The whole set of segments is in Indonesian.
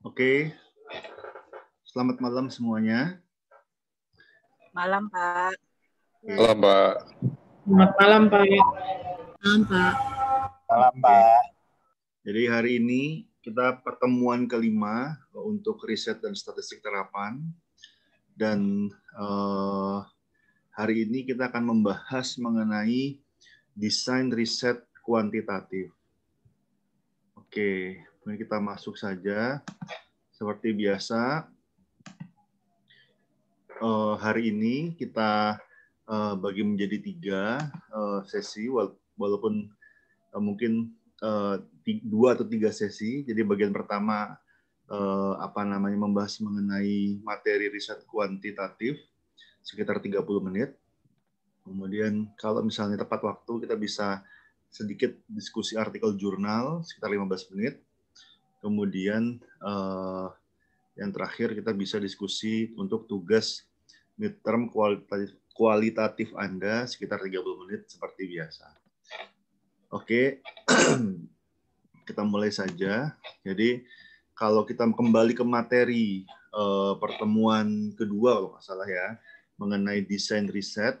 Oke. Selamat malam semuanya. Malam, Pak. Malam, Pak. Selamat malam, Pak. Malam, Pak. Malam, Pak. Jadi hari ini kita pertemuan kelima eh, untuk riset dan statistik terapan. Dan uh, hari ini kita akan membahas mengenai desain riset kuantitatif. Oke, Kemudian kita masuk saja. Seperti biasa, eh, hari ini kita eh, bagi menjadi tiga eh, sesi, walaupun mungkin dua atau tiga sesi. Jadi bagian pertama apa namanya membahas mengenai materi riset kuantitatif sekitar 30 menit. Kemudian kalau misalnya tepat waktu kita bisa sedikit diskusi artikel jurnal sekitar 15 menit. Kemudian uh, yang terakhir kita bisa diskusi untuk tugas midterm kualitatif, kualitatif Anda sekitar 30 menit seperti biasa. Oke, okay. kita mulai saja. Jadi kalau kita kembali ke materi uh, pertemuan kedua kalau nggak salah ya, mengenai desain riset,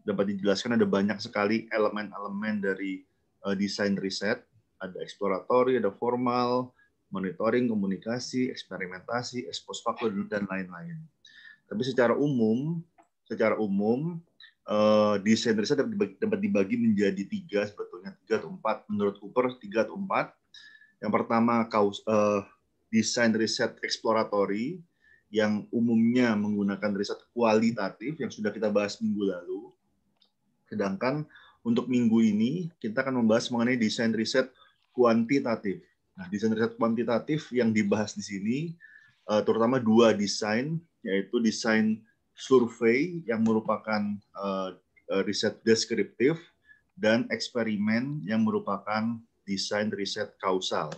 dapat dijelaskan ada banyak sekali elemen-elemen dari uh, desain riset ada exploratory, ada formal, monitoring, komunikasi, eksperimentasi, ekspos faktor dan lain-lain. Tapi secara umum, secara umum eh, desain riset dapat dibagi, dapat dibagi menjadi tiga sebetulnya tiga atau empat menurut Cooper tiga atau empat. Yang pertama kaus uh, desain riset exploratory yang umumnya menggunakan riset kualitatif yang sudah kita bahas minggu lalu. Sedangkan untuk minggu ini kita akan membahas mengenai desain riset kuantitatif. Nah, desain riset kuantitatif yang dibahas di sini eh, terutama dua desain, yaitu desain survei yang merupakan eh, eh, riset deskriptif dan eksperimen yang merupakan desain riset kausal.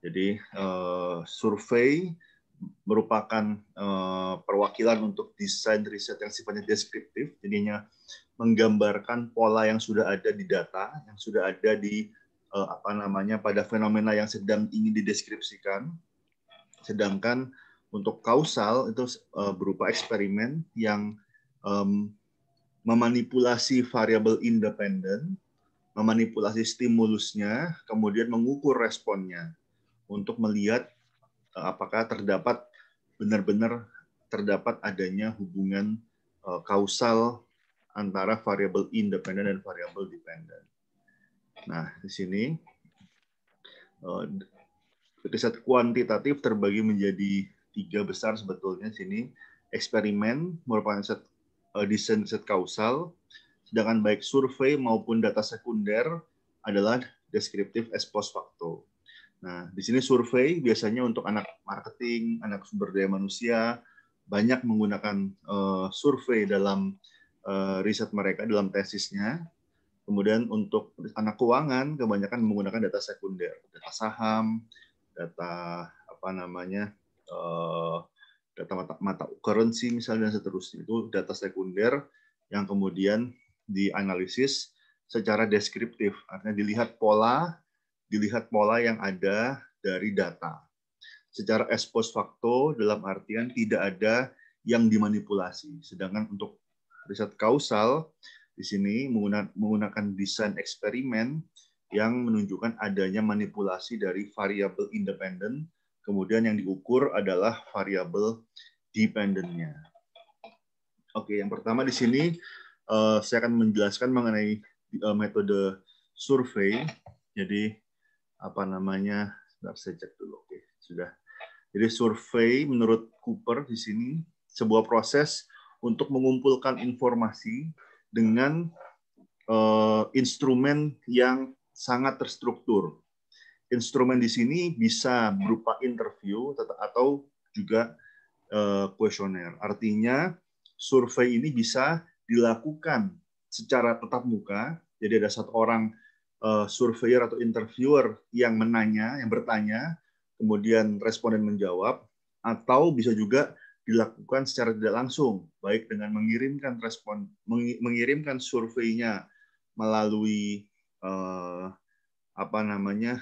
Jadi survei merupakan perwakilan untuk desain riset yang sifatnya deskriptif, jadinya menggambarkan pola yang sudah ada di data, yang sudah ada di Eh, apa namanya pada fenomena yang sedang ingin dideskripsikan. Sedangkan untuk kausal itu eh, berupa eksperimen yang um, memanipulasi variabel independen, memanipulasi stimulusnya, kemudian mengukur responnya untuk melihat eh, apakah terdapat benar-benar terdapat adanya hubungan kausal antara variabel independen dan variabel dependen. Nah, di sini eh, riset kuantitatif terbagi menjadi tiga besar sebetulnya di sini. Eksperimen merupakan riset eh, desain riset kausal, sedangkan baik survei maupun data sekunder adalah deskriptif ex post facto. Nah, di sini survei biasanya untuk anak marketing, anak sumber daya manusia, banyak menggunakan uh, survei dalam uh, riset mereka, dalam tesisnya. Kemudian untuk anak keuangan kebanyakan menggunakan data sekunder, data saham, data apa namanya eh, data mata, mata currency misalnya dan seterusnya itu data sekunder yang kemudian dianalisis secara deskriptif, artinya dilihat pola, dilihat pola yang ada dari data. Secara ex post facto dalam artian tidak ada yang dimanipulasi. Sedangkan untuk riset kausal di sini menggunakan, desain eksperimen yang menunjukkan adanya manipulasi dari variabel independen, kemudian yang diukur adalah variabel dependennya. Oke, yang pertama di sini eh, saya akan menjelaskan mengenai eh, metode survei. Jadi apa namanya? Sebentar saya cek dulu. Oke, sudah. Jadi survei menurut Cooper di sini sebuah proses untuk mengumpulkan informasi dengan uh, instrumen yang sangat terstruktur. Instrumen di sini bisa berupa interview atau juga eh, kuesioner. Uh, Artinya survei ini bisa dilakukan secara tetap muka. Jadi ada satu orang uh, surveyor atau interviewer yang menanya, yang bertanya, kemudian responden menjawab, atau bisa juga dilakukan secara tidak langsung, baik dengan mengirimkan respon, mengirimkan surveinya melalui eh, apa namanya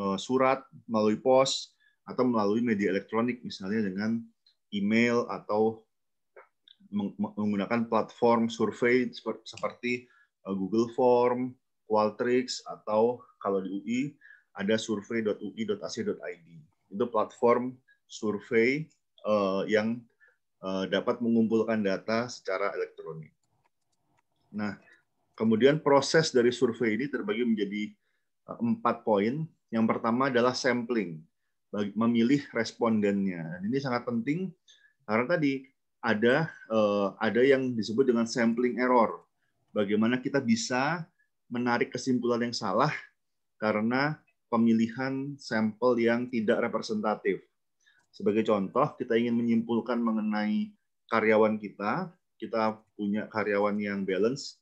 eh, surat, melalui pos atau melalui media elektronik, misalnya dengan email atau menggunakan platform survei seperti eh, Google Form, Qualtrics, atau kalau di UI ada survei.ui.ac.id. Itu platform survei uh, yang uh, dapat mengumpulkan data secara elektronik. Nah, kemudian proses dari survei ini terbagi menjadi eh, empat poin. Yang pertama adalah sampling, bagi, memilih respondennya. Ini sangat penting karena tadi ada uh, ada yang disebut dengan sampling error. Bagaimana kita bisa menarik kesimpulan yang salah karena pemilihan sampel yang tidak representatif. Sebagai contoh, kita ingin menyimpulkan mengenai karyawan kita, kita punya karyawan yang balance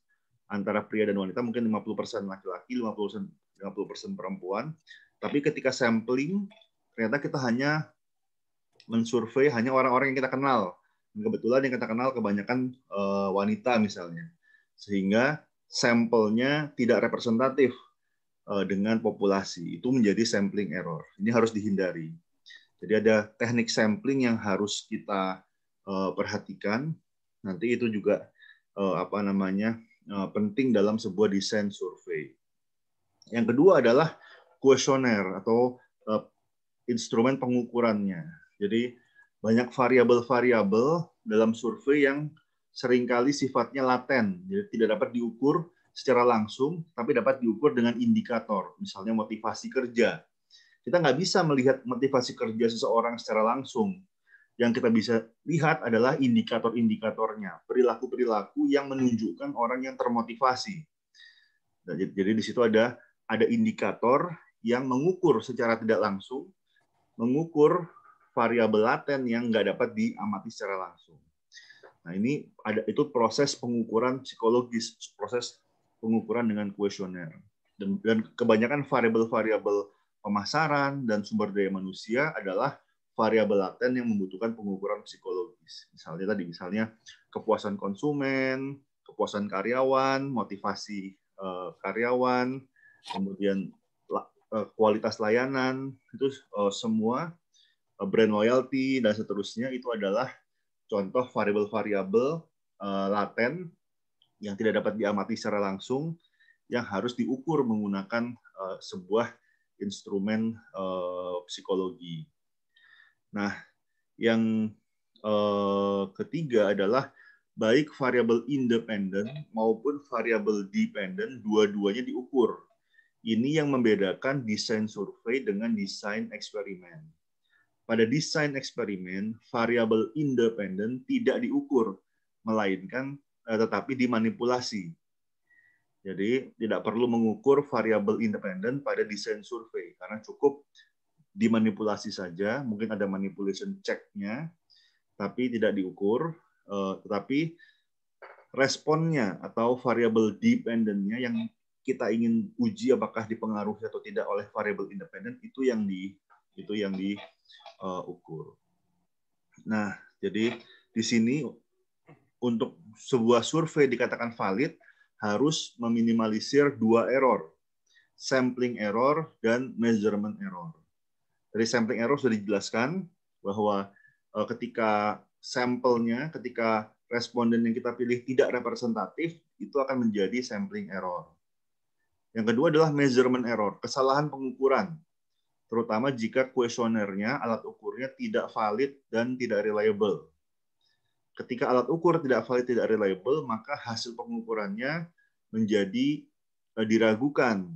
antara pria dan wanita, mungkin 50% laki-laki, 50%, 50 perempuan. Tapi ketika sampling, ternyata kita hanya mensurvei hanya orang-orang yang kita kenal. Dan kebetulan yang kita kenal kebanyakan uh, wanita misalnya. Sehingga sampelnya tidak representatif uh, dengan populasi. Itu menjadi sampling error. Ini harus dihindari. Jadi ada teknik sampling yang harus kita eh, perhatikan. Nanti itu juga eh, apa namanya eh, penting dalam sebuah desain survei. Yang kedua adalah kuesioner atau instrumen pengukurannya. Jadi banyak variabel-variabel dalam survei yang seringkali sifatnya laten, jadi tidak dapat diukur secara langsung, tapi dapat diukur dengan indikator, misalnya motivasi kerja, kita nggak bisa melihat motivasi kerja seseorang secara langsung. Yang kita bisa lihat adalah indikator-indikatornya, perilaku-perilaku yang menunjukkan orang yang termotivasi. Nah, jadi di situ ada ada indikator yang mengukur secara tidak langsung, mengukur variabel laten yang nggak dapat diamati secara langsung. Nah ini ada itu proses pengukuran psikologis, proses pengukuran dengan kuesioner dan, dan kebanyakan variabel-variabel pemasaran, dan sumber daya manusia adalah variabel laten yang membutuhkan pengukuran psikologis. Misalnya tadi, misalnya kepuasan konsumen, kepuasan karyawan, motivasi eh, karyawan, kemudian eh, kualitas layanan, itu eh, semua brand loyalty dan seterusnya itu adalah contoh variabel-variabel laten yang tidak dapat diamati secara langsung yang harus diukur menggunakan sebuah instrumen uh, psikologi. Nah, yang uh, ketiga adalah baik variabel independen hmm. maupun variabel dependen dua-duanya diukur. Ini yang membedakan desain survei dengan desain eksperimen. Pada desain eksperimen, variabel independen tidak diukur, melainkan eh, tetapi dimanipulasi jadi tidak perlu mengukur variabel independen pada desain survei karena cukup dimanipulasi saja, mungkin ada manipulation check-nya, tapi tidak diukur, eh, tetapi responnya atau variabel dependennya yang kita ingin uji apakah dipengaruhi atau tidak oleh variabel independen itu yang di itu yang diukur. Eh, nah, jadi di sini untuk sebuah survei dikatakan valid harus meminimalisir dua error, sampling error dan measurement error. Dari sampling error sudah dijelaskan bahwa eh, ketika sampelnya, ketika responden yang kita pilih tidak representatif, itu akan menjadi sampling error. Yang kedua adalah measurement error, kesalahan pengukuran, terutama jika kuesionernya, alat ukurnya tidak valid dan tidak reliable. Ketika alat ukur tidak valid, tidak reliable, maka hasil pengukurannya menjadi eh, diragukan.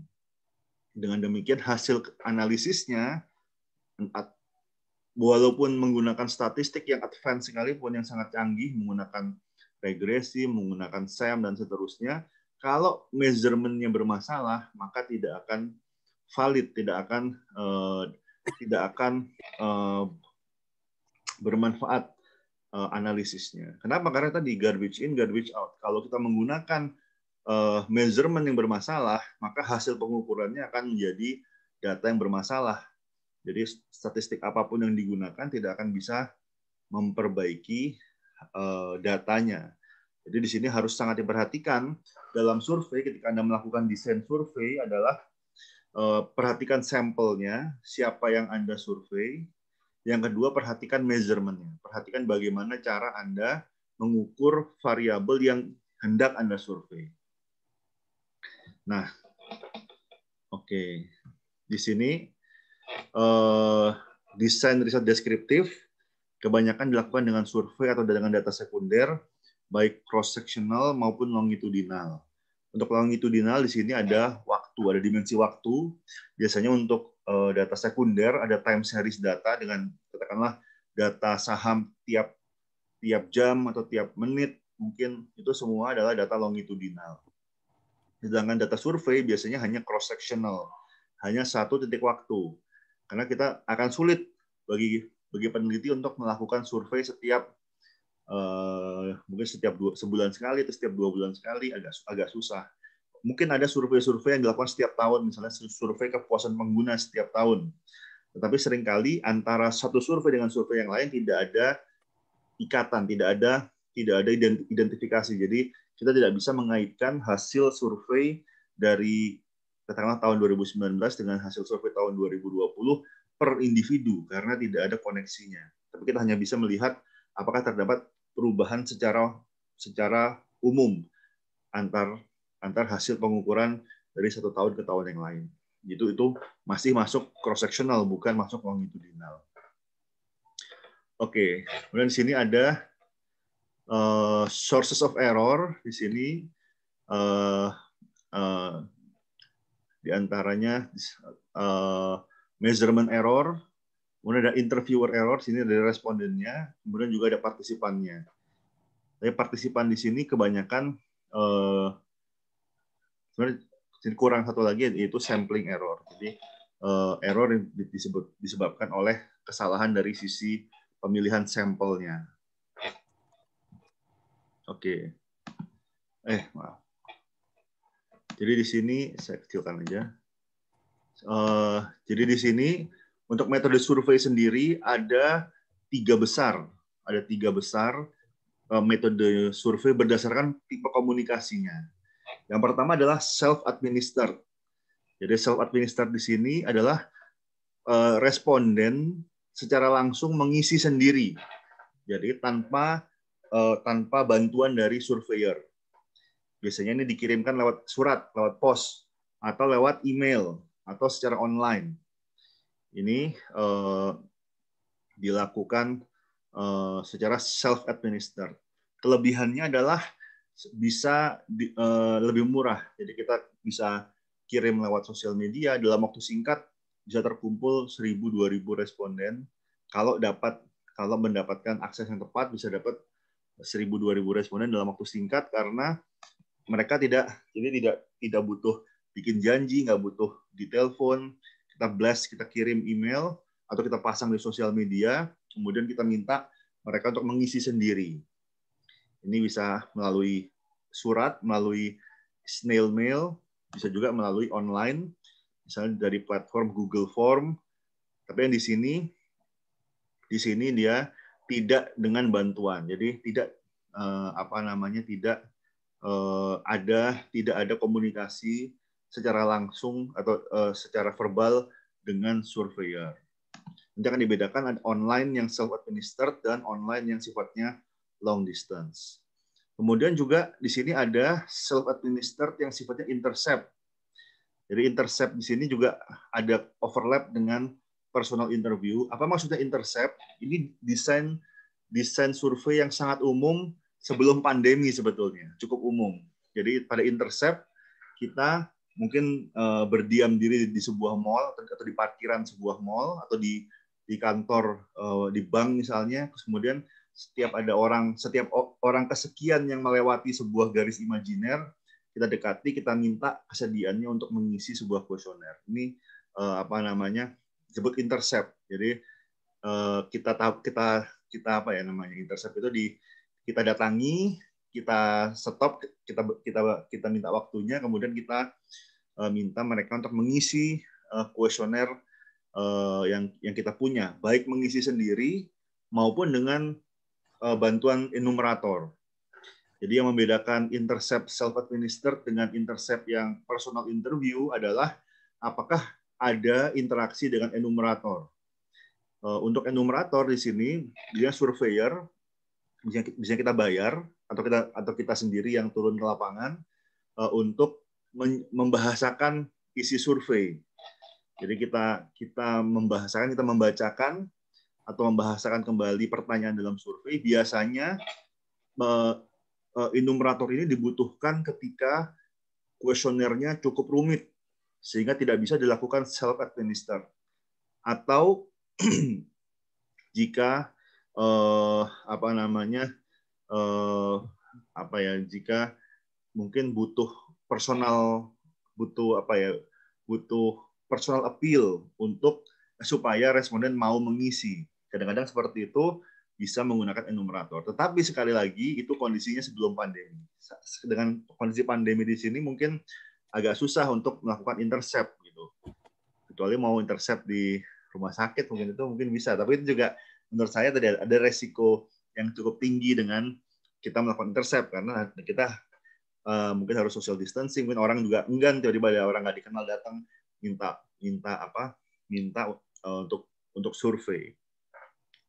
Dengan demikian hasil analisisnya walaupun menggunakan statistik yang advance sekalipun yang sangat canggih menggunakan regresi, menggunakan SAM dan seterusnya, kalau measurement-nya bermasalah maka tidak akan valid, tidak akan uh, tidak akan uh, bermanfaat uh, analisisnya. Kenapa? Karena tadi garbage in, garbage out. Kalau kita menggunakan uh, measurement yang bermasalah, maka hasil pengukurannya akan menjadi data yang bermasalah. Jadi statistik apapun yang digunakan tidak akan bisa memperbaiki uh, datanya. Jadi di sini harus sangat diperhatikan dalam survei ketika Anda melakukan desain survei adalah perhatikan sampelnya, siapa yang Anda survei, yang kedua, perhatikan measurementnya. Perhatikan bagaimana cara Anda mengukur variabel yang hendak Anda survei. Nah, oke. Okay. Di sini, uh, desain riset deskriptif kebanyakan dilakukan dengan survei atau dengan data sekunder, baik cross-sectional maupun longitudinal. Untuk longitudinal di sini ada waktu, ada dimensi waktu. Biasanya untuk Eh, data sekunder, ada time series data dengan katakanlah data saham tiap tiap jam atau tiap menit mungkin itu semua adalah data longitudinal. Sedangkan data survei biasanya hanya cross sectional, hanya satu titik waktu. Karena kita akan sulit bagi bagi peneliti untuk melakukan survei setiap uh, mungkin setiap dua, sebulan sekali atau setiap dua bulan sekali agak agak susah mungkin ada survei-survei yang dilakukan setiap tahun, misalnya survei kepuasan pengguna setiap tahun. Tetapi seringkali antara satu survei dengan survei yang lain tidak ada ikatan, tidak ada tidak ada identifikasi. Jadi kita tidak bisa mengaitkan hasil survei dari katakanlah tahun 2019 dengan hasil survei tahun 2020 per individu karena tidak ada koneksinya. Tapi kita hanya bisa melihat apakah terdapat perubahan secara secara umum antar antar hasil pengukuran dari satu tahun ke tahun yang lain. Itu itu masih masuk cross sectional bukan masuk longitudinal. Oke, okay. kemudian di sini ada uh, sources of error di sini uh, uh, di antaranya uh, measurement error, kemudian ada interviewer error, sini ada respondennya, kemudian juga ada partisipannya. Tapi partisipan di sini kebanyakan uh, sebenarnya kurang satu lagi yaitu sampling error. Jadi uh, error yang disebut, disebabkan oleh kesalahan dari sisi pemilihan sampelnya. Oke. Okay. Eh, maaf. Jadi di sini saya kecilkan aja. Uh, jadi di sini untuk metode survei sendiri ada tiga besar, ada tiga besar uh, metode survei berdasarkan tipe komunikasinya. Yang pertama adalah self administer Jadi self administer di sini adalah eh, responden secara langsung mengisi sendiri. Jadi tanpa eh, tanpa bantuan dari surveyor. Biasanya ini dikirimkan lewat surat, lewat pos, atau lewat email, atau secara online. Ini eh, dilakukan eh, secara self administer Kelebihannya adalah bisa di, uh, lebih murah. Jadi kita bisa kirim lewat sosial media dalam waktu singkat bisa terkumpul 1000 2000 responden. Kalau dapat kalau mendapatkan akses yang tepat bisa dapat 1000 2000 responden dalam waktu singkat karena mereka tidak jadi tidak tidak butuh bikin janji, nggak butuh di telepon, kita blast, kita kirim email atau kita pasang di sosial media, kemudian kita minta mereka untuk mengisi sendiri. Ini bisa melalui surat, melalui snail mail, bisa juga melalui online, misalnya dari platform Google Form. Tapi yang di sini, di sini dia tidak dengan bantuan. Jadi tidak eh, apa namanya tidak eh, ada tidak ada komunikasi secara langsung atau eh, secara verbal dengan surveyor. Nanti akan dibedakan ada online yang self administered dan online yang sifatnya long distance. Kemudian juga di sini ada self-administered yang sifatnya intercept. Jadi intercept di sini juga ada overlap dengan personal interview. Apa maksudnya intercept? Ini desain desain survei yang sangat umum sebelum pandemi sebetulnya, cukup umum. Jadi pada intercept kita mungkin eh, berdiam diri di sebuah mall atau di parkiran sebuah mall atau di di kantor eh, di bank misalnya, terus kemudian setiap ada orang setiap orang kesekian yang melewati sebuah garis imajiner kita dekati kita minta kesediaannya untuk mengisi sebuah kuesioner ini uh, apa namanya disebut intercept jadi uh, kita kita kita apa ya namanya intercept itu di kita datangi kita stop kita kita kita minta waktunya kemudian kita uh, minta mereka untuk mengisi kuesioner yang yang kita punya baik mengisi sendiri maupun dengan Eh, bantuan enumerator. Jadi yang membedakan intercept self-administered dengan intercept yang personal interview adalah apakah ada interaksi dengan enumerator. Eh, untuk enumerator di sini dia surveyor bisa kita bayar atau kita atau kita sendiri yang turun ke lapangan eh, untuk membahasakan isi survei. Jadi kita kita membahasakan kita membacakan atau membahasakan kembali pertanyaan dalam survei, biasanya uh, enumerator ini dibutuhkan ketika kuesionernya cukup rumit, sehingga tidak bisa dilakukan self-administer. Atau jika eh, apa namanya eh, apa ya jika mungkin butuh personal butuh apa ya butuh personal appeal untuk supaya responden mau mengisi Kadang-kadang seperti itu bisa menggunakan enumerator. Tetapi sekali lagi itu kondisinya sebelum pandemi. Dengan kondisi pandemi di sini mungkin agak susah untuk melakukan intercept gitu. Kecuali mau intercept di rumah sakit mungkin itu mungkin bisa. Tapi itu juga menurut saya tadi ada resiko yang cukup tinggi dengan kita melakukan intercept karena kita uh, mungkin harus social distancing mungkin orang juga enggan tiba-tiba ada orang nggak dikenal datang minta minta apa minta uh, untuk untuk survei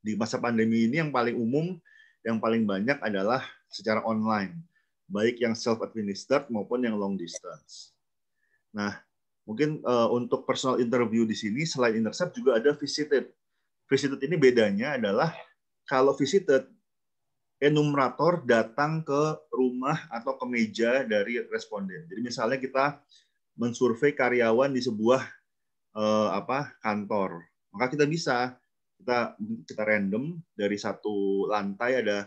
di masa pandemi ini yang paling umum, yang paling banyak adalah secara online, baik yang self-administered maupun yang long distance. Nah, mungkin uh, untuk personal interview di sini, selain intercept juga ada visited. Visited ini bedanya adalah kalau visited, enumerator datang ke rumah atau ke meja dari responden. Jadi misalnya kita mensurvei karyawan di sebuah uh, apa kantor, maka kita bisa kita kita random dari satu lantai ada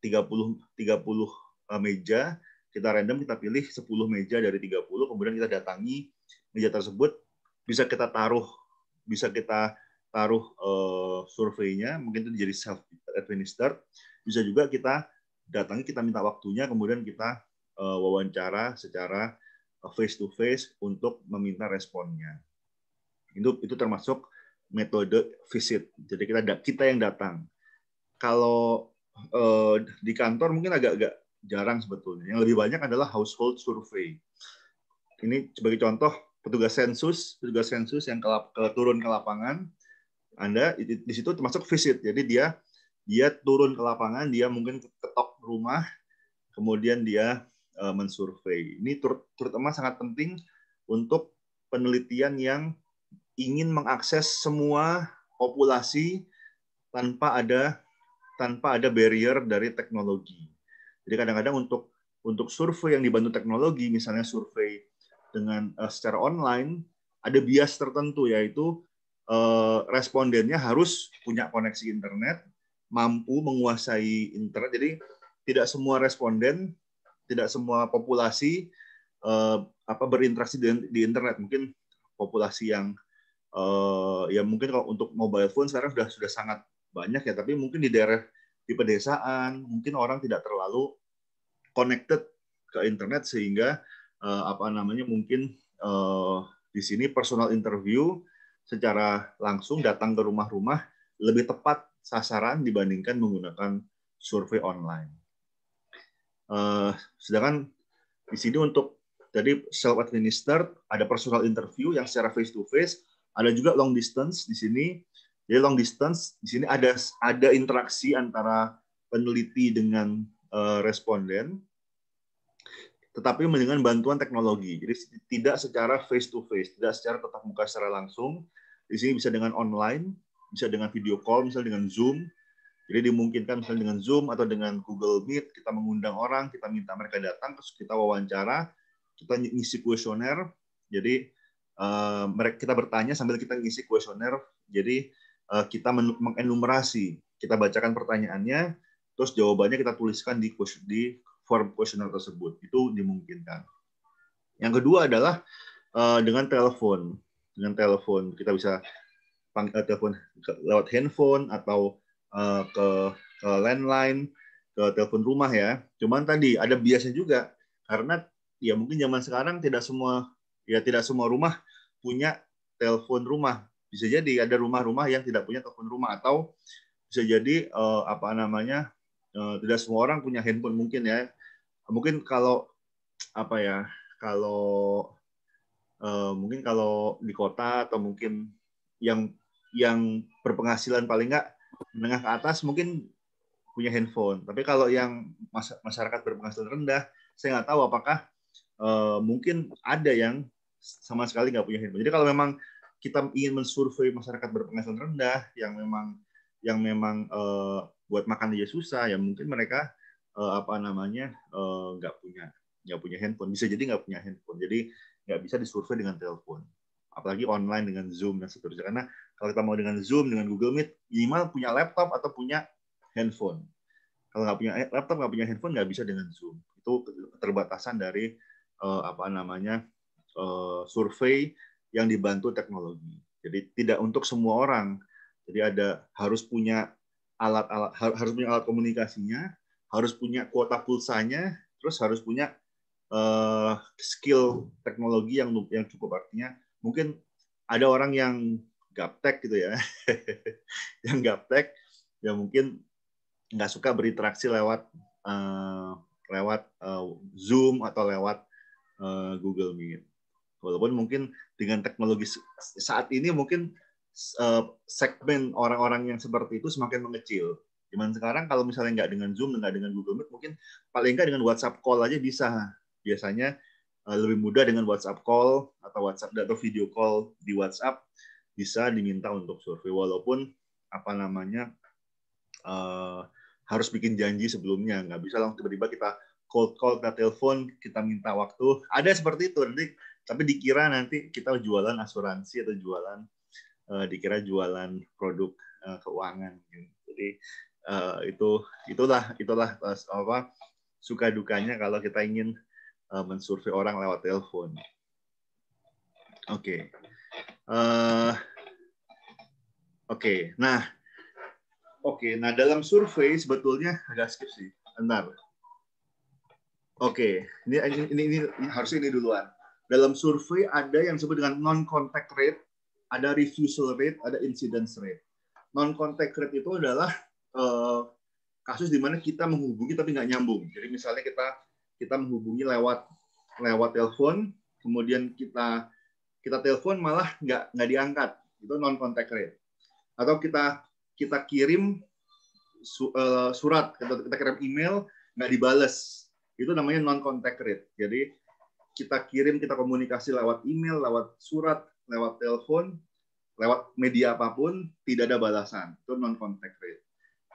30 30 eh, meja, kita random kita pilih 10 meja dari 30 kemudian kita datangi meja tersebut bisa kita taruh bisa kita taruh uh, surveinya mungkin itu jadi self administer bisa juga kita datangi kita minta waktunya kemudian kita uh, wawancara secara face to face untuk meminta responnya itu itu termasuk metode visit. Jadi kita kita yang datang. Kalau eh, di kantor mungkin agak-agak jarang sebetulnya. Yang lebih banyak adalah household survey. Ini sebagai contoh petugas sensus, petugas sensus yang ke, ke, turun ke lapangan, Anda di situ termasuk visit. Jadi dia dia turun ke lapangan, dia mungkin ketok rumah, kemudian dia eh, mensurvey. mensurvei. Ini terutama sangat penting untuk penelitian yang ingin mengakses semua populasi tanpa ada tanpa ada barrier dari teknologi. Jadi kadang-kadang untuk untuk survei yang dibantu teknologi, misalnya survei dengan uh, secara online, ada bias tertentu yaitu uh, respondennya harus punya koneksi internet, mampu menguasai internet. Jadi tidak semua responden, tidak semua populasi uh, apa berinteraksi di, di internet. Mungkin populasi yang uh, ya mungkin kalau untuk mobile phone sekarang sudah sudah sangat banyak ya tapi mungkin di daerah di pedesaan mungkin orang tidak terlalu connected ke internet sehingga uh, apa namanya mungkin uh, di sini personal interview secara langsung datang ke rumah-rumah lebih tepat sasaran dibandingkan menggunakan survei online. Uh, sedangkan di sini untuk jadi self administered ada personal interview yang secara face to face ada juga long distance di sini. Jadi long distance di sini ada ada interaksi antara peneliti dengan uh, responden tetapi dengan bantuan teknologi. Jadi tidak secara face to face, tidak secara tetap muka secara langsung. Di sini bisa dengan online, bisa dengan video call, misalnya dengan Zoom. Jadi dimungkinkan misalnya dengan Zoom atau dengan Google Meet kita mengundang orang, kita minta mereka datang, terus kita wawancara, kita ngisi kuesioner. Jadi Eh, mereka kita bertanya sambil kita ngisi kuesioner. Jadi eh, kita mengenumerasi, kita bacakan pertanyaannya, terus jawabannya kita tuliskan di di form kuesioner tersebut. Itu dimungkinkan. Yang kedua adalah eh, dengan telepon. Dengan telepon kita bisa panggil telepon lewat handphone atau ke, ke landline, ke telepon rumah ya. Cuman tadi ada biasnya juga karena ya mungkin zaman sekarang tidak semua ya tidak semua rumah punya telepon rumah. Bisa jadi ada rumah-rumah yang tidak punya telepon rumah atau bisa jadi uh, apa namanya uh, tidak semua orang punya handphone mungkin ya. Mungkin kalau apa ya kalau uh, mungkin kalau di kota atau mungkin yang yang berpenghasilan paling nggak menengah ke atas mungkin punya handphone. Tapi kalau yang masyarakat berpenghasilan rendah, saya nggak tahu apakah uh, mungkin ada yang sama sekali nggak punya handphone. Jadi kalau memang kita ingin mensurvei masyarakat berpenghasilan rendah yang memang yang memang uh, buat makan aja susah, ya mungkin mereka uh, apa namanya eh, nggak uh, punya nggak punya handphone. Bisa jadi nggak punya handphone. Jadi nggak bisa disurvei dengan telepon. Apalagi online dengan Zoom dan seterusnya. Karena kalau kita mau dengan Zoom, dengan Google Meet, minimal punya laptop atau punya handphone. Kalau nggak punya laptop, nggak punya handphone, nggak bisa dengan Zoom. Itu terbatasan dari apa namanya uh, survei yang dibantu teknologi. Jadi tidak untuk semua orang. Jadi ada harus punya alat-alat harus punya alat komunikasinya, harus punya kuota pulsanya, terus harus punya uh, skill teknologi yang yang cukup artinya mungkin ada orang yang gaptek gitu ya yang gaptek ya mungkin nggak suka berinteraksi lewat uh, lewat uh, zoom atau lewat uh, Google Meet Walaupun mungkin dengan teknologi saat ini mungkin uh, segmen orang-orang yang seperti itu semakin mengecil. Cuman sekarang kalau misalnya nggak dengan Zoom, nggak dengan Google Meet, mungkin paling nggak dengan WhatsApp call aja bisa. Biasanya uh, lebih mudah dengan WhatsApp call atau WhatsApp atau video call di WhatsApp bisa diminta untuk survei walaupun apa namanya uh, harus bikin janji sebelumnya nggak bisa langsung tiba-tiba kita cold call kita telepon kita minta waktu ada seperti itu nanti tapi dikira nanti kita jualan asuransi atau jualan uh, dikira jualan produk uh, keuangan. Gitu. Jadi uh, itu itulah itulah uh, apa suka dukanya kalau kita ingin uh, mensurvei orang lewat telepon. Oke. Okay. Uh, Oke, okay. nah, oke, okay. nah dalam survei sebetulnya agak skip sih, bentar. Oke, okay. ini, ini ini ini harusnya ini duluan dalam survei ada yang disebut dengan non-contact rate, ada refusal rate, ada incidence rate. Non-contact rate itu adalah uh, kasus di mana kita menghubungi tapi nggak nyambung. Jadi misalnya kita kita menghubungi lewat lewat telepon, kemudian kita kita telepon malah nggak nggak diangkat, itu non-contact rate. Atau kita kita kirim su, uh, surat, kita, kita kirim email nggak dibales, itu namanya non-contact rate. Jadi kita kirim, kita komunikasi lewat email, lewat surat, lewat telepon, lewat media apapun, tidak ada balasan. Itu non-contact rate.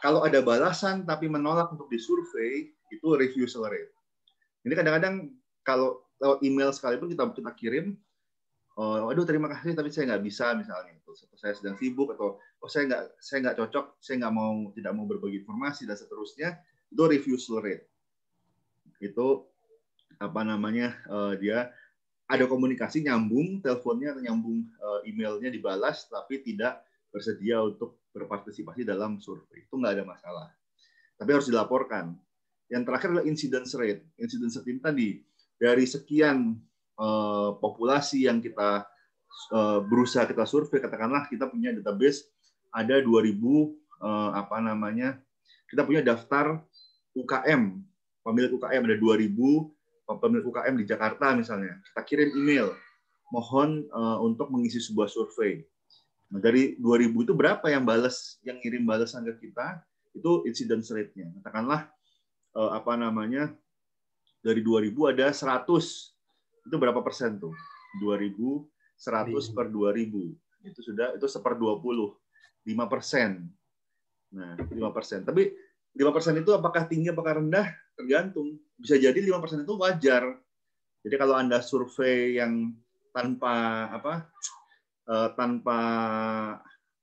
Kalau ada balasan tapi menolak untuk disurvey, itu refusal rate. Ini kadang-kadang kalau lewat email sekalipun kita kita kirim, oh, aduh terima kasih tapi saya nggak bisa misalnya, atau saya sedang sibuk atau oh saya nggak saya nggak cocok, saya nggak mau tidak mau berbagi informasi dan seterusnya, itu refusal rate. Itu apa namanya uh, dia ada komunikasi nyambung teleponnya atau nyambung uh, emailnya dibalas tapi tidak bersedia untuk berpartisipasi dalam survei itu nggak ada masalah tapi harus dilaporkan yang terakhir adalah incidence rate incidence rate ini tadi dari sekian uh, populasi yang kita uh, berusaha kita survei katakanlah kita punya database ada 2000 uh, apa namanya kita punya daftar UKM pemilik UKM ada 2000 pemilik UKM di Jakarta misalnya, kita kirim email mohon uh, untuk mengisi sebuah survei. Nah, dari 2000 itu berapa yang balas yang ngirim balasan ke kita? Itu incidence rate-nya. Katakanlah uh, apa namanya? Dari 2000 ada 100. Itu berapa persen tuh? 2000 100 per 2000. Iya. Itu sudah itu seper 20. 5 persen. Nah, 5 persen. Tapi 5 persen itu apakah tinggi apakah rendah? tergantung. Bisa jadi 5% itu wajar. Jadi kalau Anda survei yang tanpa apa? Eh, tanpa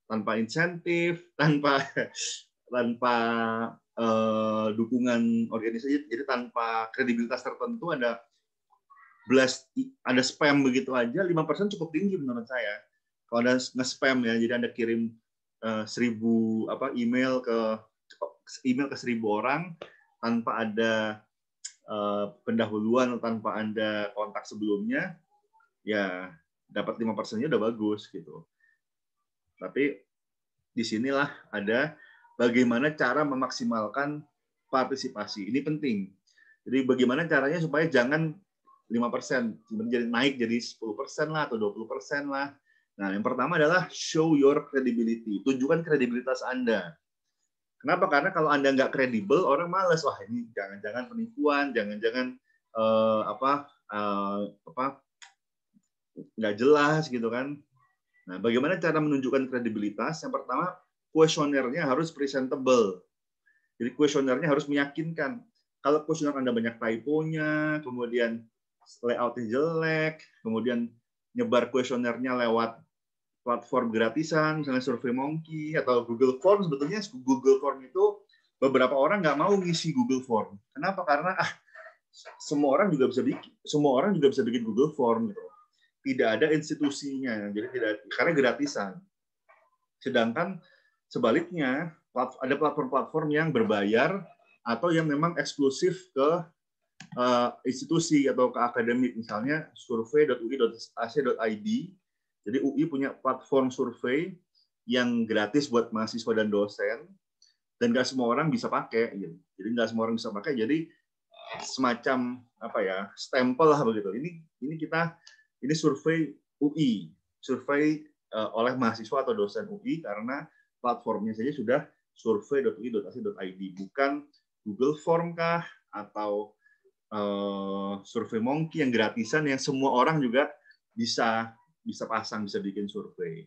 tanpa insentif, tanpa tanpa uh, dukungan organisasi, jadi tanpa kredibilitas tertentu ada blast ada spam begitu aja 5% cukup tinggi menurut saya. Kalau ada nge-spam ya, jadi Anda kirim uh, seribu apa email ke email ke seribu orang tanpa ada uh, pendahuluan atau tanpa ada kontak sebelumnya ya dapat lima persennya udah bagus gitu tapi disinilah ada bagaimana cara memaksimalkan partisipasi ini penting jadi bagaimana caranya supaya jangan 5%, jadi naik jadi 10% lah atau 20% lah. Nah, yang pertama adalah show your credibility. Tunjukkan kredibilitas Anda. Kenapa? Karena kalau Anda nggak kredibel, orang males. Wah, ini jangan-jangan penipuan, jangan-jangan eh, apa eh, apa nggak jelas gitu kan. Nah, bagaimana cara menunjukkan kredibilitas? Yang pertama, kuesionernya harus presentable. Jadi kuesionernya harus meyakinkan. Kalau kuesioner Anda banyak typonya, kemudian layoutnya jelek, kemudian nyebar kuesionernya lewat platform gratisan, misalnya Survey Monkey atau Google Form, sebetulnya Google Form itu beberapa orang nggak mau ngisi Google Form. Kenapa? Karena ah, semua orang juga bisa bikin, semua orang juga bisa bikin Google Form gitu. Tidak ada institusinya, jadi tidak karena gratisan. Sedangkan sebaliknya ada platform-platform yang berbayar atau yang memang eksklusif ke uh, institusi atau ke akademik, misalnya survei.ui.ac.id jadi UI punya platform survei yang gratis buat mahasiswa dan dosen dan nggak semua orang bisa pakai gitu. Jadi nggak semua orang bisa pakai. Jadi eh, semacam apa ya stempel lah begitu. Ini ini kita ini survei UI, survei uh, oleh mahasiswa atau dosen UI karena platformnya saja sudah survei.ui.ac.id bukan Google Form kah atau uh, survei Monkey yang gratisan yang semua orang juga bisa bisa pasang, bisa bikin survei.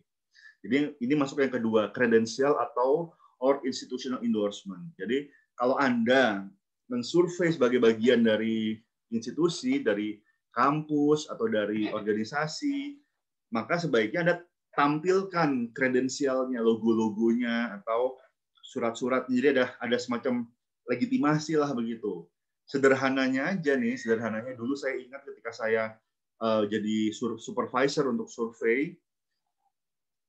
Jadi ini masuk yang kedua, kredensial atau or institutional endorsement. Jadi kalau Anda mensurvei sebagai bagian dari institusi, dari kampus atau dari organisasi, maka sebaiknya Anda tampilkan kredensialnya, logo-logonya atau surat-surat. Jadi ada ada semacam legitimasi lah begitu. Sederhananya aja nih, sederhananya dulu saya ingat ketika saya Eh, jadi supervisor untuk survei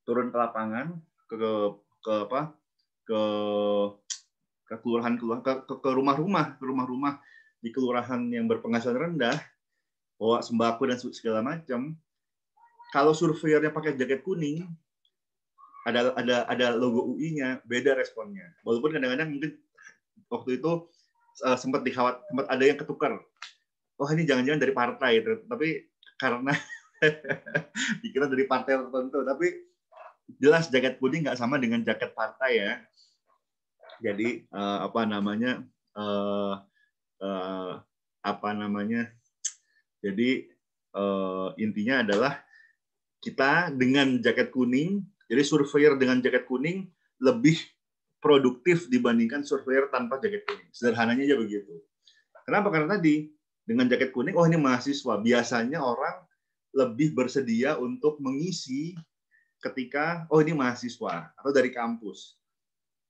turun ke lapangan ke ke, ke apa ke ke kelurahan kelurahan ke ke rumah-rumah ke rumah-rumah di kelurahan yang berpenghasilan rendah bawa sembako dan segala macam kalau surveyornya pakai jaket kuning ada ada ada logo UI-nya beda responnya walaupun kadang-kadang mungkin waktu itu uh, eh, sempat dikhawat sempat ada yang ketukar oh, ini jangan-jangan dari partai tapi karena pikiran dari partai tertentu. Tapi jelas jaket kuning nggak sama dengan jaket partai ya. Jadi uh, apa namanya uh, uh, apa namanya. Jadi uh, intinya adalah kita dengan jaket kuning, jadi surveyor dengan jaket kuning lebih produktif dibandingkan surveyor tanpa jaket kuning. Sederhananya aja begitu. Kenapa? Karena tadi dengan jaket kuning, oh ini mahasiswa. Biasanya orang lebih bersedia untuk mengisi ketika oh ini mahasiswa atau dari kampus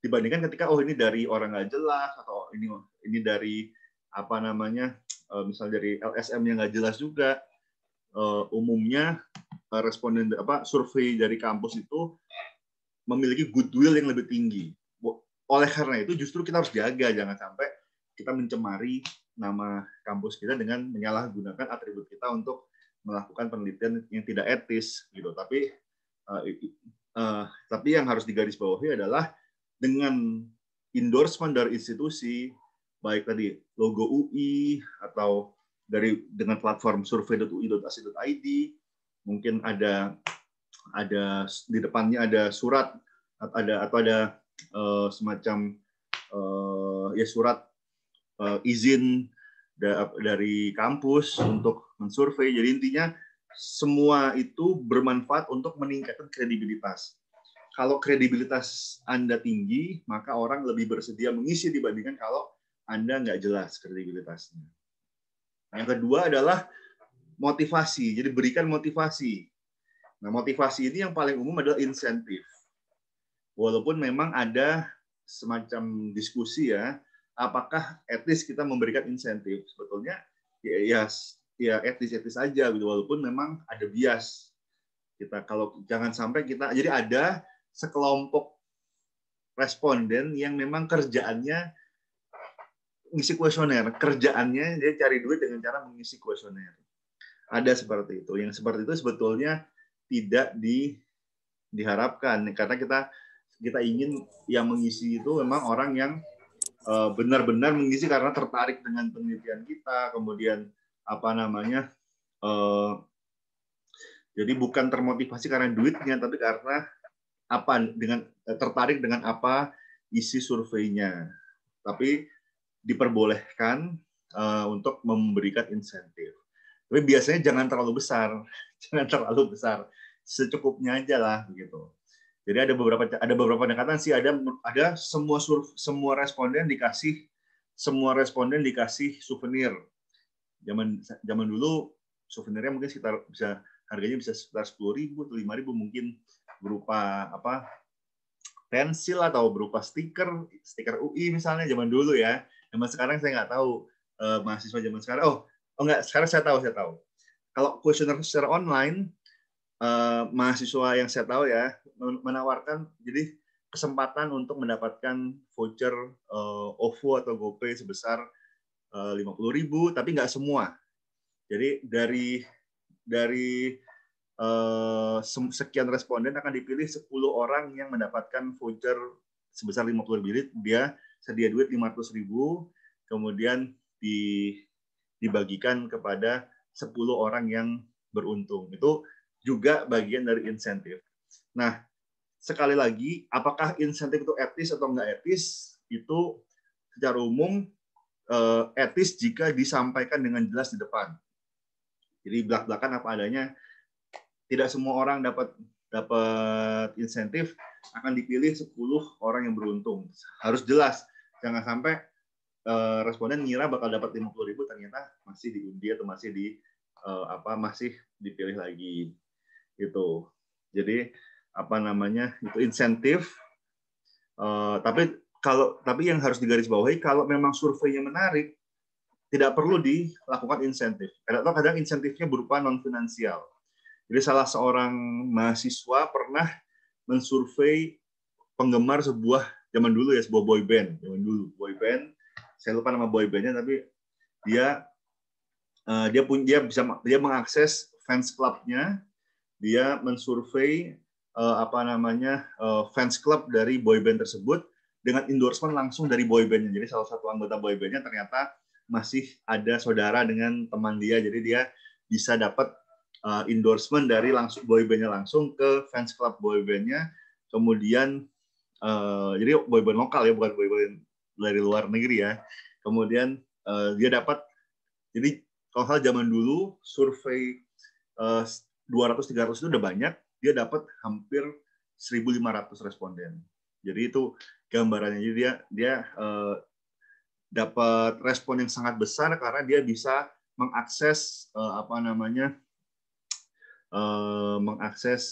dibandingkan ketika oh ini dari orang nggak jelas atau oh, ini ini dari apa namanya eh, misalnya dari LSM yang nggak jelas juga eh, umumnya eh, responden apa survei dari kampus itu memiliki goodwill yang lebih tinggi oleh karena itu justru kita harus jaga jangan sampai kita mencemari nama kampus kita dengan menyalahgunakan atribut kita untuk melakukan penelitian yang tidak etis gitu. Tapi uh, uh, tapi yang harus digarisbawahi adalah dengan endorsement dari institusi baik tadi logo UI atau dari dengan platform survei.ui.ac.id mungkin ada ada di depannya ada surat ada atau ada uh, semacam uh, ya surat uh, izin da dari kampus untuk mensurvei. Jadi intinya semua itu bermanfaat untuk meningkatkan kredibilitas. Kalau kredibilitas Anda tinggi, maka orang lebih bersedia mengisi dibandingkan kalau Anda nggak jelas kredibilitasnya. Yang kedua adalah motivasi. Jadi berikan motivasi. Nah, motivasi ini yang paling umum adalah insentif. Walaupun memang ada semacam diskusi ya, apakah etis kita memberikan insentif sebetulnya ya ya, ya etis etis aja gitu walaupun memang ada bias kita kalau jangan sampai kita jadi ada sekelompok responden yang memang kerjaannya mengisi kuesioner kerjaannya dia cari duit dengan cara mengisi kuesioner ada seperti itu yang seperti itu sebetulnya tidak di diharapkan karena kita kita ingin yang mengisi itu memang orang yang Eh, benar-benar mengisi karena tertarik dengan penelitian kita, kemudian apa namanya, uh, jadi bukan termotivasi karena duitnya, tapi karena apa dengan eh, tertarik dengan apa isi surveinya. Tapi diperbolehkan uh, untuk memberikan insentif. Tapi biasanya jangan terlalu besar, jangan terlalu besar, secukupnya aja lah gitu. Jadi ada beberapa ada beberapa pendekatan sih ada ada semua sur, semua responden dikasih semua responden dikasih souvenir. Zaman zaman dulu souvenirnya mungkin sekitar bisa harganya bisa sekitar sepuluh ribu atau lima ribu mungkin berupa apa pensil atau berupa stiker stiker UI misalnya zaman dulu ya zaman sekarang saya nggak tahu eh, mahasiswa zaman sekarang oh oh nggak sekarang saya tahu saya tahu kalau kuesioner secara online Eh, mahasiswa yang saya tahu ya menawarkan jadi kesempatan untuk mendapatkan voucher uh, OVO atau GoPay sebesar eh, lima puluh ribu, tapi nggak semua. Jadi dari dari uh, sekian responden akan dipilih 10 orang yang mendapatkan voucher sebesar 50 ribu dia sedia duit 500 ribu kemudian di, dibagikan kepada 10 orang yang beruntung itu juga bagian dari insentif. Nah, sekali lagi, apakah insentif itu etis atau enggak etis? Itu secara umum eh, etis jika disampaikan dengan jelas di depan. Jadi belak-belakan apa adanya. Tidak semua orang dapat dapat insentif akan dipilih 10 orang yang beruntung. Harus jelas. Jangan sampai eh, responden ngira bakal dapat 50.000 ternyata masih diundi atau masih di eh, apa masih dipilih lagi itu Jadi apa namanya itu insentif. Uh, tapi kalau tapi yang harus digarisbawahi kalau memang surveinya menarik tidak perlu dilakukan insentif. Kadang-kadang insentifnya berupa non finansial. Jadi salah seorang mahasiswa pernah mensurvei penggemar sebuah zaman dulu ya sebuah boy band zaman dulu boy band saya lupa nama boy bandnya tapi dia uh, dia pun dia bisa dia mengakses fans clubnya dia mensurvei uh, eh, apa namanya uh, fans club dari boyband tersebut dengan endorsement langsung dari boybandnya. Jadi salah satu anggota boybandnya ternyata masih ada saudara dengan teman dia, jadi dia bisa dapat uh, endorsement dari langsung boybandnya langsung ke fans club boybandnya. Kemudian uh, jadi boyband lokal ya, bukan boyband dari luar negeri ya. Kemudian uh, dia dapat jadi kalau hal zaman dulu survei uh, 200-300 itu udah banyak, dia dapat hampir 1.500 responden. Jadi itu gambarannya. Jadi dia dia uh, dapat respon yang sangat besar karena dia bisa mengakses uh, apa namanya uh, mengakses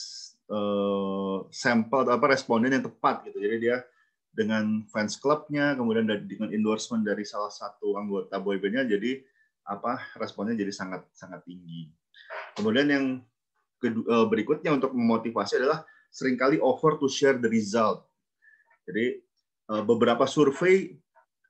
uh, sampel atau apa responden yang tepat gitu. Jadi dia dengan fans clubnya, kemudian dengan endorsement dari salah satu anggota boybandnya, jadi apa responnya jadi sangat sangat tinggi. Kemudian yang Eh, berikutnya untuk memotivasi adalah seringkali offer to share the result. Jadi eh, beberapa survei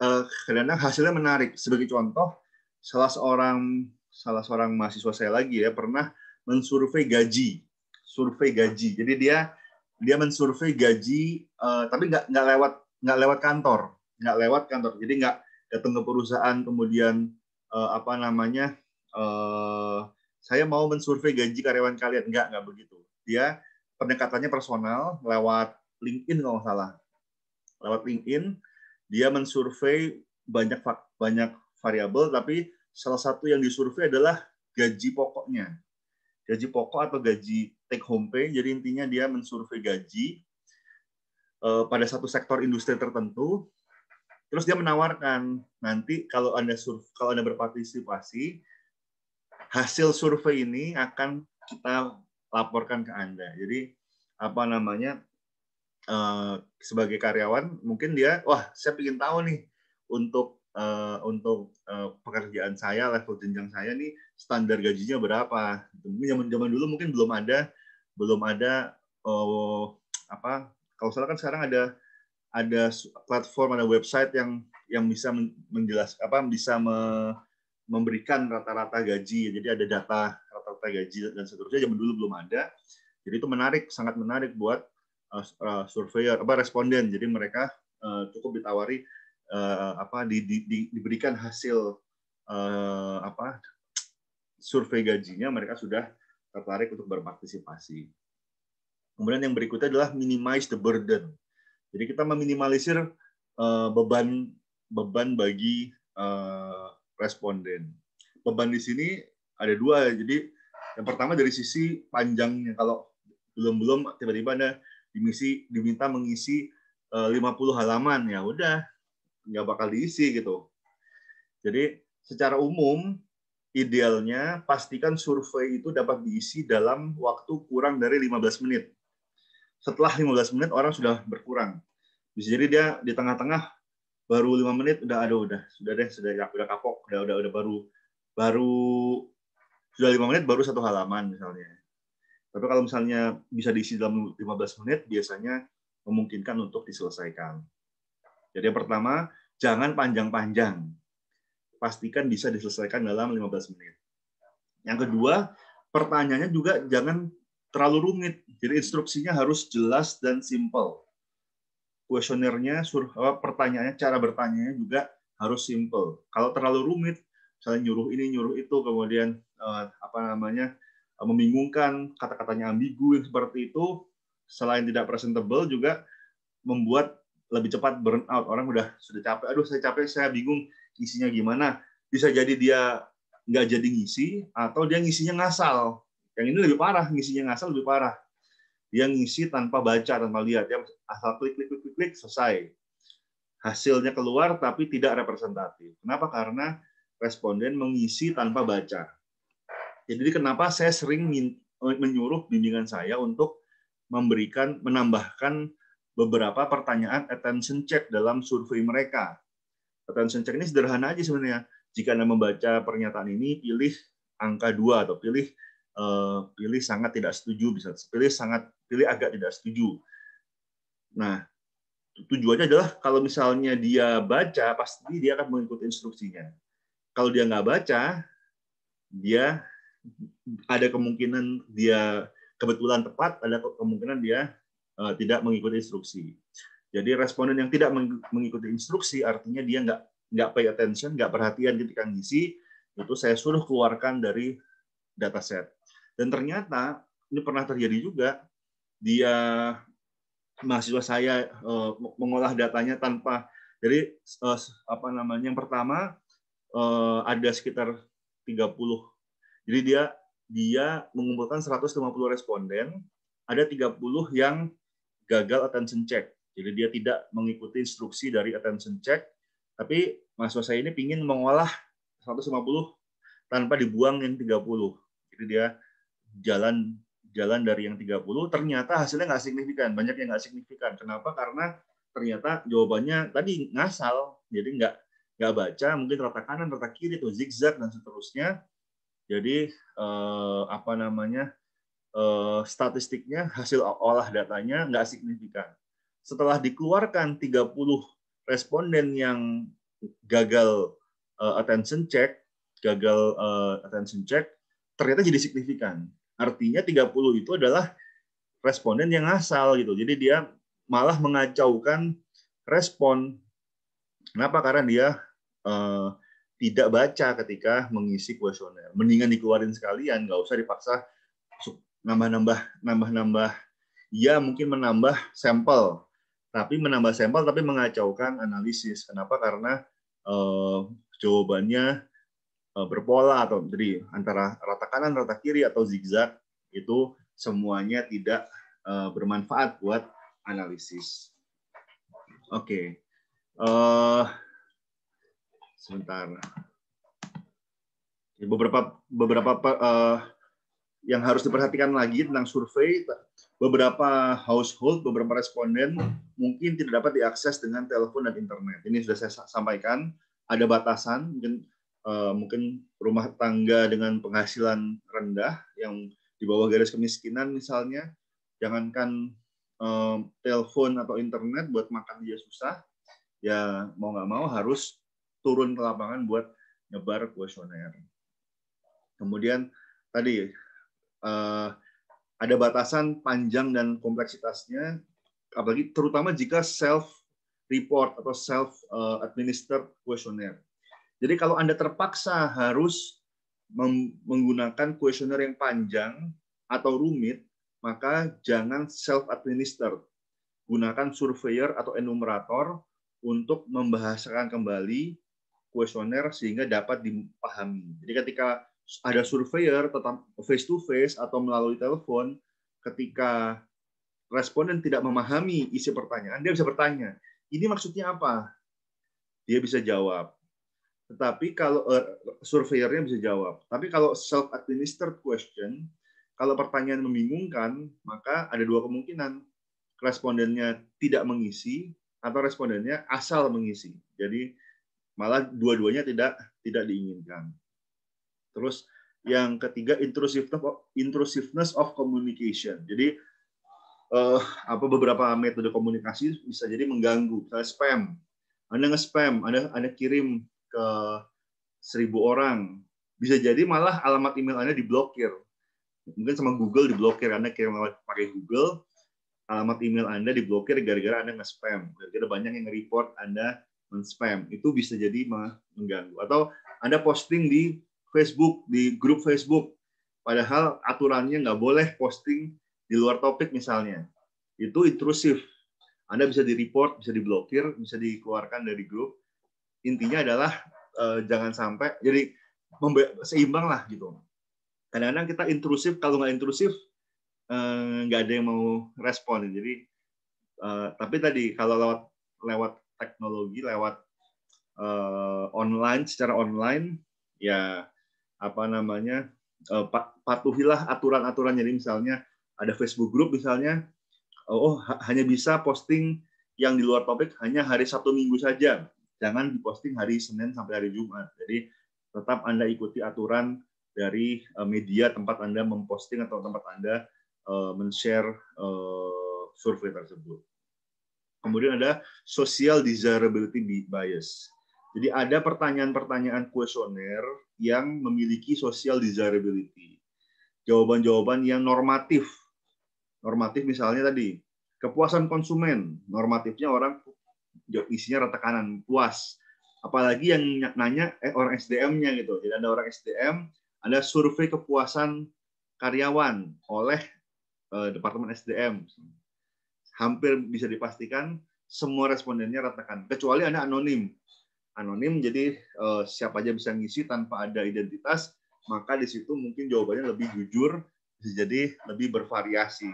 eh, kadang hasilnya menarik. Sebagai contoh, salah seorang salah seorang mahasiswa saya lagi ya pernah mensurvei gaji, survei gaji. Jadi dia dia mensurvei gaji tapi nggak nggak lewat nggak lewat kantor, nggak lewat kantor. Jadi nggak datang ke perusahaan kemudian apa namanya saya mau mensurvei gaji karyawan kalian. Enggak, enggak begitu. Dia pendekatannya personal lewat LinkedIn kalau nggak salah. Lewat LinkedIn, dia mensurvei banyak banyak variabel, tapi salah satu yang disurvei adalah gaji pokoknya. Gaji pokok atau gaji take home pay. Jadi intinya dia mensurvei gaji eh, pada satu sektor industri tertentu. Terus dia menawarkan nanti kalau anda kalau anda berpartisipasi, hasil survei ini akan kita laporkan ke Anda. Jadi apa namanya uh, sebagai karyawan mungkin dia wah saya ingin tahu nih untuk uh, untuk eh, pekerjaan saya level jenjang saya nih standar gajinya berapa. Gitu. Zaman zaman dulu mungkin belum ada belum ada uh, apa kalau salah kan sekarang ada ada platform ada website yang yang bisa menjelaskan apa bisa me, memberikan rata-rata gaji. Jadi ada data rata-rata gaji dan seterusnya zaman dulu belum ada. Jadi itu menarik, sangat menarik buat uh, surveyor apa responden. Jadi mereka eh, cukup ditawari apa di, di, di, diberikan hasil apa survei gajinya mereka sudah tertarik untuk berpartisipasi. Kemudian yang berikutnya adalah minimize the burden. Jadi kita meminimalisir beban beban bagi responden. Beban di sini ada dua, jadi yang pertama dari sisi panjangnya, kalau belum-belum tiba-tiba Anda dimisi, diminta mengisi 50 eh, halaman, ya udah nggak bakal diisi gitu. Jadi secara umum idealnya pastikan survei itu dapat diisi dalam waktu kurang dari 15 menit. Setelah 15 menit orang sudah berkurang. jadi dia di tengah-tengah baru lima menit udah ada udah sudah deh sudah udah kapok udah udah udah baru baru sudah lima menit baru satu halaman misalnya tapi kalau misalnya bisa diisi dalam 15 menit biasanya memungkinkan untuk diselesaikan jadi yang pertama jangan panjang-panjang pastikan bisa diselesaikan dalam 15 menit yang kedua pertanyaannya juga jangan terlalu rumit jadi instruksinya harus jelas dan simple kuesionernya, pertanyaannya, cara bertanya juga harus simple. Kalau terlalu rumit, misalnya nyuruh ini, nyuruh itu, kemudian eh, apa namanya eh, membingungkan, kata-katanya ambigu yang seperti itu, selain tidak presentable juga membuat lebih cepat burn out. Orang udah sudah capek, aduh saya capek, saya bingung isinya gimana. Bisa jadi dia nggak jadi ngisi atau dia ngisinya ngasal. Yang ini lebih parah, ngisinya ngasal lebih parah dia ngisi tanpa baca dan lihat dia asal klik klik klik klik, klik selesai hasilnya keluar tapi tidak representatif kenapa karena responden mengisi tanpa baca jadi kenapa saya sering menyuruh bimbingan saya untuk memberikan menambahkan beberapa pertanyaan attention check dalam survei mereka attention check ini sederhana aja sebenarnya jika Anda membaca pernyataan ini, pilih angka dua atau pilih Eh, pilih sangat tidak setuju, bisa pilih sangat pilih agak tidak setuju. Nah, tujuannya adalah kalau misalnya dia baca, pasti dia akan mengikuti instruksinya. Kalau dia nggak baca, dia ada kemungkinan dia kebetulan tepat, ada kemungkinan dia eh, tidak mengikuti instruksi. Jadi responden yang tidak mengikuti instruksi artinya dia nggak nggak pay attention, nggak perhatian ketika ngisi, itu saya suruh keluarkan dari dataset. Dan ternyata ini pernah terjadi juga dia mahasiswa saya e, mengolah datanya tanpa jadi e, apa namanya yang pertama e, ada sekitar 30. Jadi dia dia mengumpulkan 150 responden, ada 30 yang gagal attention check. Jadi dia tidak mengikuti instruksi dari attention check, tapi mahasiswa saya ini ingin mengolah 150 tanpa dibuang yang 30. Jadi dia jalan jalan dari yang 30 ternyata hasilnya nggak signifikan banyak yang nggak signifikan kenapa karena ternyata jawabannya tadi ngasal jadi nggak nggak baca mungkin rata kanan rata kiri tuh zigzag dan seterusnya jadi eh, apa namanya eh, statistiknya hasil olah datanya nggak signifikan setelah dikeluarkan 30 responden yang gagal eh, attention check gagal eh, attention check ternyata jadi signifikan Artinya 30 itu adalah responden yang asal gitu. Jadi dia malah mengacaukan respon. Kenapa? Karena dia uh, tidak baca ketika mengisi kuesioner. Mendingan dikeluarin sekalian, nggak usah dipaksa nambah-nambah, nambah-nambah. Ya mungkin menambah sampel, tapi menambah sampel tapi mengacaukan analisis. Kenapa? Karena uh, jawabannya Eh, berpola atau dari antara rata kanan, rata kiri atau zigzag itu semuanya tidak eh, bermanfaat buat analisis. Oke, okay. Eh, sebentar. Beberapa beberapa yang harus diperhatikan lagi tentang survei, beberapa household, beberapa responden mungkin tidak dapat diakses dengan telepon dan internet. Ini sudah saya sampaikan. Ada batasan, mungkin uh, mungkin rumah tangga dengan penghasilan rendah yang di bawah garis kemiskinan misalnya, jangankan uh, telepon atau internet buat makan dia susah, ya mau nggak mau harus turun ke lapangan buat nyebar kuesioner. Kemudian tadi uh, ada batasan panjang dan kompleksitasnya, apalagi terutama jika self report atau self administer administered jadi kalau Anda terpaksa harus menggunakan kuesioner yang panjang atau rumit, maka jangan self-administer. Gunakan surveyor atau enumerator untuk membahasakan kembali kuesioner sehingga dapat dipahami. Jadi ketika ada surveyor tetap face to face atau melalui telepon, ketika responden tidak memahami isi pertanyaan, dia bisa bertanya, ini maksudnya apa? Dia bisa jawab. Tetapi kalau uh, surveyornya bisa jawab. Tapi kalau self-administered question, kalau pertanyaan membingungkan, maka ada dua kemungkinan. Respondennya tidak mengisi atau respondennya asal mengisi. Jadi malah dua-duanya tidak tidak diinginkan. Terus yang ketiga intrusiveness of, communication. Jadi uh, apa beberapa metode komunikasi bisa jadi mengganggu, misalnya spam. Anda nge-spam, Anda Anda kirim ke seribu orang. Bisa jadi malah alamat email Anda diblokir. Mungkin sama Google diblokir, Anda kirim pakai Google, alamat email Anda diblokir gara-gara Anda nge-spam. Gara-gara banyak yang report Anda men-spam. Itu bisa jadi mengganggu. Atau Anda posting di Facebook, di grup Facebook. Padahal aturannya nggak boleh posting di luar topik misalnya. Itu intrusif. Anda bisa di-report, bisa diblokir, bisa dikeluarkan dari grup intinya adalah uh, jangan sampai jadi seimbang lah gitu. Kadang-kadang kita intrusif, kalau nggak intrusif uh, nggak ada yang mau respon. Jadi uh, tapi tadi kalau lewat lewat teknologi, lewat uh, online secara online ya apa namanya uh, patuhilah aturan-aturan. Jadi misalnya ada Facebook group misalnya, oh hanya bisa posting yang di luar topik hanya hari Sabtu Minggu saja jangan diposting hari Senin sampai hari Jumat. Jadi tetap Anda ikuti aturan dari eh, media tempat Anda memposting atau tempat Anda eh, men-share eh, survei tersebut. Kemudian ada social desirability bias. Jadi ada pertanyaan-pertanyaan kuesioner yang memiliki social desirability. Jawaban-jawaban yang normatif. Normatif misalnya tadi, kepuasan konsumen. Normatifnya orang job isinya rata kanan puas apalagi yang nanya eh orang SDM-nya gitu jadi ada orang SDM ada survei kepuasan karyawan oleh eh, departemen SDM hampir bisa dipastikan semua respondennya rata kanan kecuali anda anonim anonim jadi eh, siapa aja bisa ngisi tanpa ada identitas maka di situ mungkin jawabannya lebih jujur jadi lebih bervariasi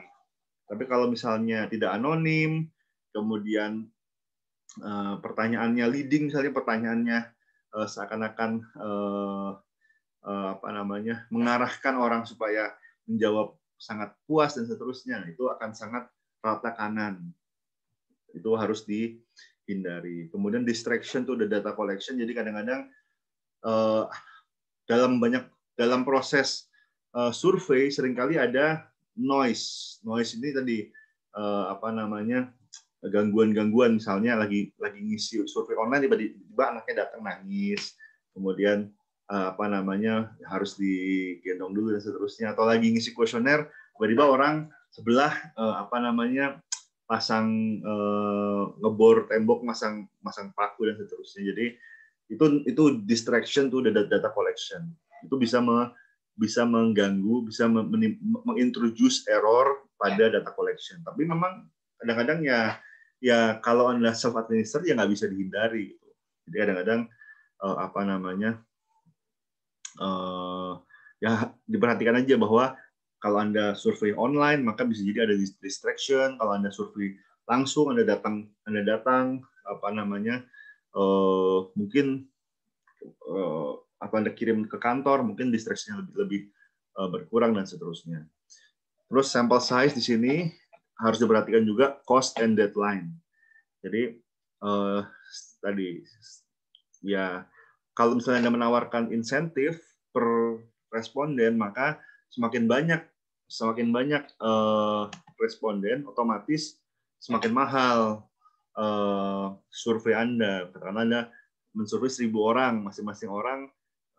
tapi kalau misalnya tidak anonim kemudian Eh, pertanyaannya leading misalnya pertanyaannya eh, seakan-akan eh, apa namanya mengarahkan orang supaya menjawab sangat puas dan seterusnya itu akan sangat rata kanan itu harus dihindari kemudian distraction tuh the data collection jadi kadang-kadang dalam banyak dalam proses survei seringkali ada noise noise ini tadi apa namanya gangguan-gangguan misalnya lagi lagi ngisi survei online tiba-tiba anaknya datang nangis kemudian eh, apa namanya harus digendong dulu dan seterusnya atau lagi ngisi kuesioner tiba-tiba orang sebelah eh, apa namanya pasang eh, ngebor tembok masang masang paku dan seterusnya jadi itu itu distraction tuh data data collection itu bisa me, bisa mengganggu bisa mengintroduce error pada ya. data collection tapi memang kadang-kadang ya ya kalau anda self administer ya nggak bisa dihindari gitu. Jadi kadang-kadang uh, apa namanya uh, ya diperhatikan aja bahwa kalau anda survei online maka bisa jadi ada distraction. Kalau anda survei langsung anda datang anda datang apa namanya uh, mungkin uh, atau anda kirim ke kantor mungkin distraksinya lebih lebih uh, berkurang dan seterusnya. Terus sampel size di sini harus diperhatikan juga cost and deadline. Jadi uh, tadi ya kalau misalnya Anda menawarkan insentif per responden maka semakin banyak semakin banyak uh, responden otomatis semakin mahal uh, survei Anda. Karena Anda mensurvei seribu orang, masing-masing orang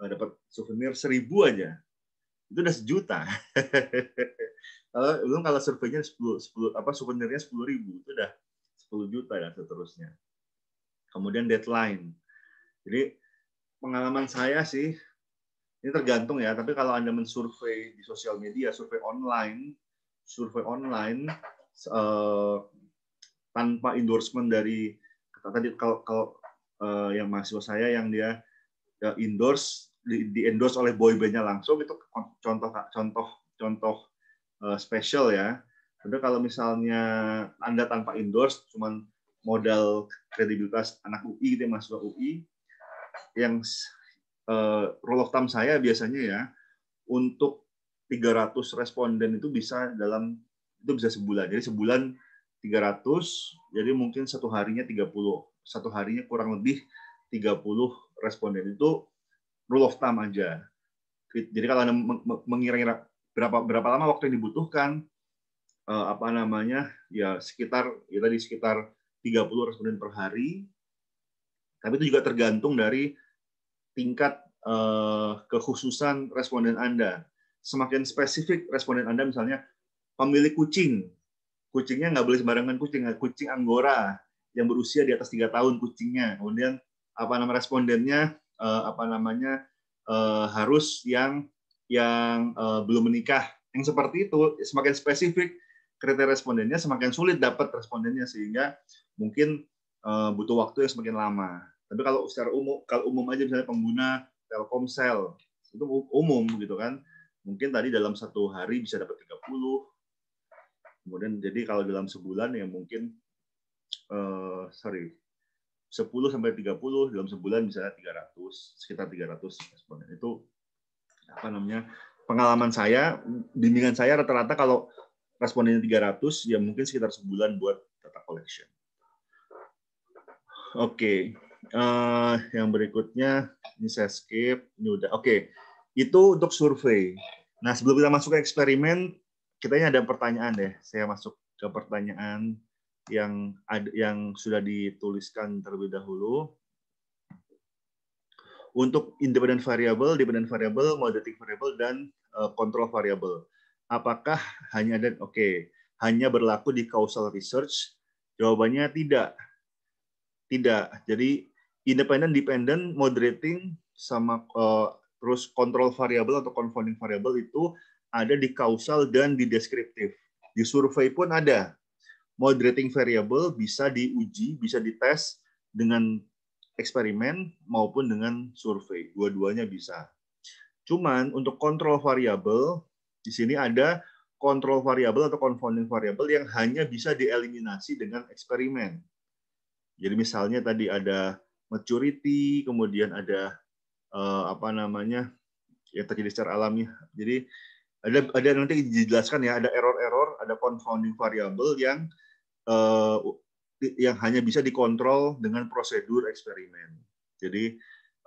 uh, dapat souvenir seribu aja itu udah sejuta. kalau kalau surveinya sepuluh sepuluh apa souvenirnya sepuluh ribu itu udah sepuluh juta dan ya seterusnya. Kemudian deadline. Jadi pengalaman saya sih ini tergantung ya, tapi kalau Anda mensurvei di sosial media, survei online, survei online uh, tanpa endorsement dari tadi kalau kalau uh, yang mahasiswa saya yang dia ya, endorse di, endorse oleh Boy boybandnya langsung itu contoh contoh contoh uh, eh, spesial ya. Tapi kalau misalnya anda tanpa endorse, cuman modal kredibilitas anak UI gitu ya, mahasiswa UI, yang uh, rule of thumb saya biasanya ya untuk 300 responden itu bisa dalam itu bisa sebulan. Jadi sebulan 300, jadi mungkin satu harinya 30. Satu harinya kurang lebih 30 responden itu rule of thumb aja. Jadi kalau Anda mengira-ngira berapa berapa lama waktu yang dibutuhkan eh, apa namanya? ya sekitar ya tadi sekitar 30 responden per hari. Tapi itu juga tergantung dari tingkat uh, kekhususan responden Anda. Semakin spesifik responden Anda misalnya pemilik kucing. Kucingnya nggak boleh sembarangan kucing, kucing anggora yang berusia di atas tiga tahun kucingnya. Kemudian apa nama respondennya uh, apa namanya uh, harus yang yang uh, belum menikah. Yang seperti itu semakin spesifik kriteria respondennya semakin sulit dapat respondennya sehingga mungkin uh, butuh waktu yang semakin lama. Tapi kalau secara umum kalau umum aja misalnya pengguna Telkomsel itu umum gitu kan. Mungkin tadi dalam satu hari bisa dapat 30. Kemudian jadi kalau dalam sebulan ya mungkin uh, sorry 10 sampai 30 dalam sebulan misalnya 300 sekitar 300 responden itu apa namanya pengalaman saya bimbingan saya rata-rata kalau respondennya 300 ya mungkin sekitar sebulan buat data collection. Oke, okay. uh, eh, yang berikutnya ini saya skip, ini udah. Oke, okay. itu untuk survei. Nah sebelum kita masuk ke eksperimen, kita ini ada pertanyaan deh. Saya masuk ke pertanyaan yang yang sudah dituliskan terlebih dahulu. Untuk independent variable, dependent variable, moderating variable dan eh, control variable. Apakah hanya ada oke, okay, hanya berlaku di causal research? Jawabannya tidak. Tidak. Jadi independent, dependent, moderating sama uh, terus control variable atau confounding variable itu ada di causal dan di deskriptif. Di survei pun ada moderating variable bisa diuji, bisa dites dengan eksperimen maupun dengan survei. Dua-duanya bisa. Cuman untuk kontrol variable, di sini ada kontrol variable atau confounding variable yang hanya bisa dieliminasi dengan eksperimen. Jadi misalnya tadi ada maturity, kemudian ada eh, apa namanya yang terjadi secara alami. Jadi ada ada nanti dijelaskan ya ada error-error, ada confounding variable yang uh, yang hanya bisa dikontrol dengan prosedur eksperimen. Jadi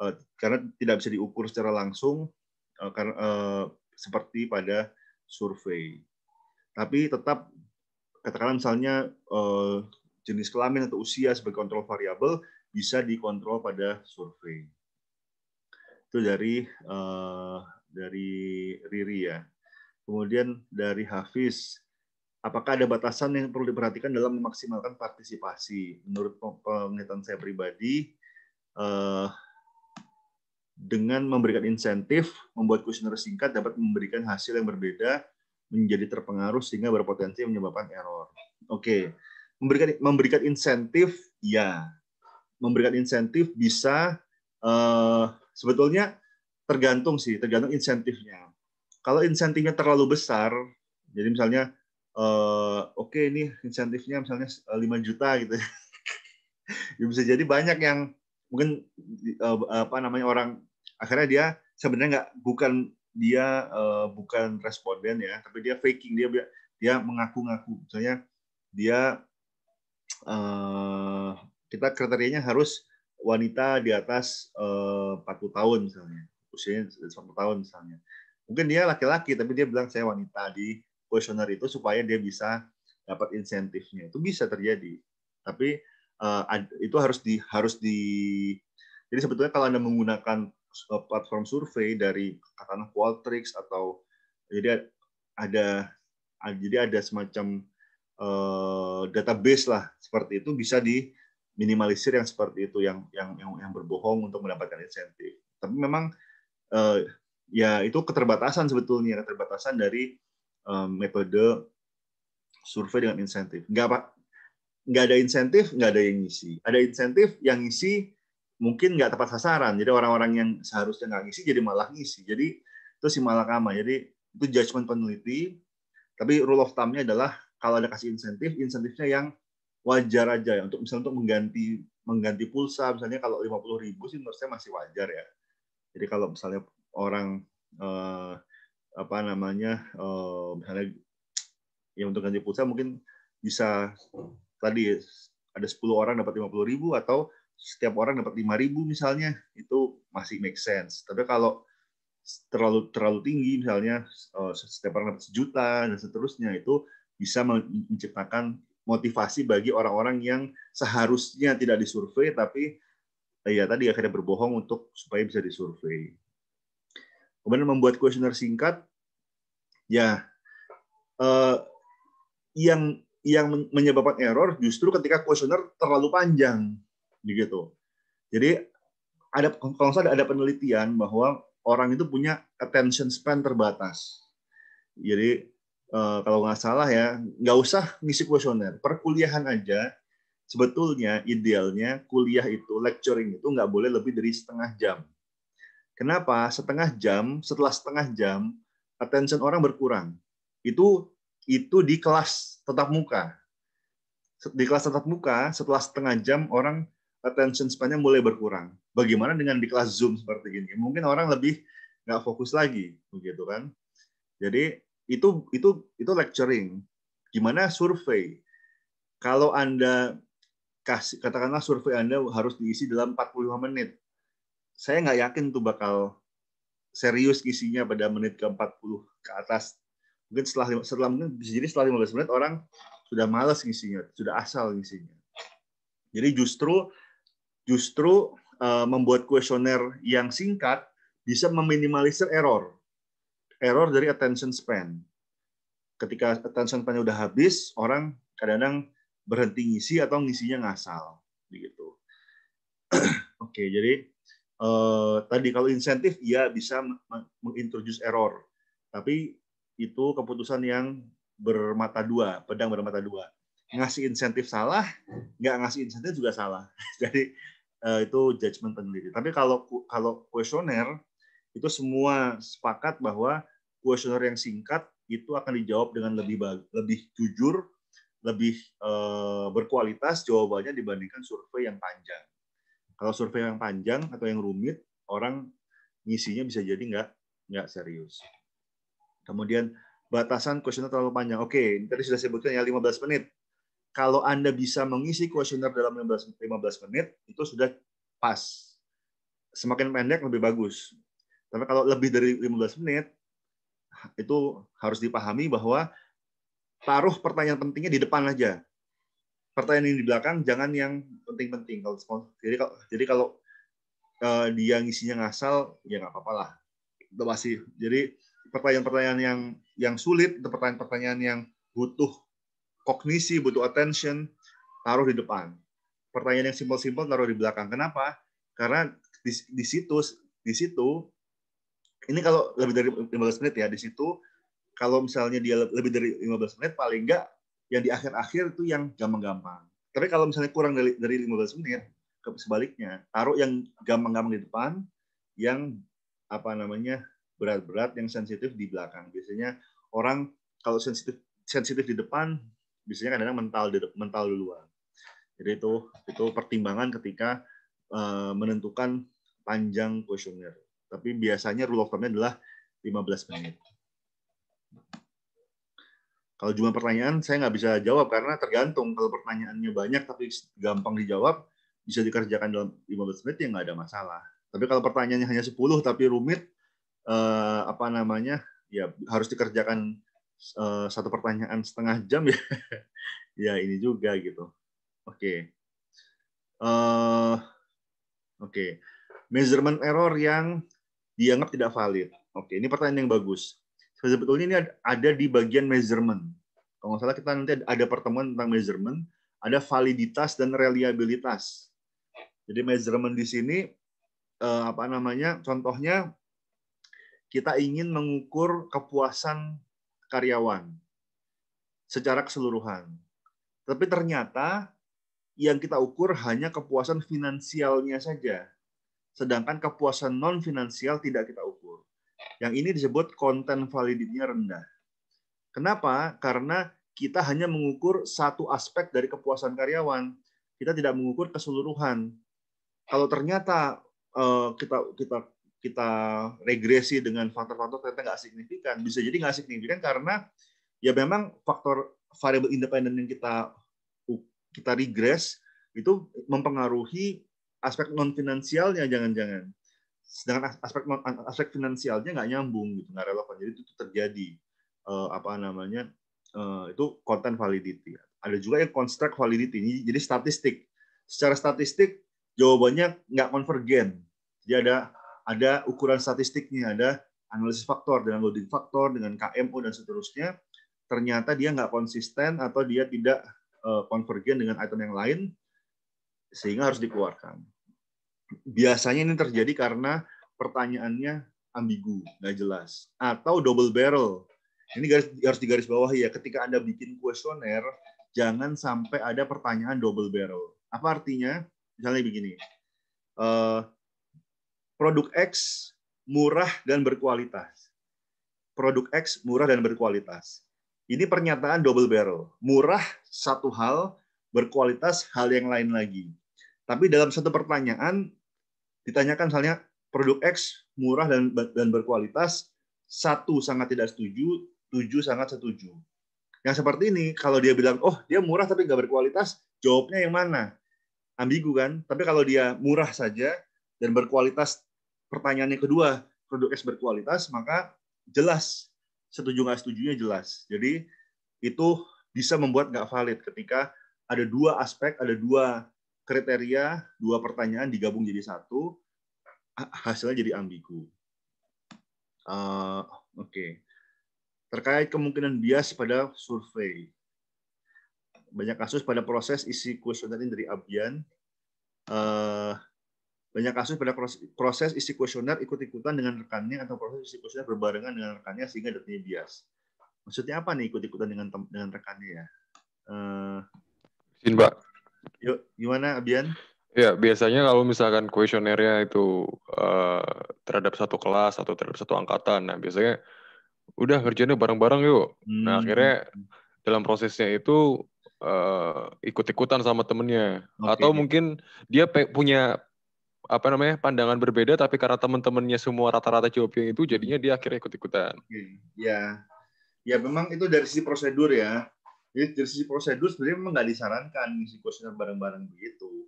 uh, karena tidak bisa diukur secara langsung uh, karena, uh, seperti pada survei. Tapi tetap katakanlah misalnya uh, jenis kelamin atau usia sebagai kontrol variabel bisa dikontrol pada survei. Itu dari uh, dari Riri ya. Kemudian dari Hafiz apakah ada batasan yang perlu diperhatikan dalam memaksimalkan partisipasi? Menurut pengetahuan saya pribadi, eh, dengan memberikan insentif, membuat kuesioner singkat dapat memberikan hasil yang berbeda, menjadi terpengaruh sehingga berpotensi menyebabkan error. Oke, okay. memberikan memberikan insentif, ya, memberikan insentif bisa eh, sebetulnya tergantung sih, tergantung insentifnya. Kalau insentifnya terlalu besar, jadi misalnya Eh, oke okay, ini insentifnya misalnya 5 eh, juta gitu. ya bisa jadi banyak yang mungkin uh, apa namanya orang akhirnya dia sebenarnya nggak bukan dia uh, bukan responden ya, tapi dia faking dia dia mengaku-ngaku misalnya dia uh, kita kriterianya harus wanita di atas uh, 40 tahun misalnya usianya 40 tahun misalnya mungkin dia laki-laki tapi dia bilang saya wanita di kuesioner itu supaya dia bisa dapat insentifnya itu bisa terjadi tapi uh, itu harus di harus di jadi sebetulnya kalau anda menggunakan eh, platform survei dari katakanlah Qualtrics atau jadi ada jadi ada semacam uh, database lah seperti itu bisa diminimalisir yang seperti itu yang yang yang, yang berbohong untuk mendapatkan insentif tapi memang uh, ya itu keterbatasan sebetulnya keterbatasan dari Eh, metode survei dengan insentif. Nggak pak, nggak ada insentif, nggak ada yang ngisi. Ada insentif yang ngisi mungkin nggak tepat sasaran. Jadi orang-orang yang seharusnya nggak ngisi jadi malah ngisi. Jadi itu si malakama. Jadi itu judgement peneliti. Tapi rule of thumb-nya adalah kalau ada kasih insentif, insentifnya yang wajar aja ya untuk misalnya untuk mengganti mengganti pulsa misalnya kalau puluh ribu sih menurut saya masih wajar ya. Jadi kalau misalnya orang eh, apa namanya uh, misalnya yang untuk ganjil pulsa mungkin bisa tadi ada 10 orang dapat 50 ribu atau setiap orang dapat lima ribu misalnya itu masih make sense tapi kalau terlalu terlalu tinggi misalnya uh, setiap orang dapat sejuta dan seterusnya itu bisa menciptakan motivasi bagi orang-orang yang seharusnya tidak disurvei tapi ya tadi akhirnya berbohong untuk supaya bisa disurvei kemudian membuat kuesioner singkat ya eh, yang yang menyebabkan error justru ketika kuesioner terlalu panjang begitu jadi ada kalau saya ada penelitian bahwa orang itu punya attention span terbatas jadi eh, kalau nggak salah ya nggak usah ngisi kuesioner perkuliahan aja sebetulnya idealnya kuliah itu lecturing itu nggak boleh lebih dari setengah jam Kenapa? Setengah jam, setelah setengah jam, attention orang berkurang. Itu itu di kelas tetap muka. Di kelas tetap muka, setelah setengah jam orang attention sepanjang mulai berkurang. Bagaimana dengan di kelas Zoom seperti ini? Mungkin orang lebih nggak fokus lagi, begitu kan? Jadi itu itu itu lecturing. Gimana survei? Kalau anda kasih katakanlah survei anda harus diisi dalam 45 menit saya nggak yakin tuh bakal serius isinya pada menit ke-40 ke atas. Mungkin setelah setelah mungkin bisa jadi setelah 15 menit orang sudah males ngisinya, sudah asal ngisinya. Jadi justru justru uh, membuat kuesioner yang singkat bisa meminimalisir error. Error dari attention span. Ketika attention span udah habis, orang kadang-kadang berhenti ngisi atau ngisinya ngasal Begitu. Oke, jadi Eh, tadi kalau insentif ya bisa mengintroduce error, tapi itu keputusan yang bermata dua, pedang bermata dua. Ngasih insentif salah, nggak ngasih insentif juga salah. Jadi eh, itu judgement peneliti. Tapi kalau kalau kuesioner itu semua sepakat bahwa kuesioner yang singkat itu akan dijawab dengan lebih lebih jujur, lebih eh, berkualitas jawabannya dibandingkan survei yang panjang. Kalau survei yang panjang atau yang rumit, orang ngisinya bisa jadi nggak nggak serius. Kemudian batasan kuesioner terlalu panjang. Oke, ini tadi sudah sebutkan ya 15 menit. Kalau Anda bisa mengisi kuesioner dalam 15, 15 menit, itu sudah pas. Semakin pendek lebih bagus. Tapi kalau lebih dari 15 menit, itu harus dipahami bahwa taruh pertanyaan pentingnya di depan aja pertanyaan yang di belakang jangan yang penting-penting kalau jadi kalau jadi kalau uh, dia ngisinya ngasal ya nggak apa-apa lah itu masih jadi pertanyaan-pertanyaan yang yang sulit pertanyaan-pertanyaan yang butuh kognisi butuh attention taruh di depan pertanyaan yang simpel-simpel taruh di belakang kenapa karena di, di situ di situ ini kalau lebih dari 15 menit ya di situ kalau misalnya dia lebih dari 15 menit paling enggak yang di akhir-akhir itu yang gampang-gampang. Tapi kalau misalnya kurang dari dari 15 menit, sebaliknya, taruh yang gampang-gampang di depan, yang apa namanya berat-berat, yang sensitif di belakang. Biasanya orang kalau sensitif sensitif di depan, biasanya kadang-kadang mental di, mental di luar. Jadi itu itu pertimbangan ketika uh, menentukan panjang kuesioner. Tapi biasanya rule of thumb-nya adalah 15 menit. Kalau jumlah pertanyaan, saya nggak bisa jawab karena tergantung. Kalau pertanyaannya banyak tapi gampang dijawab, bisa dikerjakan dalam 15 menit ya nggak ada masalah. Tapi kalau pertanyaannya hanya 10 tapi rumit, eh, apa namanya, ya harus dikerjakan eh, satu pertanyaan setengah jam ya. ya ini juga gitu. Oke. Okay. Uh, eh, Oke. Okay. Measurement error yang dianggap tidak valid. Oke, okay. ini pertanyaan yang bagus sebetulnya ini ada di bagian measurement. Kalau nggak salah kita nanti ada pertemuan tentang measurement, ada validitas dan reliabilitas. Jadi measurement di sini eh, apa namanya? Contohnya kita ingin mengukur kepuasan karyawan secara keseluruhan. Tapi ternyata yang kita ukur hanya kepuasan finansialnya saja. Sedangkan kepuasan non finansial tidak kita ukur yang ini disebut konten validity rendah. Kenapa? Karena kita hanya mengukur satu aspek dari kepuasan karyawan. Kita tidak mengukur keseluruhan. Kalau ternyata eh, kita kita kita regresi dengan faktor-faktor ternyata nggak signifikan, bisa jadi nggak signifikan karena ya memang faktor variabel independen yang kita kita regress itu mempengaruhi aspek non finansialnya jangan-jangan sedangkan aspek aspek finansialnya nggak nyambung gitu nggak relevan jadi itu, terjadi uh, apa namanya uh, itu konten validity ada juga yang construct validity ini jadi statistik secara statistik jawabannya nggak konvergen jadi ada ada ukuran statistiknya ada analisis faktor dengan loading faktor dengan KMO dan seterusnya ternyata dia nggak konsisten atau dia tidak uh, konvergen dengan item yang lain sehingga harus dikeluarkan biasanya ini terjadi karena pertanyaannya ambigu, nggak jelas, atau double barrel. Ini garis, harus digaris bawah ya. Ketika Anda bikin kuesioner, jangan sampai ada pertanyaan double barrel. Apa artinya? Misalnya begini, uh, produk X murah dan berkualitas. Produk X murah dan berkualitas. Ini pernyataan double barrel. Murah satu hal, berkualitas hal yang lain lagi. Tapi dalam satu pertanyaan ditanyakan misalnya produk X murah dan dan berkualitas, satu sangat tidak setuju, tujuh sangat setuju. Yang seperti ini, kalau dia bilang, oh dia murah tapi nggak berkualitas, jawabnya yang mana? Ambigu kan? Tapi kalau dia murah saja dan berkualitas, pertanyaannya kedua, produk X berkualitas, maka jelas, setuju nggak setujunya jelas. Jadi itu bisa membuat nggak valid ketika ada dua aspek, ada dua kriteria dua pertanyaan digabung jadi satu, hasilnya jadi ambigu. Uh, Oke. Okay. Terkait kemungkinan bias pada survei. Banyak kasus pada proses isi kuesioner ini dari Abian. Uh, banyak kasus pada proses isi kuesioner ikut-ikutan dengan rekannya atau proses isi kuesioner berbarengan dengan rekannya sehingga datanya bias. Maksudnya apa nih ikut-ikutan dengan dengan rekannya ya? Uh, eh, Pak. Yuk, gimana Abian? Ya, biasanya kalau misalkan kuesionernya itu uh, terhadap satu kelas atau terhadap satu angkatan, nah biasanya udah kerjanya bareng-bareng yuk. Nah, hmm. Nah, akhirnya dalam prosesnya itu uh, ikut-ikutan sama temennya. Okay. Atau mungkin dia punya apa namanya pandangan berbeda tapi karena teman-temannya semua rata-rata jawabnya itu jadinya dia akhirnya ikut-ikutan. Okay. Ya, ya memang itu dari sisi prosedur ya. Jadi dari sisi prosedur sebenarnya memang nggak disarankan ngisi kuesioner bareng-bareng begitu.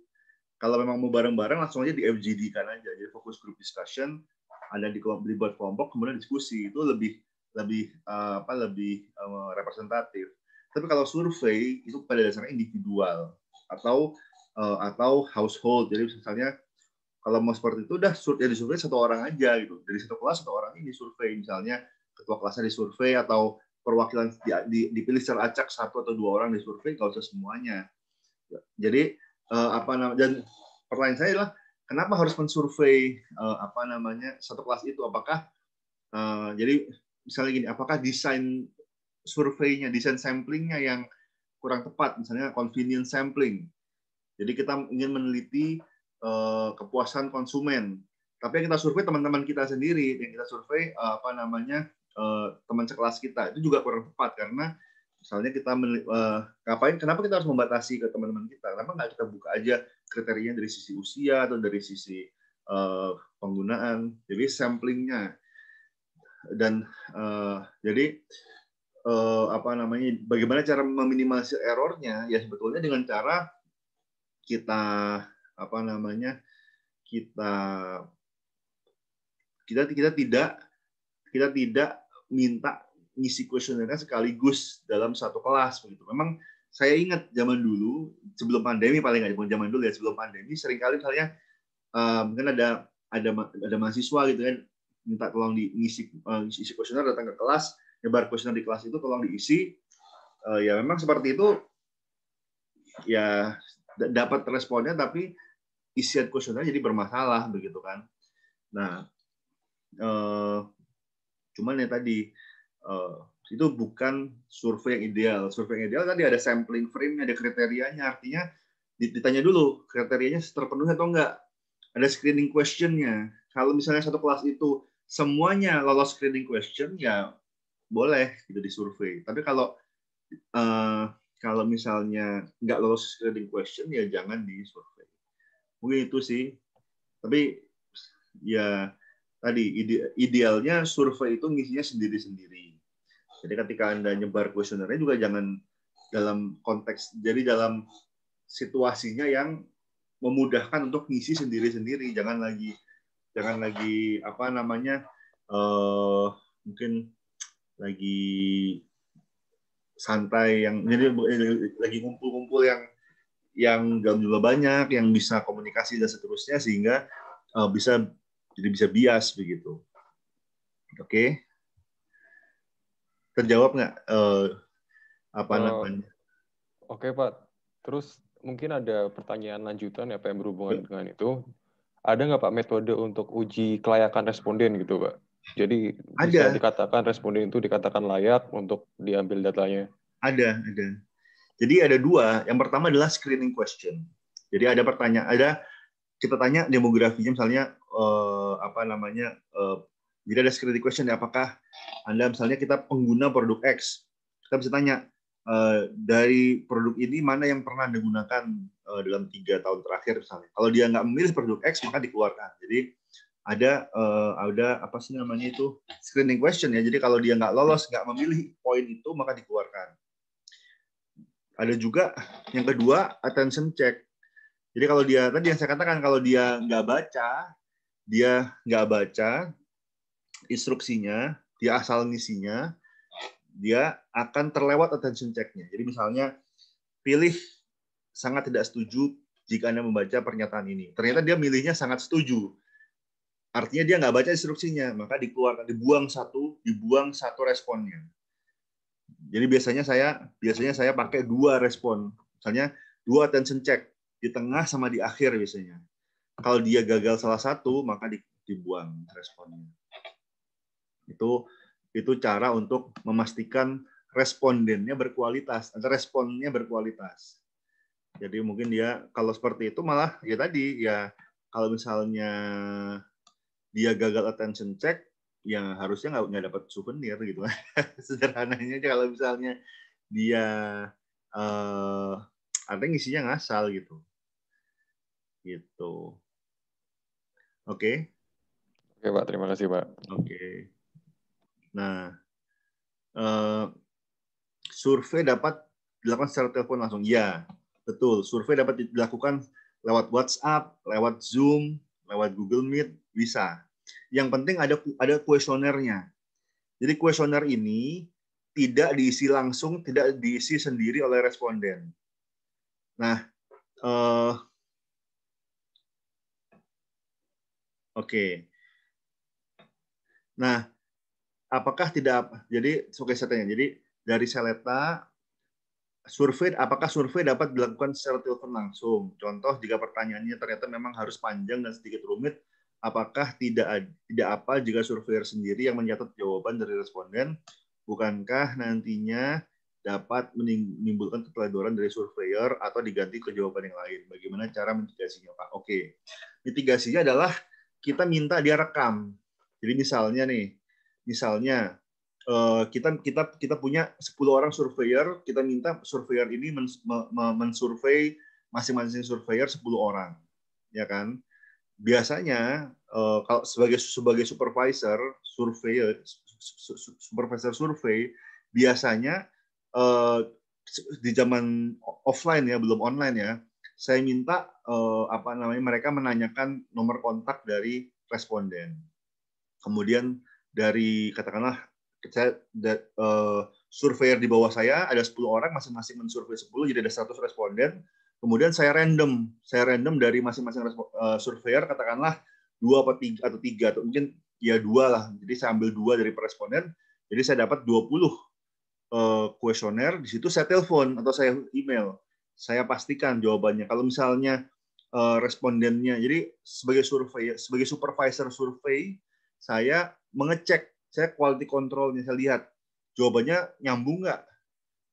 Kalau memang mau bareng-bareng langsung aja di FGD kan aja. Jadi fokus grup discussion ada di kelompok dibuat kelompok kemudian diskusi itu lebih lebih eh, apa lebih uh, representatif. Tapi kalau survei itu pada dasarnya individual atau eh, atau household. Jadi misalnya kalau mau seperti itu udah sur ya survei satu orang aja gitu. Dari satu kelas satu orang ini survei misalnya ketua kelasnya disurvei atau perwakilan di, dipilih secara acak satu atau dua orang di survei nggak usah semuanya jadi eh, apa namanya dan pertanyaan saya adalah kenapa harus mensurvei eh, apa namanya satu kelas itu apakah eh, jadi misalnya gini apakah desain surveinya desain samplingnya yang kurang tepat misalnya convenient sampling jadi kita ingin meneliti kepuasan konsumen tapi yang kita survei teman-teman kita sendiri yang kita survei apa namanya Eh, teman sekelas kita itu juga kurang tepat karena misalnya kita uh, ngapain kenapa kita harus membatasi ke teman-teman kita kenapa nggak kita buka aja kriterianya dari sisi usia atau dari sisi uh, penggunaan jadi samplingnya dan uh, jadi uh, apa namanya bagaimana cara meminimalisir errornya ya sebetulnya dengan cara kita apa namanya kita kita kita tidak kita tidak minta ngisi kuesionernya sekaligus dalam satu kelas begitu. Memang saya ingat zaman dulu sebelum pandemi paling nggak zaman dulu ya sebelum pandemi sering kali misalnya um, kan ada ada ada mahasiswa gitu kan minta tolong diisi uh, eh, isi kuesioner datang ke kelas nyebar kuesioner di kelas itu tolong diisi uh, ya memang seperti itu ya dapat responnya tapi isian kuesioner jadi bermasalah begitu kan nah uh, Cuman yang tadi uh, itu bukan survei yang ideal. Survei yang ideal tadi ada sampling frame, ada kriterianya. Artinya ditanya dulu kriterianya terpenuhi atau enggak. Ada screening questionnya. Kalau misalnya satu kelas itu semuanya lolos screening question, ya boleh gitu survei. Tapi kalau uh, kalau misalnya nggak lolos screening question, ya jangan survei. Mungkin itu sih. Tapi ya tadi ide, idealnya survei itu ngisinya sendiri-sendiri. Jadi ketika Anda nyebar kuesionernya juga jangan dalam konteks jadi dalam situasinya yang memudahkan untuk ngisi sendiri-sendiri, jangan lagi jangan lagi apa namanya uh, mungkin lagi santai yang jadi lagi ngumpul-ngumpul yang yang gak juga banyak yang bisa komunikasi dan seterusnya sehingga uh, bisa jadi bisa bias begitu. Oke. Okay? Terjawab nggak uh, apa uh, namanya? Oke okay, Pak. Terus mungkin ada pertanyaan lanjutan ya Pak yang berhubungan ya. dengan itu. Ada nggak Pak metode untuk uji kelayakan responden gitu Pak? Jadi ada. bisa dikatakan responden itu dikatakan layak untuk diambil datanya. Ada, ada. Jadi ada dua. Yang pertama adalah screening question. Jadi ada pertanyaan, ada kita tanya demografinya misalnya uh, apa namanya uh, jadi ada security question ya apakah anda misalnya kita pengguna produk X kita bisa tanya uh, dari produk ini mana yang pernah anda gunakan uh, dalam tiga tahun terakhir misalnya kalau dia nggak memilih produk X maka dikeluarkan jadi ada uh, ada apa sih namanya itu screening question ya jadi kalau dia nggak lolos nggak memilih poin itu maka dikeluarkan ada juga yang kedua attention check jadi kalau dia tadi yang saya katakan kalau dia nggak baca dia nggak baca instruksinya, dia asal ngisinya, dia akan terlewat attention check-nya. Jadi misalnya pilih sangat tidak setuju jika Anda membaca pernyataan ini. Ternyata dia milihnya sangat setuju. Artinya dia nggak baca instruksinya, maka dikeluarkan, dibuang satu, dibuang satu responnya. Jadi biasanya saya biasanya saya pakai dua respon. Misalnya dua attention check di tengah sama di akhir biasanya kalau dia gagal salah satu maka dibuang responnya itu itu cara untuk memastikan respondennya berkualitas atau responnya berkualitas jadi mungkin dia kalau seperti itu malah ya tadi ya kalau misalnya dia gagal attention check yang harusnya nggak nggak dapat souvenir gitu kan. sederhananya kalau misalnya dia uh, eh, artinya isinya ngasal gitu gitu Oke. Okay? Oke, Pak. Terima kasih, Pak. Oke. Okay. Nah, uh, survei dapat dilakukan secara telepon langsung. Ya, betul. Survei dapat dilakukan lewat WhatsApp, lewat Zoom, lewat Google Meet, bisa. Yang penting ada ada kuesionernya. Jadi kuesioner ini tidak diisi langsung, tidak diisi sendiri oleh responden. Nah, eh, Oke. Nah, apakah tidak jadi oke saya tanya. Jadi dari Seleta survei apakah survei dapat dilakukan secara telepon langsung? Contoh jika pertanyaannya ternyata memang harus panjang dan sedikit rumit, apakah tidak tidak apa jika surveyor sendiri yang mencatat jawaban dari responden? Bukankah nantinya dapat menimbulkan keteladuran dari surveyor atau diganti ke jawaban yang lain? Bagaimana cara mitigasinya, Pak? Oke, mitigasinya adalah kita minta dia rekam. Jadi misalnya nih, misalnya eh, kita kita kita punya 10 orang surveyor, kita minta surveyor ini mensurvey masing-masing surveyor 10 orang. Ya kan? Biasanya eh, kalau sebagai sebagai supervisor, surveyor supervisor survei biasanya eh, di zaman offline ya, belum online ya, saya minta uh, apa namanya mereka menanyakan nomor kontak dari responden. Kemudian dari katakanlah saya eh, surveyor di bawah saya ada 10 orang masing-masing mensurvei 10 jadi ada 100 responden. Kemudian saya random, saya random dari masing-masing uh, surveyor katakanlah dua atau tiga atau tiga atau mungkin ya dua lah. Jadi saya ambil dua dari responden. Jadi saya dapat 20 kuesioner. Uh, di situ saya telepon atau saya email saya pastikan jawabannya. Kalau misalnya eh, respondennya, jadi sebagai survei, sebagai supervisor survei, saya mengecek, saya quality controlnya, saya lihat jawabannya nyambung nggak.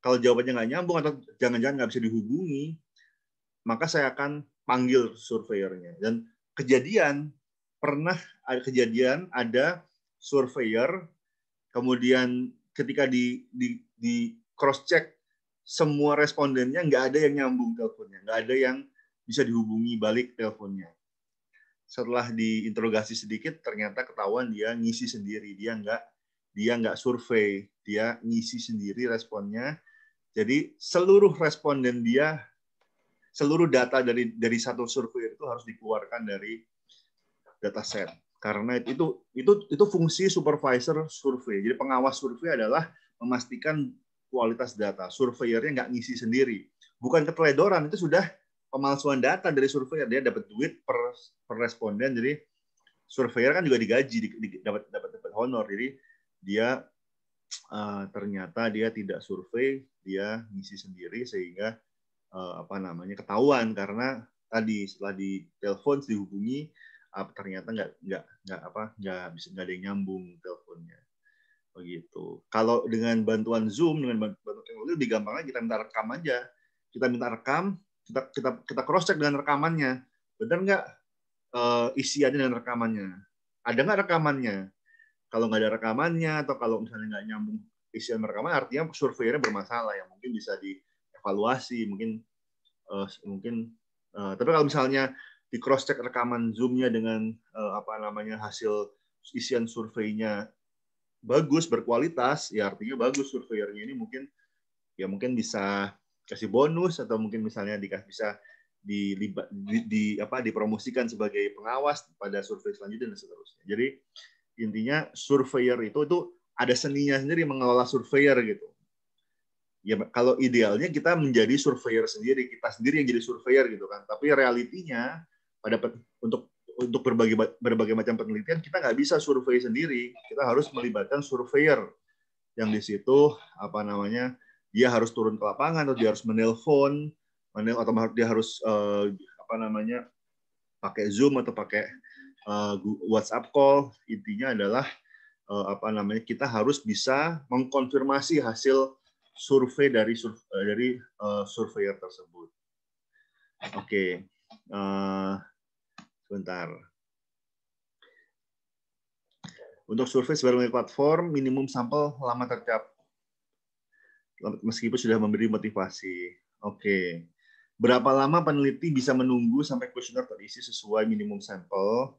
Kalau jawabannya nggak nyambung atau jangan-jangan nggak bisa dihubungi, maka saya akan panggil surveyornya. Dan kejadian pernah ada kejadian ada surveyor kemudian ketika di di, di cross check semua respondennya nggak ada yang nyambung teleponnya, nggak ada yang bisa dihubungi balik teleponnya. Setelah diinterogasi sedikit, ternyata ketahuan dia ngisi sendiri, dia nggak dia nggak survei, dia ngisi sendiri responnya. Jadi seluruh responden dia, seluruh data dari dari satu survei itu harus dikeluarkan dari dataset karena itu itu itu fungsi supervisor survei. Jadi pengawas survei adalah memastikan kualitas data. Surveyornya nggak ngisi sendiri. Bukan keteledoran, itu sudah pemalsuan data dari surveyor. Dia dapat duit per, per responden, jadi surveyor kan juga digaji, di, di, dapat, dapat dapat honor. Jadi dia uh, ternyata dia tidak survei, dia ngisi sendiri sehingga uh, apa namanya ketahuan karena tadi setelah di telepon dihubungi ternyata nggak nggak nggak apa nggak bisa nggak ada yang nyambung teleponnya begitu. Oh, kalau dengan bantuan Zoom, dengan bantuan teknologi lebih gampang kita minta rekam aja. Kita minta rekam, kita kita kita cross check dengan rekamannya. Benar nggak uh, eh, isiannya dengan rekamannya? Ada nggak rekamannya? Kalau nggak ada rekamannya atau kalau misalnya nggak nyambung isian rekaman, artinya surveinya bermasalah yang mungkin bisa dievaluasi, mungkin uh, mungkin. Uh, tapi kalau misalnya di cross check rekaman zoomnya dengan uh, apa namanya hasil isian surveinya bagus berkualitas ya artinya bagus surveyornya ini mungkin ya mungkin bisa kasih bonus atau mungkin misalnya dikasih bisa di, di, di apa dipromosikan sebagai pengawas pada survei selanjutnya dan seterusnya. Jadi intinya surveyor itu itu ada seninya sendiri mengelola surveyor gitu. Ya kalau idealnya kita menjadi surveyor sendiri, kita sendiri yang jadi surveyor gitu kan. Tapi realitinya pada untuk untuk berbagai berbagai macam penelitian kita nggak bisa survei sendiri kita harus melibatkan surveyor yang di situ apa namanya dia harus turun ke lapangan atau dia harus menelpon menel atau dia harus eh, apa namanya pakai zoom atau pakai eh, WhatsApp call intinya adalah eh, apa namanya kita harus bisa mengkonfirmasi hasil survei dari dari surveyor tersebut oke okay. Bentar. Untuk survei sebagai platform, minimum sampel lama tercap. Meskipun sudah memberi motivasi. Oke. Okay. Berapa lama peneliti bisa menunggu sampai kuesioner terisi sesuai minimum sampel?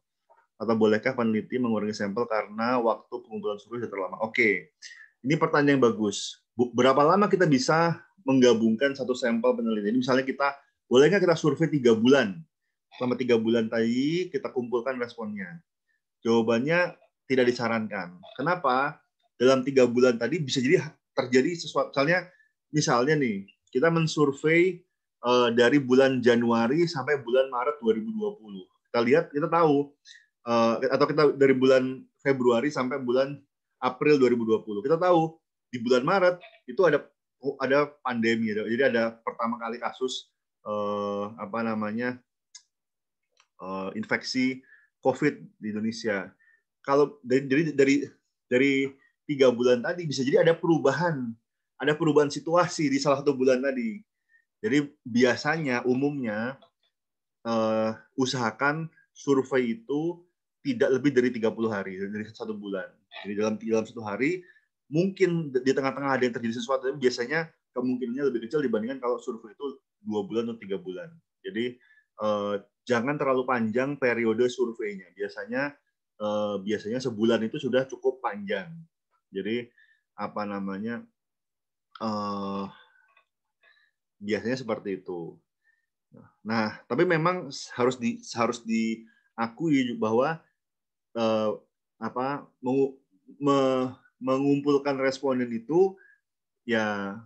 Atau bolehkah peneliti mengurangi sampel karena waktu pengumpulan survei sudah terlama? Oke. Okay. Ini pertanyaan yang bagus. Berapa lama kita bisa menggabungkan satu sampel penelitian? Ini misalnya kita, bolehkah kita survei tiga bulan? selama tiga bulan tadi kita kumpulkan responnya. Jawabannya tidak disarankan. Kenapa? Dalam tiga bulan tadi bisa jadi terjadi sesuatu. Misalnya, misalnya nih, kita mensurvei uh, dari bulan Januari sampai bulan Maret 2020. Kita lihat, kita tahu, uh, atau kita dari bulan Februari sampai bulan April 2020. Kita tahu di bulan Maret itu ada oh, ada pandemi, jadi ada pertama kali kasus uh, apa namanya uh, infeksi COVID di Indonesia. Kalau dari, dari dari dari tiga bulan tadi bisa jadi ada perubahan, ada perubahan situasi di salah satu bulan tadi. Jadi biasanya umumnya uh, usahakan survei itu tidak lebih dari 30 hari dari satu bulan. Jadi dalam dalam satu hari mungkin di tengah-tengah ada yang terjadi sesuatu, tapi biasanya kemungkinannya lebih kecil dibandingkan kalau survei itu dua bulan atau tiga bulan. Jadi uh, jangan terlalu panjang periode surveinya. Biasanya eh, biasanya sebulan itu sudah cukup panjang. Jadi apa namanya eh, biasanya seperti itu. Nah, tapi memang harus di harus diakui bahwa eh, apa mengu, me, mengumpulkan responden itu ya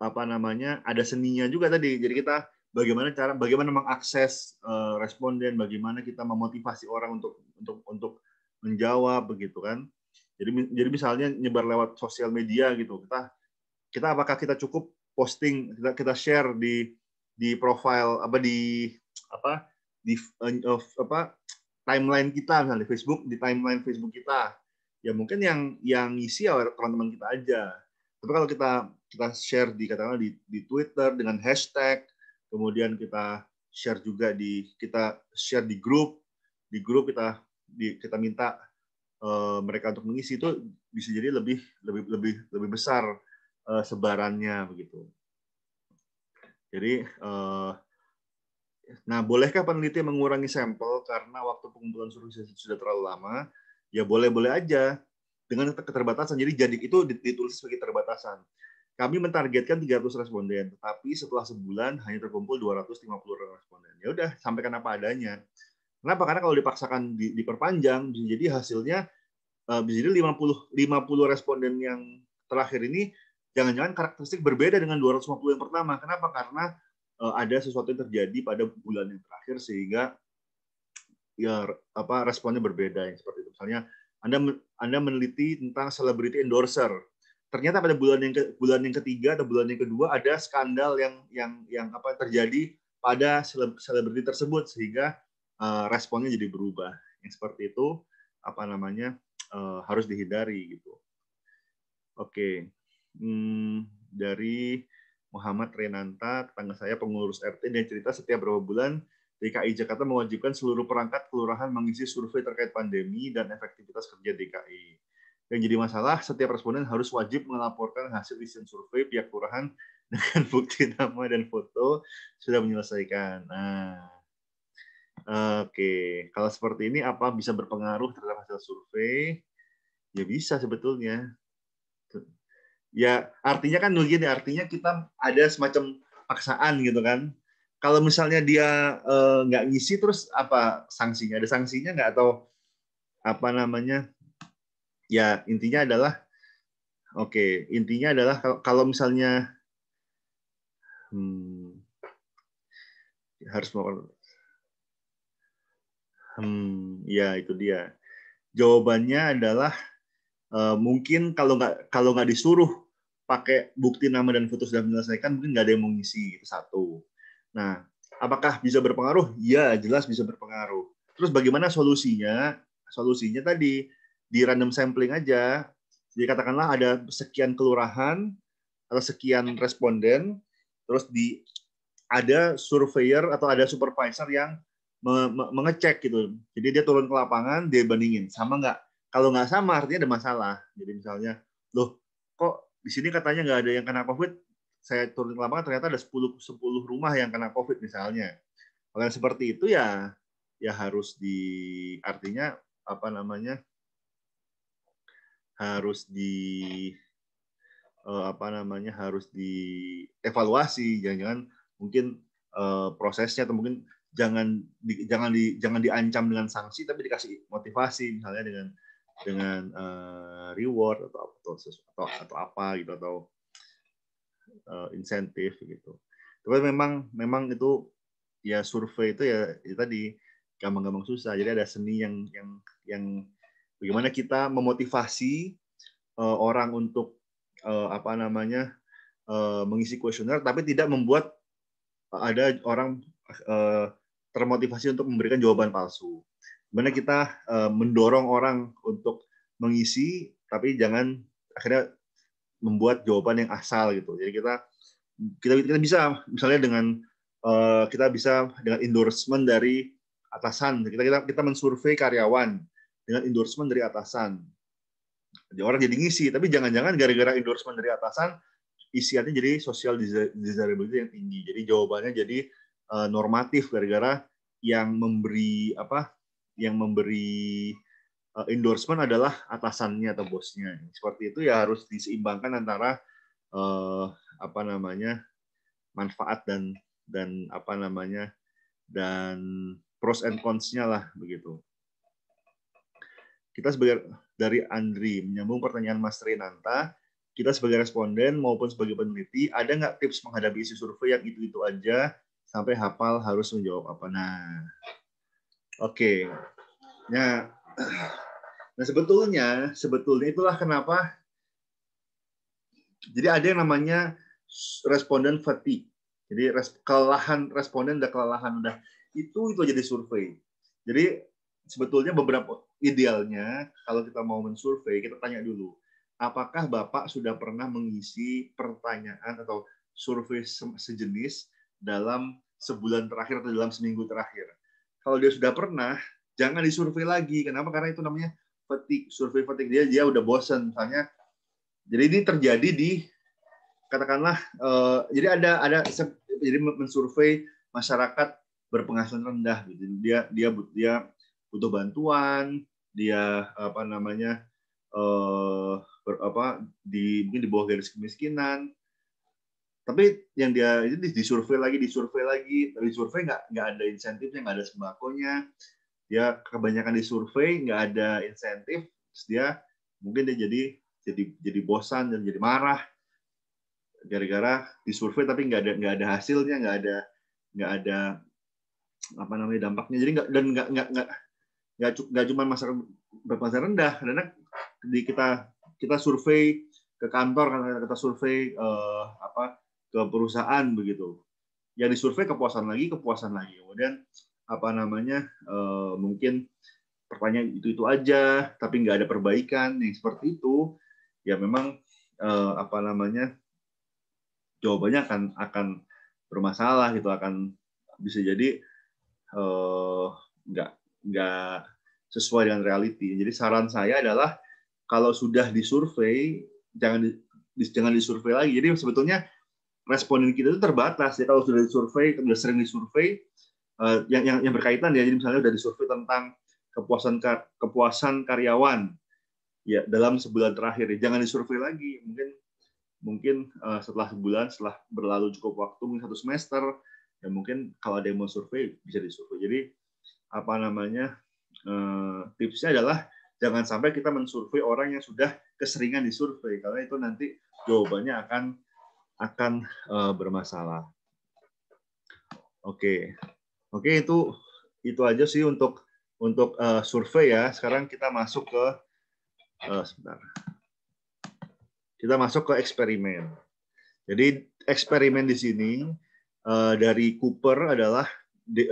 apa namanya ada seninya juga tadi. Jadi kita bagaimana cara bagaimana mengakses uh, responden, bagaimana kita memotivasi orang untuk untuk untuk menjawab begitu kan. Jadi jadi misalnya nyebar lewat sosial media gitu. Kita kita apakah kita cukup posting kita, kita share di di profile apa di apa di uh, apa timeline kita misalnya di Facebook di timeline Facebook kita ya mungkin yang yang isi oleh ya teman-teman kita aja tapi kalau kita kita share di katakanlah di, di Twitter dengan hashtag kemudian kita share juga di kita share di grup di grup kita di, kita minta uh, mereka untuk mengisi itu bisa jadi lebih lebih lebih lebih besar uh, sebarannya begitu jadi uh, nah bolehkah peneliti mengurangi sampel karena waktu pengumpulan survei sudah terlalu lama ya boleh boleh aja dengan keterbatasan jadi jadi itu ditulis sebagai keterbatasan kami mentargetkan 300 responden, tetapi setelah sebulan hanya terkumpul 250 responden. Ya udah, sampaikan apa adanya. Kenapa? Karena kalau dipaksakan di, diperpanjang, bisa jadi hasilnya uh, bisa jadi 50 50 responden yang terakhir ini jangan-jangan karakteristik berbeda dengan 250 yang pertama. Kenapa? Karena uh, ada sesuatu yang terjadi pada bulan yang terakhir sehingga ya apa responnya berbeda yang seperti itu. Misalnya Anda Anda meneliti tentang celebrity endorser ternyata pada bulan yang ke, bulan yang ketiga atau bulan yang kedua ada skandal yang yang yang apa terjadi pada selebriti tersebut sehingga uh, responnya jadi berubah yang seperti itu apa namanya uh, harus dihindari gitu oke okay. hmm, dari Muhammad Renanta tetangga saya pengurus RT dan cerita setiap berapa bulan DKI Jakarta mewajibkan seluruh perangkat kelurahan mengisi survei terkait pandemi dan efektivitas kerja DKI yang jadi masalah, setiap responden harus wajib melaporkan hasil isian survei pihak kelurahan dengan bukti nama dan foto sudah menyelesaikan. Nah, oke. Okay. Kalau seperti ini, apa bisa berpengaruh terhadap hasil survei? Ya bisa sebetulnya. Ya, artinya kan begini, artinya kita ada semacam paksaan gitu kan. Kalau misalnya dia eh, nggak eh, ngisi, terus apa sanksinya? Ada sanksinya nggak atau apa namanya ya intinya adalah oke okay, intinya adalah kalau, kalau misalnya hmm, harus mau hmm, ya itu dia jawabannya adalah uh, mungkin kalau nggak kalau nggak disuruh pakai bukti nama dan foto sudah menyelesaikan mungkin nggak ada yang mengisi satu nah apakah bisa berpengaruh ya jelas bisa berpengaruh terus bagaimana solusinya solusinya tadi di random sampling aja. Jadi katakanlah ada sekian kelurahan atau sekian responden, terus di ada surveyor atau ada supervisor yang me, me, mengecek gitu. Jadi dia turun ke lapangan, dia bandingin sama nggak. Kalau nggak sama artinya ada masalah. Jadi misalnya, loh kok di sini katanya nggak ada yang kena COVID, saya turun ke lapangan ternyata ada 10, 10 rumah yang kena COVID misalnya. Kalau seperti itu ya ya harus di artinya apa namanya harus di eh, apa namanya harus dievaluasi jangan-jangan mungkin eh, prosesnya atau mungkin jangan di, jangan di, jangan diancam dengan sanksi tapi dikasih motivasi misalnya dengan dengan eh, reward atau atau, atau atau apa gitu atau uh, insentif gitu. Tapi memang memang itu ya survei itu ya, ya tadi gampang-gampang susah. Jadi ada seni yang yang yang Bagaimana kita memotivasi uh, orang untuk uh, apa namanya uh, mengisi kuesioner, tapi tidak membuat ada orang uh, termotivasi untuk memberikan jawaban palsu. Bagaimana kita uh, mendorong orang untuk mengisi, tapi jangan akhirnya membuat jawaban yang asal gitu. Jadi kita kita kita bisa misalnya dengan uh, kita bisa dengan endorsement dari atasan kita kita kita mensurvei karyawan dengan endorsement dari atasan. Jadi orang jadi ngisi, tapi jangan-jangan gara-gara endorsement dari atasan isiannya jadi social desirability yang tinggi. Jadi jawabannya jadi uh, normatif gara-gara yang memberi apa? Yang memberi uh, endorsement adalah atasannya atau bosnya. Seperti itu ya harus diseimbangkan antara uh, apa namanya manfaat dan dan apa namanya dan pros and cons-nya lah begitu kita sebagai dari Andri menyambung pertanyaan Mas Renanta, kita sebagai responden maupun sebagai peneliti, ada nggak tips menghadapi isu survei yang itu-itu aja sampai hafal harus menjawab apa? Nah, oke. Okay. Nah, nah sebetulnya sebetulnya itulah kenapa jadi ada yang namanya responden fatigue. Jadi res, kelelahan responden udah kelelahan udah itu itu jadi survei. Jadi sebetulnya beberapa idealnya kalau kita mau mensurvey kita tanya dulu, apakah Bapak sudah pernah mengisi pertanyaan atau survei sejenis dalam sebulan terakhir atau dalam seminggu terakhir? Kalau dia sudah pernah, jangan disurvei lagi. Kenapa? Karena itu namanya petik Survei petik dia, dia udah bosen. Misalnya, jadi ini terjadi di, katakanlah, uh, jadi ada, ada jadi mensurvey masyarakat berpenghasilan rendah. Jadi dia, dia, dia butuh bantuan, dia apa namanya eh, ber, apa di mungkin di bawah garis kemiskinan. Tapi yang dia ini disurvei lagi, disurvei lagi, tapi survei nggak nggak ada insentifnya, nggak ada sembakonya. Dia kebanyakan disurvei, nggak ada insentif, terus dia mungkin dia jadi jadi jadi bosan dan jadi marah gara-gara disurvei tapi nggak ada nggak ada hasilnya, nggak ada nggak ada apa namanya dampaknya. Jadi nggak dan nggak nggak nggak nggak nggak cuma masyarakat berpenghasilan rendah karena di kita kita survei ke kantor karena kita survei eh, apa ke perusahaan begitu ya disurvei kepuasan lagi kepuasan lagi kemudian apa namanya eh, mungkin pertanyaan itu itu aja tapi nggak ada perbaikan yang seperti itu ya memang eh, apa namanya jawabannya akan akan bermasalah gitu akan bisa jadi eh, nggak nggak sesuai dengan reality. Jadi saran saya adalah kalau sudah disurvey jangan di, jangan disurvey lagi. Jadi sebetulnya responden kita itu terbatas ya kalau sudah disurvey sudah sering disurvey uh, eh, yang, yang yang berkaitan ya. Jadi misalnya sudah survei tentang kepuasan kepuasan karyawan ya dalam sebulan terakhir ya. Jangan disurvey lagi. Mungkin mungkin uh, setelah sebulan setelah berlalu cukup waktu mungkin satu semester ya mungkin kalau ada yang mau survei bisa disurvey Jadi apa namanya eh, tipsnya adalah jangan sampai kita mensurvei orang yang sudah keseringan disurvei karena itu nanti jawabannya akan akan eh, bermasalah. Oke, oke itu itu aja sih untuk untuk eh, survei ya. Sekarang kita masuk ke uh, sebentar. Kita masuk ke eksperimen. Jadi eksperimen di sini dari Cooper adalah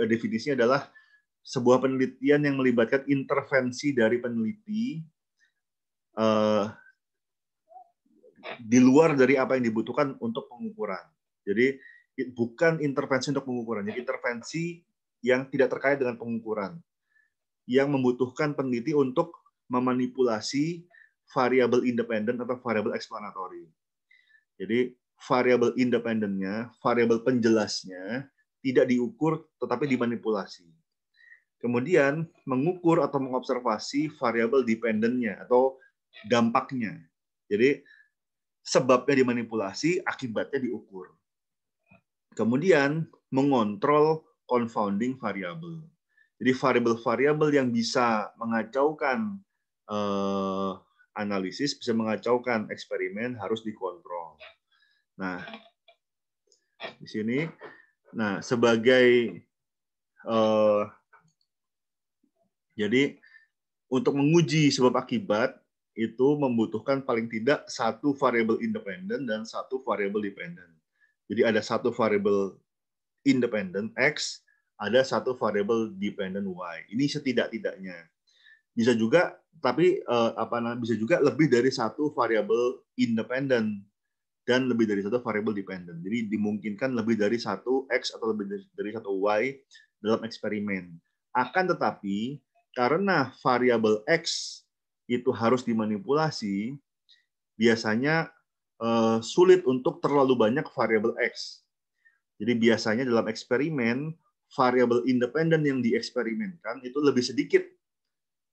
definisinya adalah sebuah penelitian yang melibatkan intervensi dari peneliti uh, di luar dari apa yang dibutuhkan untuk pengukuran. Jadi bukan intervensi untuk pengukuran, jadi intervensi yang tidak terkait dengan pengukuran, yang membutuhkan peneliti untuk memanipulasi variabel independen atau variabel explanatory. Jadi variabel independennya, variabel penjelasnya tidak diukur tetapi dimanipulasi Kemudian mengukur atau mengobservasi variabel dependennya atau dampaknya. Jadi sebabnya dimanipulasi, akibatnya diukur. Kemudian mengontrol confounding variabel Jadi variabel-variabel yang bisa mengacaukan eh, analisis, bisa mengacaukan eksperimen harus dikontrol. Nah, di sini, nah sebagai eh, jadi untuk menguji sebab akibat itu membutuhkan paling tidak satu variabel independen dan satu variabel dependen. Jadi ada satu variabel independen x, ada satu variabel dependen y. Ini setidak-tidaknya. Bisa juga tapi eh, apa namanya bisa juga lebih dari satu variabel independen dan lebih dari satu variabel dependen. Jadi dimungkinkan lebih dari satu x atau lebih dari satu y dalam eksperimen. Akan tetapi karena variabel x itu harus dimanipulasi, biasanya uh, sulit untuk terlalu banyak variabel x. Jadi biasanya dalam eksperimen variabel independen yang dieksperimenkan itu lebih sedikit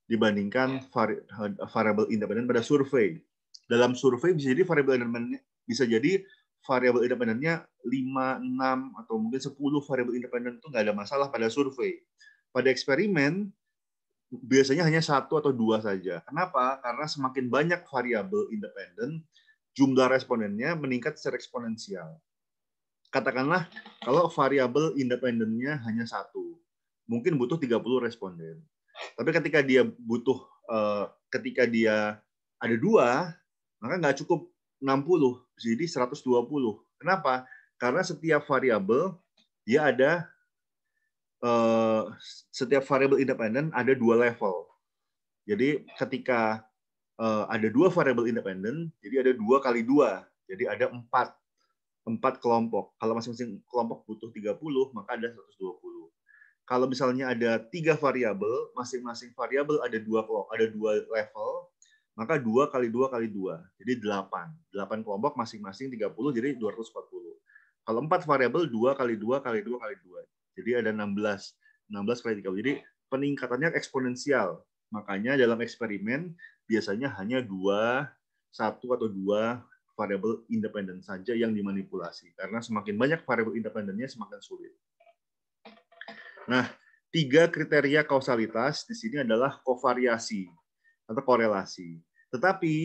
dibandingkan ya. vari variabel independen pada survei. Dalam survei bisa jadi variabel independen bisa jadi variabel independennya 5, 6 atau mungkin 10 variabel independen itu nggak ada masalah pada survei. Pada eksperimen biasanya hanya satu atau dua saja. Kenapa? Karena semakin banyak variabel independen, jumlah respondennya meningkat secara eksponensial. Katakanlah kalau variabel independennya hanya satu, mungkin butuh 30 responden. Tapi ketika dia butuh, eh, ketika dia ada dua, maka nggak cukup 60, jadi 120. Kenapa? Karena setiap variabel dia ada Eh, setiap variabel independen ada dua level. Jadi ketika eh, ada dua variabel independen, jadi ada dua kali dua, jadi ada empat empat kelompok. Kalau masing-masing kelompok butuh 30, maka ada 120. Kalau misalnya ada tiga variabel, masing-masing variabel ada dua kelompok, ada dua level, maka dua kali dua kali dua, jadi delapan. Delapan kelompok masing-masing 30, jadi 240. Kalau empat variabel, dua kali dua kali dua kali dua, jadi ada 16, 16 kali 30. Jadi peningkatannya eksponensial. Makanya dalam eksperimen biasanya hanya dua, satu atau dua variabel independen saja yang dimanipulasi. Karena semakin banyak variabel independennya semakin sulit. Nah, tiga kriteria kausalitas di sini adalah kovariasi atau korelasi. Tetapi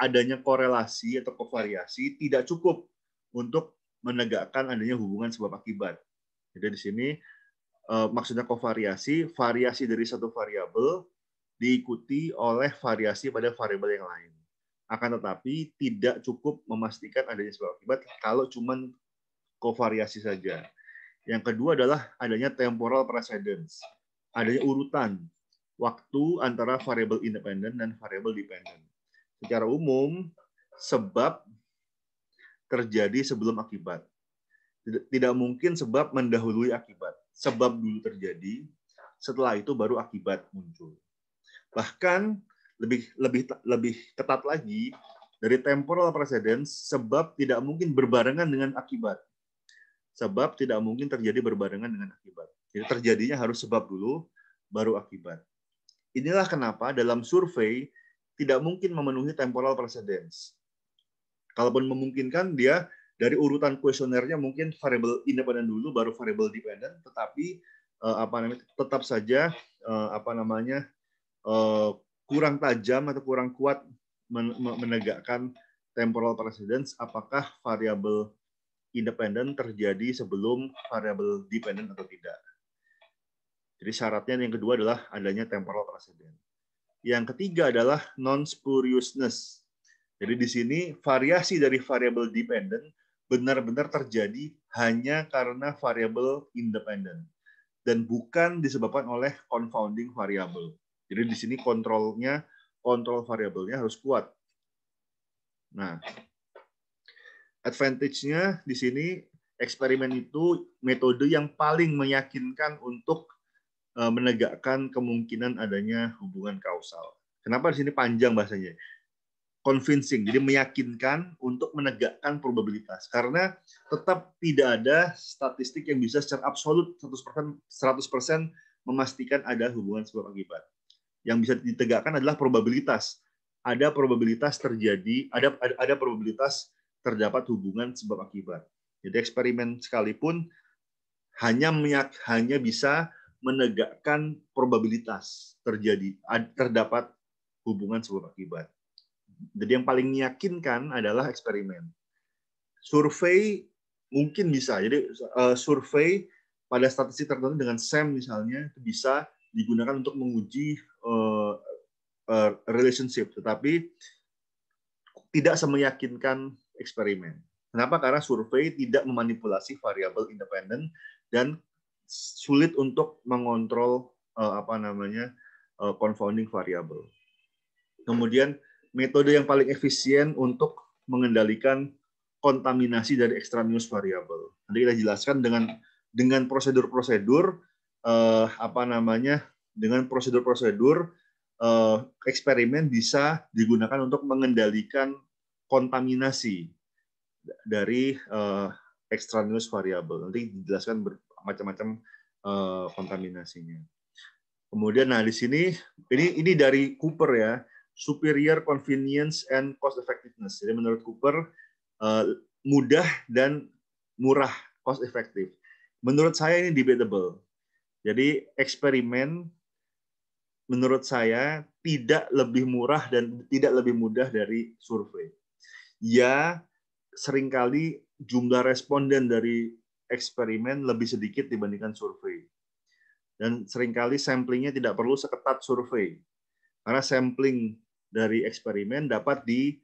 adanya korelasi atau kovariasi tidak cukup untuk menegakkan adanya hubungan sebab akibat. Jadi di sini eh, maksudnya kovariasi, variasi dari satu variabel diikuti oleh variasi pada variabel yang lain. Akan tetapi tidak cukup memastikan adanya sebab akibat kalau cuma kovariasi saja. Yang kedua adalah adanya temporal precedence, adanya urutan waktu antara variabel independen dan variabel dependen. Secara umum, sebab terjadi sebelum akibat tidak mungkin sebab mendahului akibat. Sebab dulu terjadi, setelah itu baru akibat muncul. Bahkan lebih lebih lebih ketat lagi dari temporal precedence, sebab tidak mungkin berbarengan dengan akibat. Sebab tidak mungkin terjadi berbarengan dengan akibat. Jadi terjadinya harus sebab dulu, baru akibat. Inilah kenapa dalam survei tidak mungkin memenuhi temporal precedence. Kalaupun memungkinkan, dia dari urutan kuesionernya mungkin variable independen dulu baru variable dependent tetapi uh, apa namanya tetap saja uh, apa namanya uh, kurang tajam atau kurang kuat men menegakkan temporal precedence apakah variabel independen terjadi sebelum variabel dependen atau tidak. Jadi syaratnya yang kedua adalah adanya temporal precedent. Yang ketiga adalah non-spuriousness. Jadi di sini variasi dari variabel dependent benar-benar terjadi hanya karena variabel independen dan bukan disebabkan oleh confounding variabel. Jadi di sini kontrolnya, kontrol variabelnya harus kuat. Nah, advantage-nya di sini eksperimen itu metode yang paling meyakinkan untuk eh, menegakkan kemungkinan adanya hubungan kausal. Kenapa di sini panjang bahasanya? convincing, jadi meyakinkan untuk menegakkan probabilitas. Karena tetap tidak ada statistik yang bisa secara absolut 100%, 100% memastikan ada hubungan sebab akibat. Yang bisa ditegakkan adalah probabilitas. Ada probabilitas terjadi, ada, ada, ada probabilitas terdapat hubungan sebab akibat. Jadi eksperimen sekalipun hanya meyak, hanya bisa menegakkan probabilitas terjadi terdapat hubungan sebab akibat. Jadi yang paling meyakinkan adalah eksperimen. Survei mungkin bisa. Jadi eh, survei pada statistik tertentu dengan SEM misalnya itu bisa digunakan untuk menguji eh, eh, relationship, tetapi tidak semeyakinkan eksperimen. Kenapa? Karena survei tidak memanipulasi variabel independen dan sulit untuk mengontrol apa namanya confounding variabel. Kemudian metode yang paling efisien untuk mengendalikan kontaminasi dari extraneous variable. Nanti kita jelaskan dengan dengan prosedur-prosedur eh, apa namanya dengan prosedur-prosedur eh, eksperimen bisa digunakan untuk mengendalikan kontaminasi dari eh, extraneous variable. Nanti dijelaskan macam-macam eh, kontaminasinya. Kemudian nah di sini ini ini dari Cooper ya superior convenience and cost effectiveness. Jadi menurut Cooper uh, mudah dan murah, cost effective. Menurut saya ini debatable. Jadi eksperimen menurut saya tidak lebih murah dan tidak lebih mudah dari survei. Ya, seringkali jumlah responden dari eksperimen lebih sedikit dibandingkan survei. Dan seringkali samplingnya tidak perlu seketat survei. Karena sampling dari eksperimen dapat di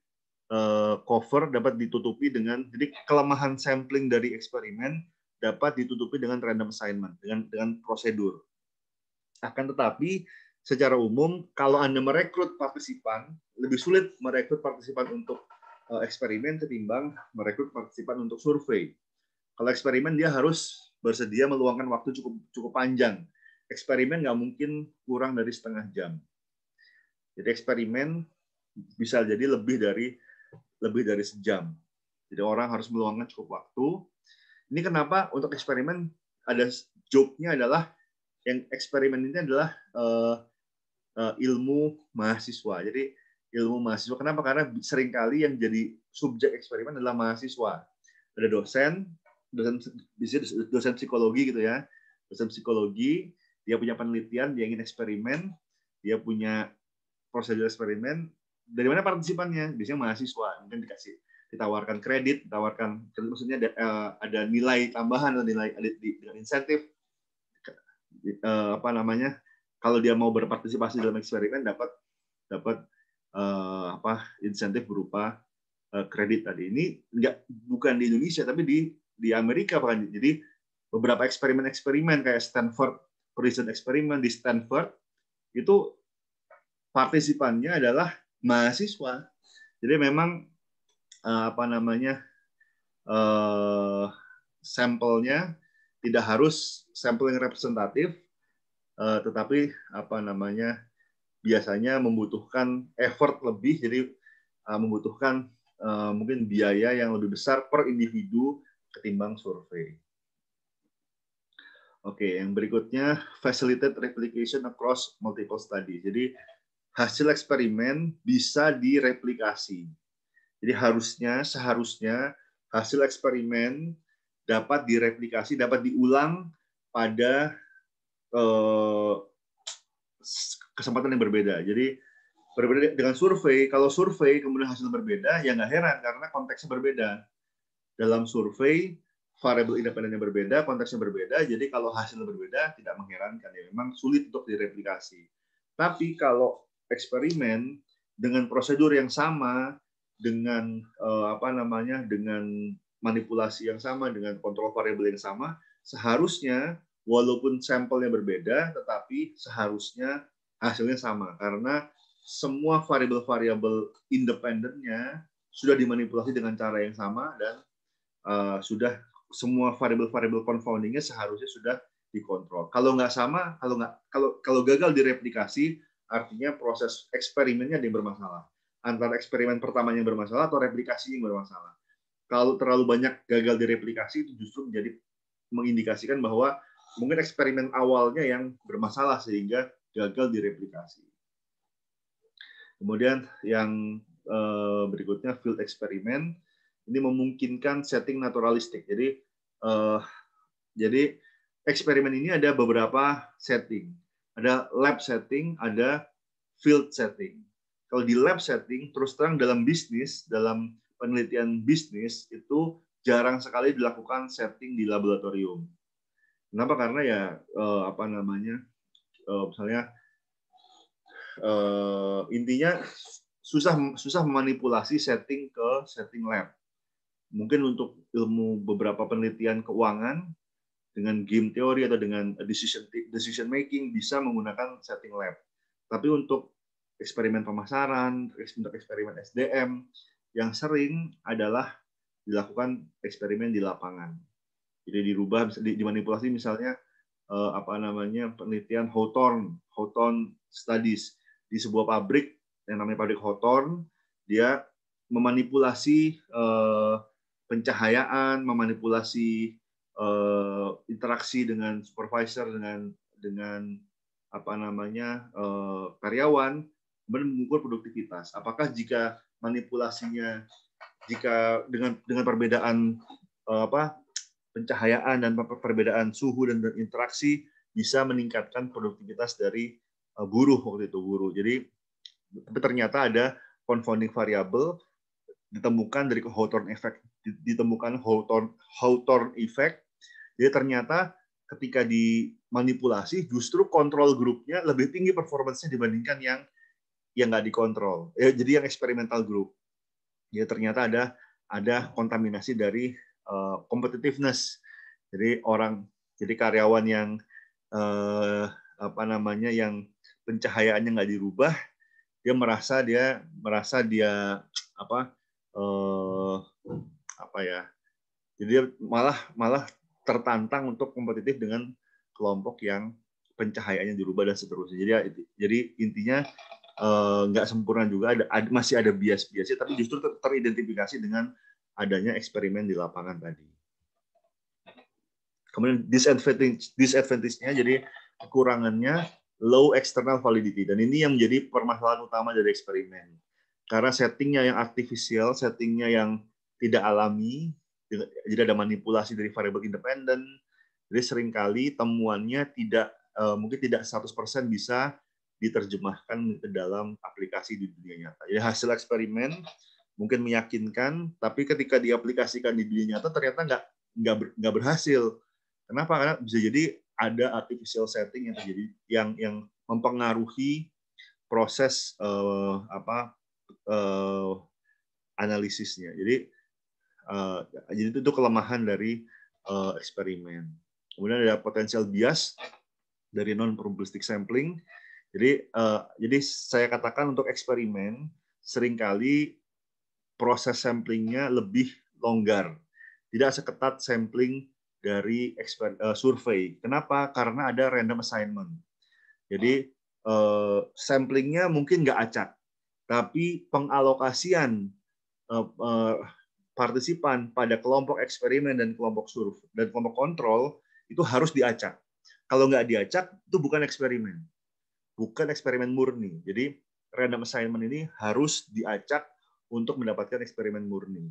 eh, cover, dapat ditutupi dengan jadi kelemahan sampling dari eksperimen dapat ditutupi dengan random assignment dengan dengan prosedur. Akan tetapi secara umum kalau Anda merekrut partisipan, lebih sulit merekrut partisipan untuk eh, eksperimen ketimbang merekrut partisipan untuk survei. Kalau eksperimen dia harus bersedia meluangkan waktu cukup cukup panjang. Eksperimen nggak mungkin kurang dari setengah jam jadi eksperimen bisa jadi lebih dari lebih dari sejam. Jadi orang harus meluangkan cukup waktu. Ini kenapa untuk eksperimen ada joke-nya adalah yang eksperimen ini adalah uh, uh, ilmu mahasiswa. Jadi ilmu mahasiswa kenapa? Karena seringkali yang jadi subjek eksperimen adalah mahasiswa. Ada dosen, dosen bisa dosen psikologi gitu ya. Dosen psikologi, dia punya penelitian, dia ingin eksperimen, dia punya prosedur eksperimen dari mana partisipannya biasanya mahasiswa mungkin dikasih ditawarkan kredit ditawarkan kredit maksudnya ada, eh, ada nilai tambahan atau nilai ada, di, dengan insentif eh, apa namanya kalau dia mau berpartisipasi dalam eksperimen dapat dapat uh, apa insentif berupa uh, kredit tadi ini enggak bukan di Indonesia tapi di di Amerika bahkan jadi beberapa eksperimen-eksperimen kayak Stanford Prison Experiment di Stanford itu partisipannya adalah mahasiswa. Jadi memang eh, apa namanya eh, sampelnya tidak harus sampel yang representatif, eh, tetapi apa namanya biasanya membutuhkan effort lebih, jadi membutuhkan mungkin biaya yang lebih besar per individu ketimbang survei. Oke, yang berikutnya facilitated replication across multiple studies, Jadi hasil eksperimen bisa direplikasi. Jadi harusnya, seharusnya hasil eksperimen dapat direplikasi, dapat diulang pada eh, kesempatan yang berbeda. Jadi berbeda dengan survei. Kalau survei kemudian hasil berbeda, ya nggak heran karena konteksnya berbeda. Dalam survei variabel independennya berbeda, konteksnya berbeda. Jadi kalau hasil berbeda tidak mengherankan ya memang sulit untuk direplikasi. Tapi kalau eksperimen dengan prosedur yang sama dengan uh, apa namanya dengan manipulasi yang sama dengan kontrol variabel yang sama seharusnya walaupun sampelnya berbeda tetapi seharusnya hasilnya sama karena semua variabel-variabel independennya sudah dimanipulasi dengan cara yang sama dan uh, sudah semua variabel-variabel confoundingnya seharusnya sudah dikontrol. Kalau nggak sama, kalau nggak kalau kalau gagal direplikasi artinya proses eksperimennya yang bermasalah. Antara eksperimen pertamanya yang bermasalah atau replikasi yang bermasalah. Kalau terlalu banyak gagal direplikasi itu justru menjadi mengindikasikan bahwa mungkin eksperimen awalnya yang bermasalah sehingga gagal direplikasi. Kemudian yang eh, berikutnya field eksperimen ini memungkinkan setting naturalistik. Jadi eh, jadi eksperimen ini ada beberapa setting ada lab setting, ada field setting. Kalau di lab setting, terus terang dalam bisnis, dalam penelitian bisnis, itu jarang sekali dilakukan setting di laboratorium. Kenapa? Karena ya, eh, apa namanya, eh, misalnya, eh, intinya susah susah memanipulasi setting ke setting lab. Mungkin untuk ilmu beberapa penelitian keuangan dengan game teori atau dengan decision decision making bisa menggunakan setting lab. Tapi untuk eksperimen pemasaran, untuk eksperimen SDM yang sering adalah dilakukan eksperimen di lapangan. Jadi dirubah, dimanipulasi misalnya eh, apa namanya penelitian Hawthorne, Hawthorne Studies di sebuah pabrik yang namanya pabrik Hawthorne, dia memanipulasi eh, pencahayaan, memanipulasi uh, interaksi dengan supervisor dengan dengan apa namanya uh, karyawan mengukur produktivitas apakah jika manipulasinya jika dengan dengan perbedaan uh, apa pencahayaan dan perbedaan suhu dan, dan interaksi bisa meningkatkan produktivitas dari uh, buruh waktu itu buruh jadi tapi ternyata ada confounding variable ditemukan dari Hawthorne effect ditemukan Hawthorne Hawthorne effect jadi ternyata ketika dimanipulasi justru kontrol grupnya lebih tinggi performancenya dibandingkan yang yang nggak dikontrol. Ya, jadi yang eksperimental grup. Ya ternyata ada ada kontaminasi dari uh, competitiveness. Jadi orang jadi karyawan yang uh, apa namanya yang pencahayaannya nggak dirubah, dia merasa dia merasa dia apa uh, apa ya? Jadi dia malah malah tertantang untuk kompetitif dengan kelompok yang pencahayaannya dirubah dan seterusnya. Jadi ya, jadi intinya eh, nggak uh, sempurna juga ada, ada masih ada bias-biasnya tapi justru ter, teridentifikasi dengan adanya eksperimen di lapangan tadi. Kemudian disadvantage disadvantage jadi kekurangannya low external validity dan ini yang menjadi permasalahan utama dari eksperimen. Karena settingnya yang artificial, settingnya yang tidak alami, Gitu. jadi ada manipulasi dari variabel independen. Jadi seringkali temuannya tidak eh, mungkin tidak 100% bisa diterjemahkan ke dalam aplikasi di dunia nyata. Jadi hasil eksperimen mungkin meyakinkan, tapi ketika diaplikasikan di dunia nyata ternyata nggak nggak nggak berhasil. Kenapa? Karena bisa jadi ada artificial setting yang terjadi yang yang mempengaruhi proses uh, apa uh, analisisnya. Jadi Uh, jadi itu, kelemahan dari uh, eksperimen. Kemudian ada potensial bias dari non probabilistic sampling. Jadi uh, jadi saya katakan untuk eksperimen seringkali proses samplingnya lebih longgar, tidak seketat sampling dari eksper, uh, survei. Kenapa? Karena ada random assignment. Jadi uh, samplingnya mungkin nggak acak, tapi pengalokasian uh, uh, partisipan pada kelompok eksperimen dan kelompok survei dan kelompok kontrol itu harus diacak. Kalau nggak diacak, itu bukan eksperimen. Bukan eksperimen murni. Jadi random assignment ini harus diacak untuk mendapatkan eksperimen murni.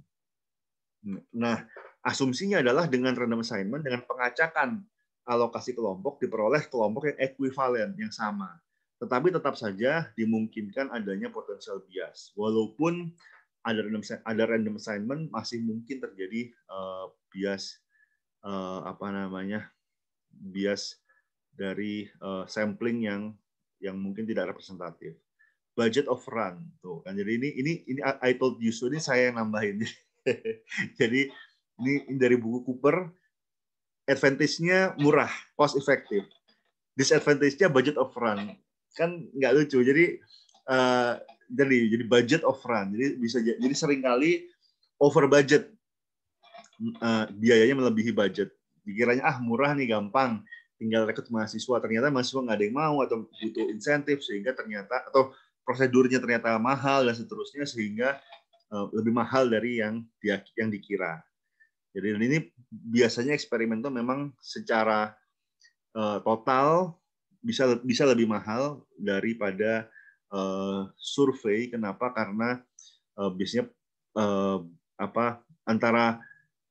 Nah, asumsinya adalah dengan random assignment, dengan pengacakan alokasi kelompok, diperoleh kelompok yang ekuivalen, yang sama. Tetapi tetap saja dimungkinkan adanya potensial bias. Walaupun ada random ada random assignment masih mungkin terjadi uh, bias uh, apa namanya bias dari uh, sampling yang yang mungkin tidak representatif budget of run tuh kan jadi ini ini ini I told you so ini saya yang nambahin jadi ini, ini dari buku Cooper advantage-nya murah cost effective disadvantage-nya budget of run kan nggak lucu jadi uh, jadi, jadi budget overrun jadi bisa jadi seringkali over budget uh, biayanya melebihi budget dikiranya ah murah nih gampang tinggal rekrut mahasiswa ternyata mahasiswa nggak ada yang mau atau butuh insentif sehingga ternyata atau prosedurnya ternyata mahal dan seterusnya sehingga uh, lebih mahal dari yang dia yang dikira jadi ini biasanya eksperimen itu memang secara uh, total bisa bisa lebih mahal daripada Eh, survei. Kenapa? Karena eh, biasanya eh, apa antara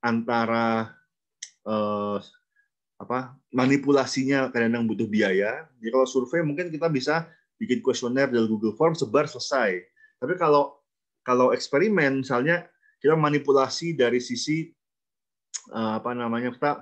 antara apa manipulasinya kadang-kadang butuh biaya. Jadi kalau survei mungkin kita bisa bikin kuesioner dari Google Form sebar selesai. Tapi kalau kalau eksperimen misalnya kita manipulasi dari sisi apa namanya kita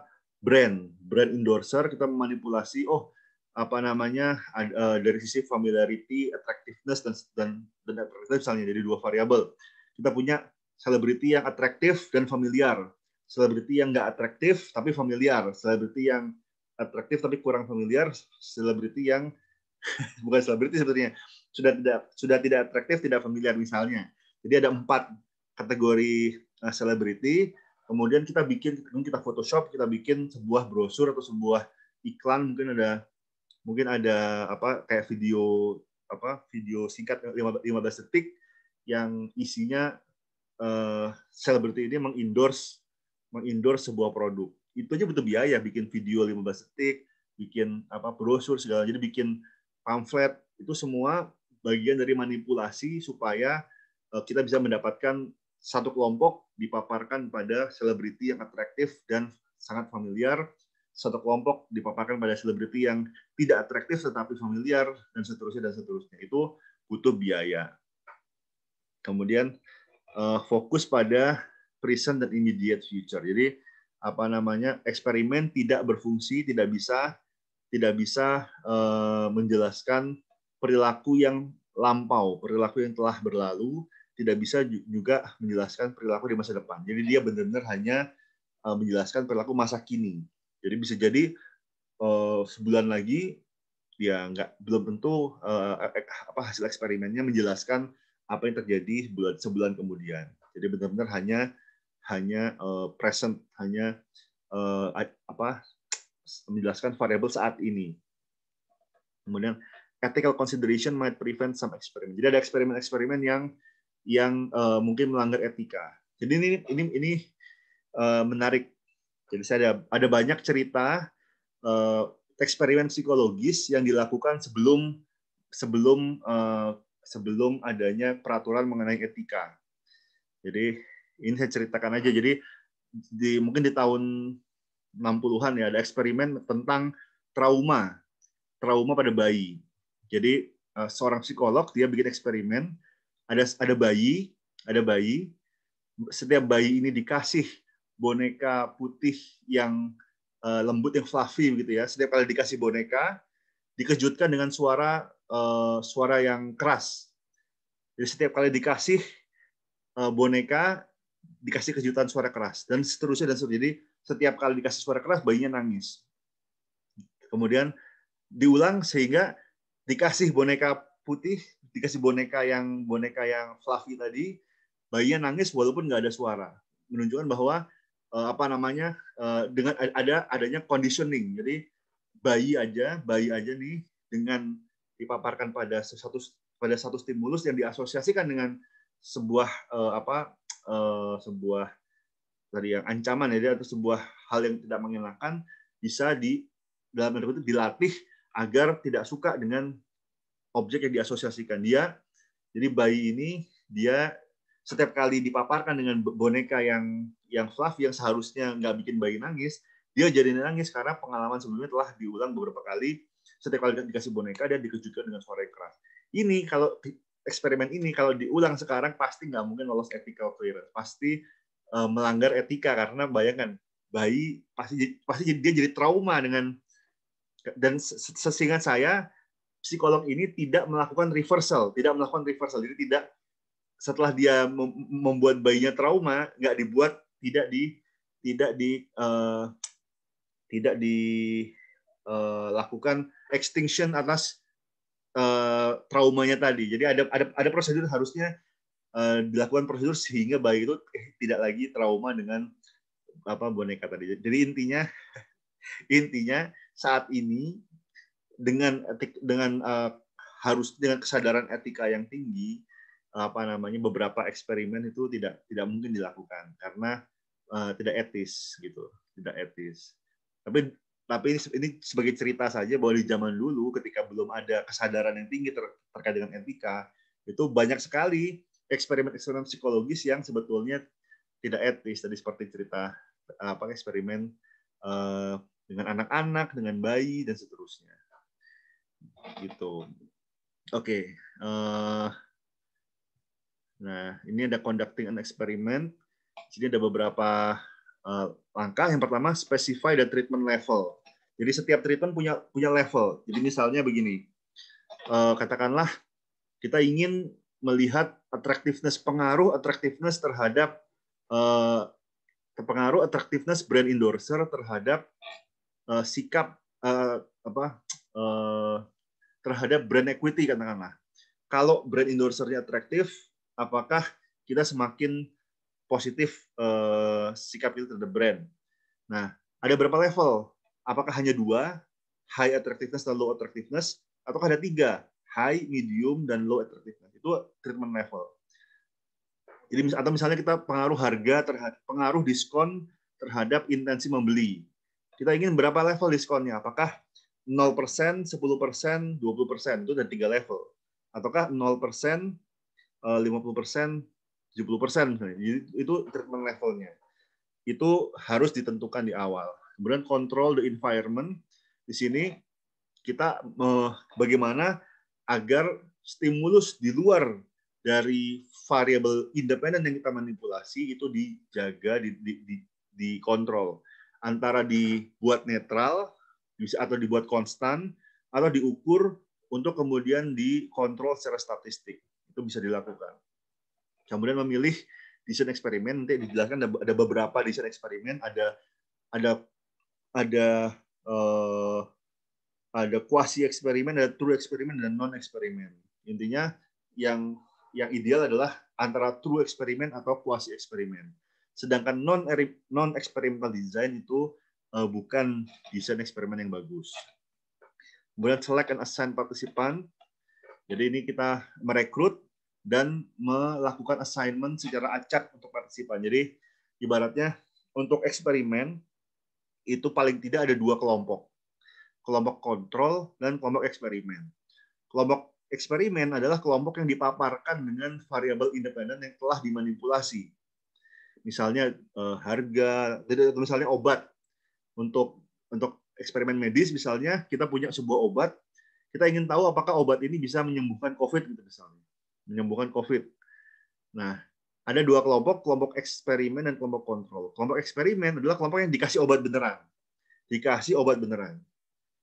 brand brand endorser kita memanipulasi oh apa namanya eh, dari sisi familiarity, attractiveness dan dan dan misalnya jadi dua variabel. Kita punya selebriti yang atraktif dan familiar, selebriti yang nggak atraktif tapi familiar, selebriti yang atraktif tapi kurang familiar, selebriti yang bukan selebriti sebetulnya sudah tidak sudah tidak atraktif, tidak familiar misalnya. Jadi ada empat kategori selebriti. Eh, kemudian kita bikin, kita Photoshop, kita bikin sebuah brosur atau sebuah iklan mungkin ada mungkin ada apa kayak video apa video singkat 15 detik yang isinya eh, selebriti ini mengendorse mengendorse sebuah produk. Itu aja butuh biaya bikin video 15 detik, bikin apa brosur segala jadi bikin pamflet itu semua bagian dari manipulasi supaya uh, kita bisa mendapatkan satu kelompok dipaparkan pada selebriti yang atraktif dan sangat familiar satu kelompok dipaparkan pada selebriti yang tidak atraktif tetapi familiar dan seterusnya dan seterusnya itu butuh biaya. Kemudian uh, fokus pada present dan immediate future. Jadi apa namanya eksperimen tidak berfungsi, tidak bisa tidak bisa uh, menjelaskan perilaku yang lampau, perilaku yang telah berlalu, tidak bisa juga menjelaskan perilaku di masa depan. Jadi dia benar-benar hanya eh, menjelaskan perilaku masa kini. Jadi bisa jadi uh, sebulan lagi ya nggak belum tentu uh, apa hasil eksperimennya menjelaskan apa yang terjadi sebulan sebulan kemudian. Jadi benar-benar hanya hanya uh, present, hanya uh, apa menjelaskan variabel saat ini. Kemudian ethical consideration might prevent some experiment. Jadi ada eksperimen-eksperimen yang yang uh, mungkin melanggar etika. Jadi ini ini ini uh, menarik jadi saya ada, ada banyak cerita uh, eksperimen psikologis yang dilakukan sebelum sebelum uh, sebelum adanya peraturan mengenai etika. Jadi ini saya ceritakan aja. Jadi di mungkin di tahun 60-an ya ada eksperimen tentang trauma trauma pada bayi. Jadi uh, seorang psikolog dia bikin eksperimen ada ada bayi ada bayi setiap bayi ini dikasih boneka putih yang uh, lembut yang fluffy gitu ya. Setiap kali dikasih boneka dikejutkan dengan suara uh, suara yang keras. Jadi setiap kali dikasih uh, boneka dikasih kejutan suara keras dan seterusnya dan seterusnya. Jadi setiap kali dikasih suara keras bayinya nangis. Kemudian diulang sehingga dikasih boneka putih, dikasih boneka yang boneka yang fluffy tadi, bayinya nangis walaupun nggak ada suara. Menunjukkan bahwa Eh, apa namanya eh, dengan ada adanya conditioning jadi bayi aja bayi aja nih dengan dipaparkan pada satu pada satu stimulus yang diasosiasikan dengan sebuah eh, apa sebuah tadi yang ancaman ya atau sebuah hal yang tidak mengenakan bisa di dalam itu dilatih agar tidak suka dengan objek yang diasosiasikan dia jadi bayi ini dia setiap kali dipaparkan dengan boneka yang yang fluff yang seharusnya nggak bikin bayi nangis, dia jadi nangis karena pengalaman sebelumnya telah diulang beberapa kali. Setiap kali dikasih boneka dia dikejutkan dengan suara yang keras. Ini kalau eksperimen ini kalau diulang sekarang pasti nggak mungkin lolos ethical clearance, pasti uh, melanggar etika karena bayangkan bayi pasti pasti dia jadi trauma dengan dan sesingkat saya psikolog ini tidak melakukan reversal, tidak melakukan reversal, jadi tidak setelah dia membuat bayinya trauma nggak dibuat tidak di tidak di uh, tidak dilakukan eh, uh, extinction atas uh, traumanya tadi jadi ada ada ada prosedur harusnya uh, dilakukan prosedur sehingga bayi itu tidak lagi trauma dengan apa boneka tadi jadi intinya intinya saat ini dengan etik dengan uh, harus dengan kesadaran etika yang tinggi apa namanya beberapa eksperimen itu tidak tidak mungkin dilakukan karena uh, tidak etis gitu, tidak etis. Tapi tapi ini, ini sebagai cerita saja bahwa di zaman dulu ketika belum ada kesadaran yang tinggi ter, terkait dengan etika itu banyak sekali eksperimen-eksperimen psikologis yang sebetulnya tidak etis tadi seperti cerita eh, apa eksperimen uh, dengan anak-anak, dengan bayi dan seterusnya. Gitu. Oke, okay. uh, Nah, ini ada conducting an experiment. Jadi ada beberapa uh, langkah. Yang pertama, specify the treatment level. Jadi setiap treatment punya punya level. Jadi misalnya begini, uh, katakanlah kita ingin melihat attractiveness pengaruh attractiveness terhadap uh, eh, pengaruh attractiveness brand endorser terhadap uh, sikap uh, apa uh, terhadap brand equity katakanlah. Kalau brand endorsernya atraktif, apakah kita semakin positif uh, sikap kita terhadap brand. Nah, ada berapa level? Apakah hanya dua, high attractiveness dan low attractiveness, atau ada tiga, high, medium, dan low attractiveness? Itu treatment level. Jadi atau misalnya kita pengaruh harga terhadap pengaruh diskon terhadap intensi membeli. Kita ingin berapa level diskonnya? Apakah 0%, 10%, 20%? Itu ada tiga level. Ataukah 0%, 50 eh, persen, tujuh puluh persen, itu treatment levelnya. Itu harus ditentukan di awal. Kemudian kontrol the environment. Di sini kita eh, bagaimana agar stimulus di luar dari variabel independen yang kita manipulasi itu dijaga, di, di, di, kontrol. antara dibuat netral atau dibuat konstan atau diukur untuk kemudian dikontrol secara statistik itu bisa dilakukan. Kemudian memilih desain eksperimen nanti dijelaskan ada, beberapa desain eksperimen, ada ada ada uh, ada kuasi eksperimen, ada true eksperimen dan non eksperimen. Intinya yang yang ideal adalah antara true eksperimen atau kuasi eksperimen. Sedangkan non non eksperimental design itu uh, bukan desain eksperimen yang bagus. Kemudian select and assign participant jadi ini kita merekrut dan melakukan assignment secara acak untuk partisipan. Jadi ibaratnya untuk eksperimen itu paling tidak ada dua kelompok. Kelompok kontrol dan kelompok eksperimen. Kelompok eksperimen adalah kelompok yang dipaparkan dengan variabel independen yang telah dimanipulasi. Misalnya eh, harga, misalnya obat untuk untuk eksperimen medis misalnya kita punya sebuah obat kita ingin tahu apakah obat ini bisa menyembuhkan COVID gitu misalnya, menyembuhkan COVID. Nah, ada dua kelompok, kelompok eksperimen dan kelompok kontrol. Kelompok eksperimen adalah kelompok yang dikasih obat beneran, dikasih obat beneran.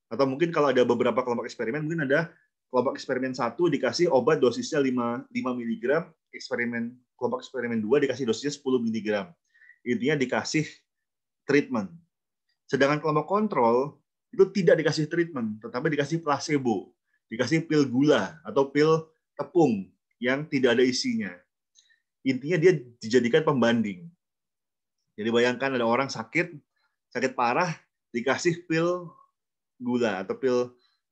Atau mungkin kalau ada beberapa kelompok eksperimen, mungkin ada kelompok eksperimen satu dikasih obat dosisnya 5, 5 mg, eksperimen kelompok eksperimen 2 dikasih dosisnya 10 mg. Intinya dikasih treatment. Sedangkan kelompok kontrol itu tidak dikasih treatment, tetapi dikasih placebo, dikasih pil gula atau pil tepung yang tidak ada isinya. Intinya dia dijadikan pembanding. Jadi bayangkan ada orang sakit, sakit parah, dikasih pil gula atau pil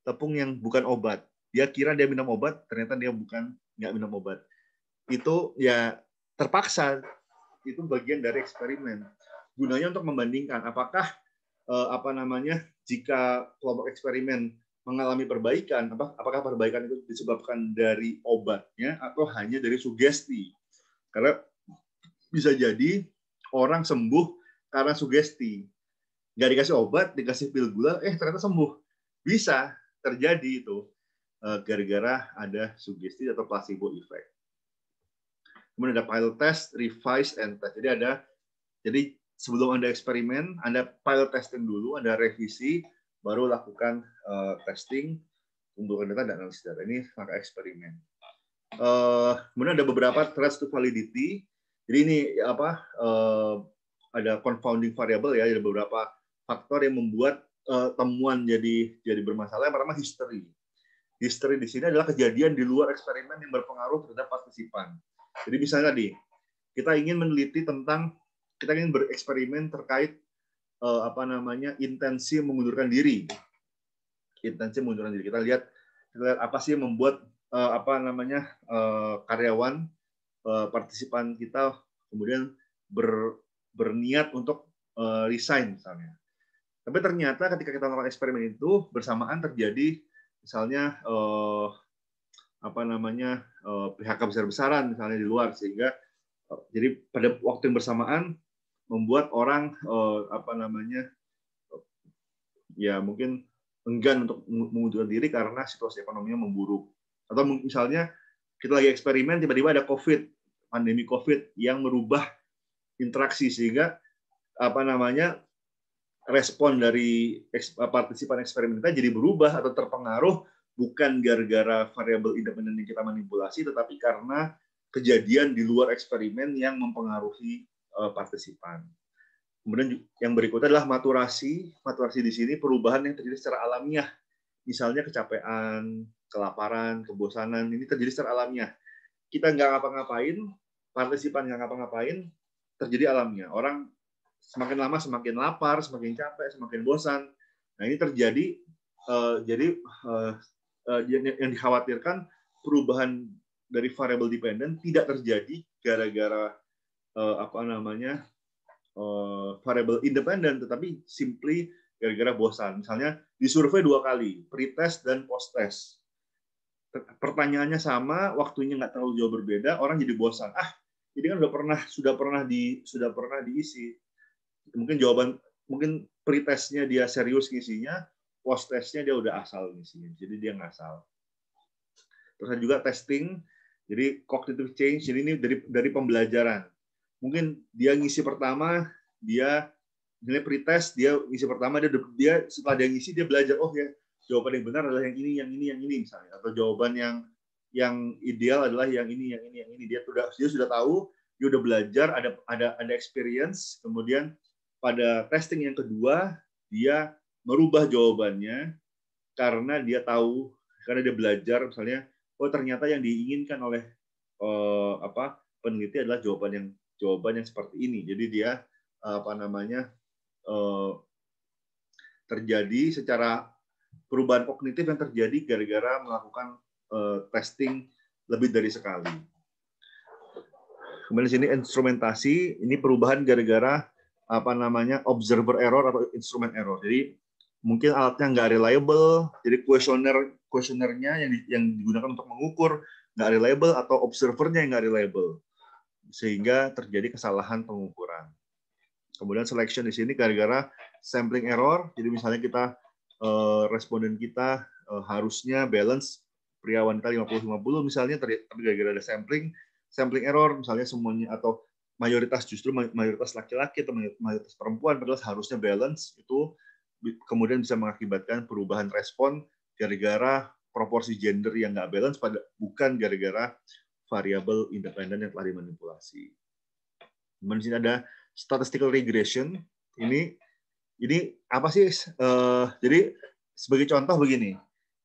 tepung yang bukan obat. Dia kira dia minum obat, ternyata dia bukan nggak minum obat. Itu ya terpaksa itu bagian dari eksperimen. Gunanya untuk membandingkan apakah eh, apa namanya jika kelompok eksperimen mengalami perbaikan, apa, apakah perbaikan itu disebabkan dari obatnya atau hanya dari sugesti? Karena bisa jadi orang sembuh karena sugesti. Nggak dikasih obat, dikasih pil gula, eh ternyata sembuh. Bisa terjadi itu eh, gara-gara ada sugesti atau placebo effect. Kemudian ada pilot test, revise, and test. Jadi ada jadi sebelum Anda eksperimen, Anda pilot testing dulu, Anda revisi, baru lakukan uh, testing, kumpulkan data dan analisis data. Ini maka eksperimen. Uh, kemudian ada beberapa threats to validity. Jadi ini apa uh, ada confounding variable ya, ada beberapa faktor yang membuat uh, temuan jadi jadi bermasalah. Yang pertama history. History di sini adalah kejadian di luar eksperimen yang berpengaruh terhadap partisipan. Jadi misalnya tadi kita ingin meneliti tentang kita ingin bereksperimen terkait uh, apa namanya intensi mengundurkan diri. Intensi mengundurkan diri. Kita lihat kita lihat apa sih yang membuat uh, apa namanya uh, karyawan uh, partisipan kita kemudian ber, berniat untuk uh, resign misalnya. Tapi ternyata ketika kita melakukan eksperimen itu bersamaan terjadi misalnya uh, apa namanya uh, pihak besar-besaran misalnya di luar sehingga uh, jadi pada waktu yang bersamaan membuat orang uh, apa namanya ya mungkin enggan untuk mengundurkan diri karena situasi ekonominya memburuk. Atau misalnya kita lagi eksperimen tiba-tiba ada COVID, pandemi COVID yang merubah interaksi sehingga apa namanya respon dari partisipan eksperimen kita jadi berubah atau terpengaruh bukan gara-gara variabel independen yang kita manipulasi tetapi karena kejadian di luar eksperimen yang mempengaruhi Eh, partisipan. Kemudian yang berikutnya adalah maturasi. Maturasi di sini perubahan yang terjadi secara alamiah. Misalnya kecapean, kelaparan, kebosanan, ini terjadi secara alamiah. Kita nggak ngapa-ngapain, partisipan nggak ngapa-ngapain, terjadi alamnya. Orang semakin lama semakin lapar, semakin capek, semakin bosan. Nah ini terjadi, uh, jadi uh, uh, yang dikhawatirkan perubahan dari variable dependent tidak terjadi gara-gara uh, apa namanya uh, variable independen, tetapi simply gara-gara bosan. Misalnya survei dua kali, pretest dan post test. Pertanyaannya sama, waktunya nggak terlalu jauh berbeda, orang jadi bosan. Ah, ini kan udah pernah sudah pernah di sudah pernah diisi. Mungkin jawaban mungkin pretestnya dia serius ngisinya, post testnya dia udah asal ngisinya. Jadi dia ngasal. Terus ada juga testing, jadi cognitive change. Jadi ini dari dari pembelajaran mungkin dia ngisi pertama dia misalnya pretest dia ngisi pertama dia dia setelah dia ngisi dia belajar oh ya jawaban yang benar adalah yang ini yang ini yang ini misalnya atau jawaban yang yang ideal adalah yang ini yang ini yang ini dia sudah dia sudah tahu dia sudah belajar ada ada ada experience kemudian pada testing yang kedua dia merubah jawabannya karena dia tahu karena dia belajar misalnya oh ternyata yang diinginkan oleh eh, apa peneliti adalah jawaban yang jawaban yang seperti ini. Jadi dia apa namanya eh, terjadi secara perubahan kognitif yang terjadi gara-gara melakukan eh, testing lebih dari sekali. Kemudian sini instrumentasi, ini perubahan gara-gara apa namanya observer error atau instrument error. Jadi mungkin alatnya nggak reliable, jadi kuesioner kuesionernya yang yang digunakan untuk mengukur nggak reliable atau observernya yang nggak reliable sehingga terjadi kesalahan pengukuran. Kemudian selection di sini gara-gara sampling error, jadi misalnya kita eh, responden kita eh, harusnya balance pria wanita 50-50 misalnya, tapi gara-gara ada sampling, sampling error misalnya semuanya atau mayoritas justru mayoritas laki-laki atau mayoritas perempuan padahal harusnya balance itu kemudian bisa mengakibatkan perubahan respon gara-gara proporsi gender yang nggak balance pada bukan gara-gara variabel independen yang telah dimanipulasi. Kemudian sini ada statistical regression. Ini ini apa sih? Uh, jadi sebagai contoh begini,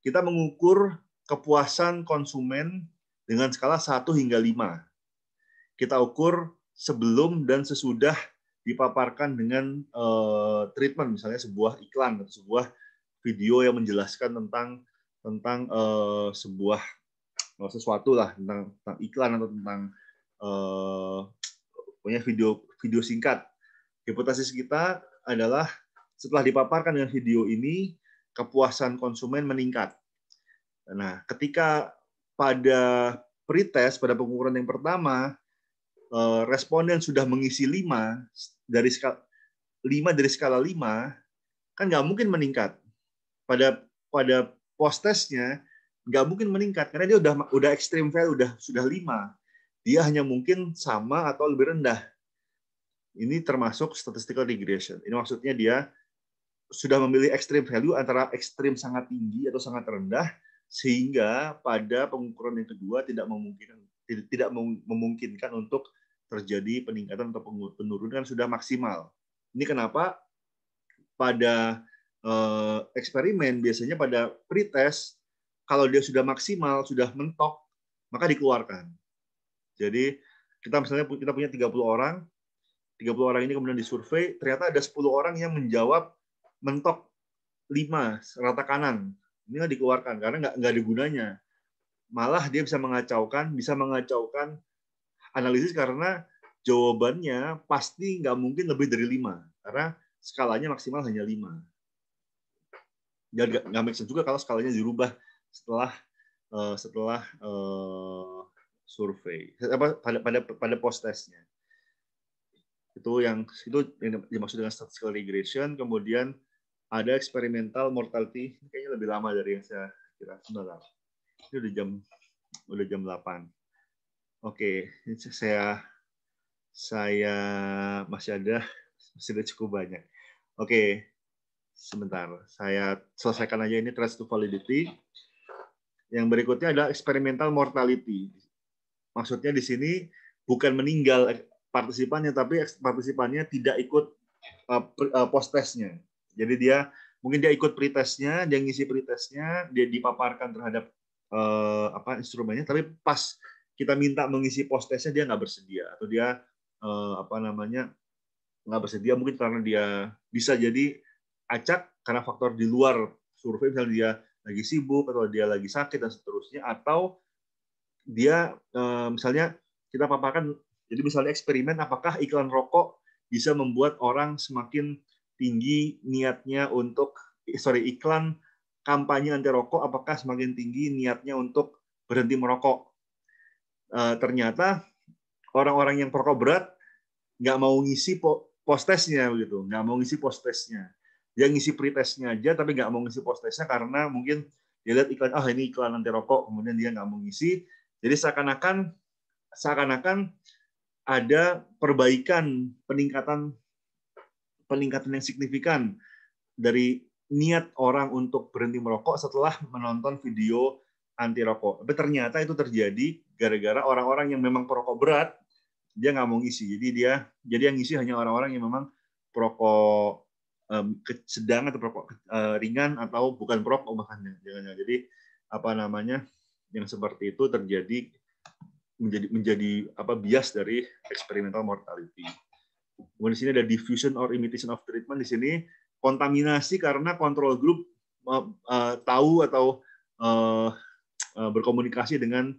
kita mengukur kepuasan konsumen dengan skala 1 hingga 5. Kita ukur sebelum dan sesudah dipaparkan dengan uh, treatment misalnya sebuah iklan atau sebuah video yang menjelaskan tentang tentang uh, sebuah sesuatu lah tentang, tentang iklan atau tentang uh, eh, punya video video singkat. Hipotesis kita adalah setelah dipaparkan dengan video ini kepuasan konsumen meningkat. Nah, ketika pada pretest pada pengukuran yang pertama eh, responden sudah mengisi 5 dari skala 5 dari skala 5 kan nggak mungkin meningkat. Pada pada post testnya nggak mungkin meningkat karena dia udah udah extreme value udah sudah lima dia hanya mungkin sama atau lebih rendah ini termasuk statistical regression ini maksudnya dia sudah memilih extreme value antara ekstrim sangat tinggi atau sangat rendah sehingga pada pengukuran yang kedua tidak memungkinkan tidak memungkinkan untuk terjadi peningkatan atau penurunan sudah maksimal ini kenapa pada eh, eksperimen biasanya pada pretest kalau dia sudah maksimal, sudah mentok, maka dikeluarkan. Jadi kita misalnya kita punya 30 orang, 30 orang ini kemudian disurvei, ternyata ada 10 orang yang menjawab mentok 5 rata kanan. Ini nggak dikeluarkan karena nggak nggak ada gunanya. Malah dia bisa mengacaukan, bisa mengacaukan analisis karena jawabannya pasti nggak mungkin lebih dari 5 karena skalanya maksimal hanya 5. Dan nggak make sense juga kalau skalanya dirubah setelah uh, setelah uh, survei apa pada pada pada post testnya itu yang itu yang dimaksud dengan statistical regression kemudian ada experimental mortality ini kayaknya lebih lama dari yang saya kira sebentar ini udah jam udah jam 8 oke ini saya saya masih ada masih ada cukup banyak oke sebentar saya selesaikan aja ini trust to validity yang berikutnya adalah experimental mortality. Maksudnya di sini bukan meninggal partisipannya, tapi partisipannya tidak ikut eh, eh, post testnya. Jadi dia mungkin dia ikut pretestnya, dia ngisi pretestnya, dia dipaparkan terhadap uh, apa instrumennya, tapi pas kita minta mengisi post testnya dia nggak bersedia atau dia uh, apa namanya nggak bersedia mungkin karena dia bisa jadi acak karena faktor di luar survei misalnya dia lagi sibuk atau dia lagi sakit dan seterusnya atau dia eh, misalnya kita paparkan jadi misalnya eksperimen apakah iklan rokok bisa membuat orang semakin tinggi niatnya untuk eh, sorry iklan kampanye anti rokok apakah semakin tinggi niatnya untuk berhenti merokok eh, ternyata orang-orang yang perokok berat nggak mau ngisi post testnya begitu nggak mau ngisi post testnya dia ngisi pretestnya aja tapi nggak mau ngisi post karena mungkin dia lihat iklan oh, ini iklan anti rokok kemudian dia nggak mau ngisi jadi seakan-akan seakan-akan ada perbaikan peningkatan peningkatan yang signifikan dari niat orang untuk berhenti merokok setelah menonton video anti rokok. Tapi ternyata itu terjadi gara-gara orang-orang yang memang perokok berat dia nggak mau ngisi. Jadi dia jadi yang ngisi hanya orang-orang yang memang perokok um, sedang atau perokok uh, ringan atau bukan perokok bahkan jangan jadi apa namanya yang seperti itu terjadi menjadi menjadi apa bias dari experimental mortality. Kemudian di sini ada diffusion or imitation of treatment di sini kontaminasi karena kontrol grup uh, eh, uh, tahu atau uh, uh, berkomunikasi dengan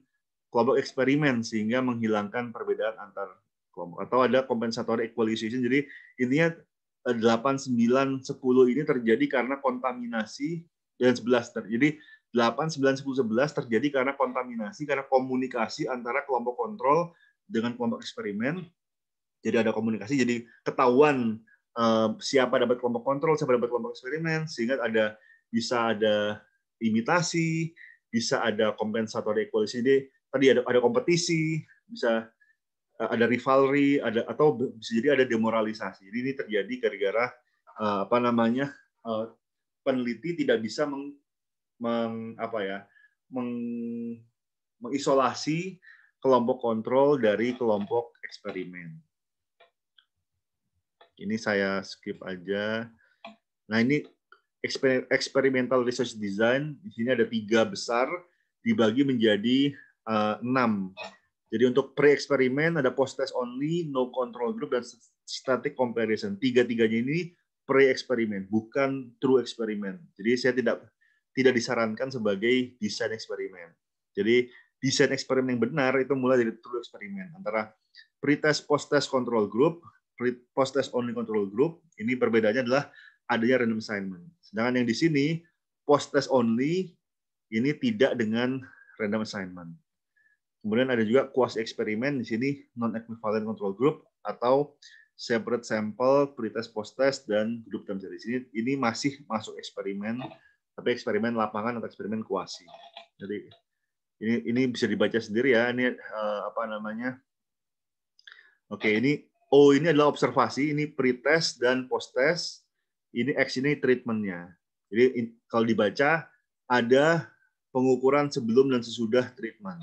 kelompok eksperimen sehingga menghilangkan perbedaan antar kelompok atau ada compensatory equalization. Jadi intinya 8, 9, 10 ini terjadi karena kontaminasi dan 11 terjadi 8, 9, 10, 11 terjadi karena kontaminasi, karena komunikasi antara kelompok kontrol dengan kelompok eksperimen. Jadi ada komunikasi, jadi ketahuan eh, siapa dapat kelompok kontrol, siapa dapat kelompok eksperimen, sehingga ada bisa ada imitasi, bisa ada kompensatory equality. Jadi tadi ada, ada kompetisi, bisa ada rivalry, ada atau bisa jadi ada demoralisasi. Jadi ini terjadi gara-gara uh, apa namanya uh, peneliti tidak bisa meng, meng apa ya meng, mengisolasi kelompok kontrol dari kelompok eksperimen. Ini saya skip aja. Nah ini eksperimental experimental research design di sini ada tiga besar dibagi menjadi uh, enam. Jadi untuk pre-eksperimen ada post-test only, no control group, dan static comparison. Tiga-tiganya ini pre-eksperimen, bukan true eksperimen. Jadi saya tidak tidak disarankan sebagai desain eksperimen. Jadi desain eksperimen yang benar itu mulai dari true eksperimen antara pre-test, post-test control group, post-test only control group. Ini perbedaannya adalah adanya random assignment. Sedangkan yang di sini post-test only ini tidak dengan random assignment. Kemudian ada juga quasi eksperimen di sini non equivalent control group atau separate sample pretest posttest dan group term di sini ini masih masuk eksperimen tapi eksperimen lapangan atau eksperimen kuasi. Jadi ini ini bisa dibaca sendiri ya. Ini uh, apa namanya? Oke, ini O oh, ini adalah observasi, ini pretest dan posttest Ini X ini treatmentnya. Jadi kalau dibaca ada pengukuran sebelum dan sesudah treatment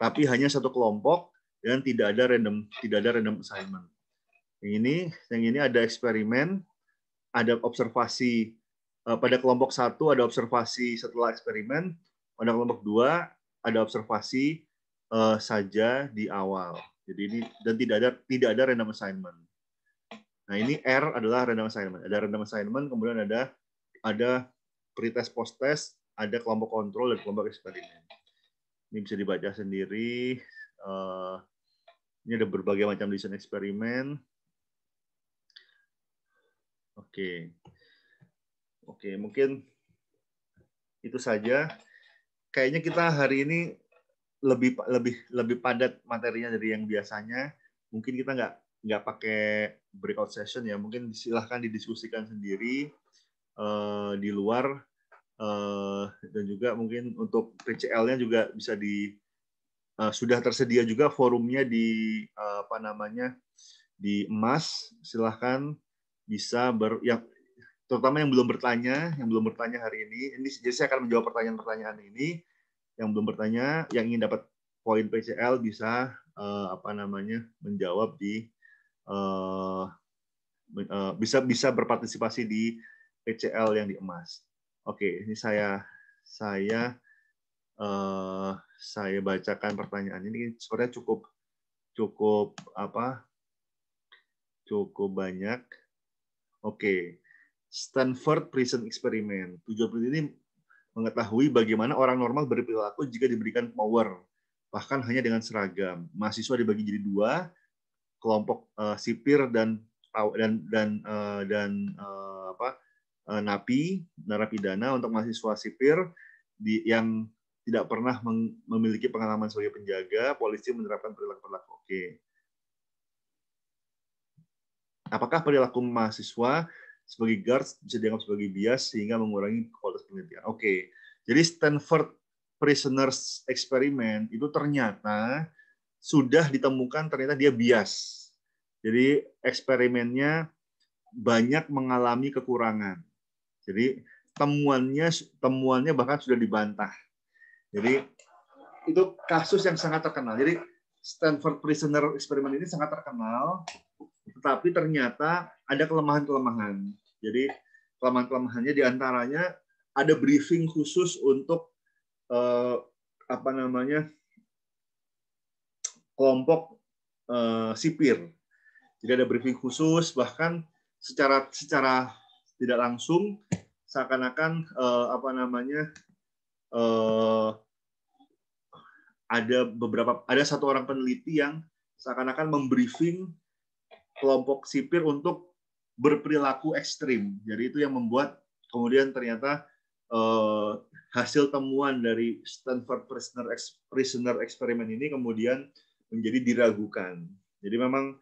tapi hanya satu kelompok dan tidak ada random tidak ada random assignment. Yang ini yang ini ada eksperimen, ada observasi eh, pada kelompok satu ada observasi setelah eksperimen, pada kelompok dua ada observasi uh, saja di awal. Jadi ini dan tidak ada tidak ada random assignment. Nah ini R adalah random assignment. Ada random assignment, kemudian ada ada pretest post ada kelompok kontrol dan kelompok eksperimen. Ini bisa dibaca sendiri. Eh, ini ada berbagai macam desain eksperimen. Oke. Okay. Oke, okay, mungkin itu saja. Kayaknya kita hari ini lebih lebih lebih padat materinya dari yang biasanya. Mungkin kita nggak nggak pakai breakout session ya. Mungkin silahkan didiskusikan sendiri eh, di luar Eh, dan juga mungkin untuk PCL-nya juga bisa di uh, sudah tersedia juga forumnya di uh, apa namanya di emas silahkan bisa ber yang terutama yang belum bertanya yang belum bertanya hari ini ini jadi saya akan menjawab pertanyaan-pertanyaan ini yang belum bertanya yang ingin dapat poin PCL bisa uh, apa namanya menjawab di uh, bisa bisa berpartisipasi di PCL yang di emas Oke, ini saya saya uh, saya bacakan pertanyaan ini sebenarnya cukup cukup apa? Cukup banyak. Oke. Stanford Prison Experiment. Tujuan ini mengetahui bagaimana orang normal berperilaku jika diberikan power, bahkan hanya dengan seragam. Mahasiswa dibagi jadi dua, kelompok uh, sipir dan dan dan uh, dan uh, apa? Eh, napi narapidana untuk mahasiswa sipir di, yang tidak pernah memiliki pengalaman sebagai penjaga, polisi menerapkan perilaku-perilaku oke. Apakah perilaku mahasiswa sebagai guards bisa dianggap sebagai bias sehingga mengurangi kualitas penelitian? Oke. Jadi Stanford Prisoners Experiment itu ternyata sudah ditemukan ternyata dia bias. Jadi eksperimennya banyak mengalami kekurangan. Jadi temuannya temuannya bahkan sudah dibantah. Jadi itu kasus yang sangat terkenal. Jadi Stanford Prisoner Experiment ini sangat terkenal, tetapi ternyata ada kelemahan-kelemahan. Jadi kelemahan-kelemahannya diantaranya ada briefing khusus untuk eh, apa namanya kelompok eh, sipir. Jadi ada briefing khusus bahkan secara secara tidak langsung seakan-akan uh, apa namanya uh, ada beberapa ada satu orang peneliti yang seakan-akan membriefing kelompok sipir untuk berperilaku ekstrim. Jadi itu yang membuat kemudian ternyata uh, hasil temuan dari Stanford prisoner prisoner eksperimen ini kemudian menjadi diragukan. Jadi memang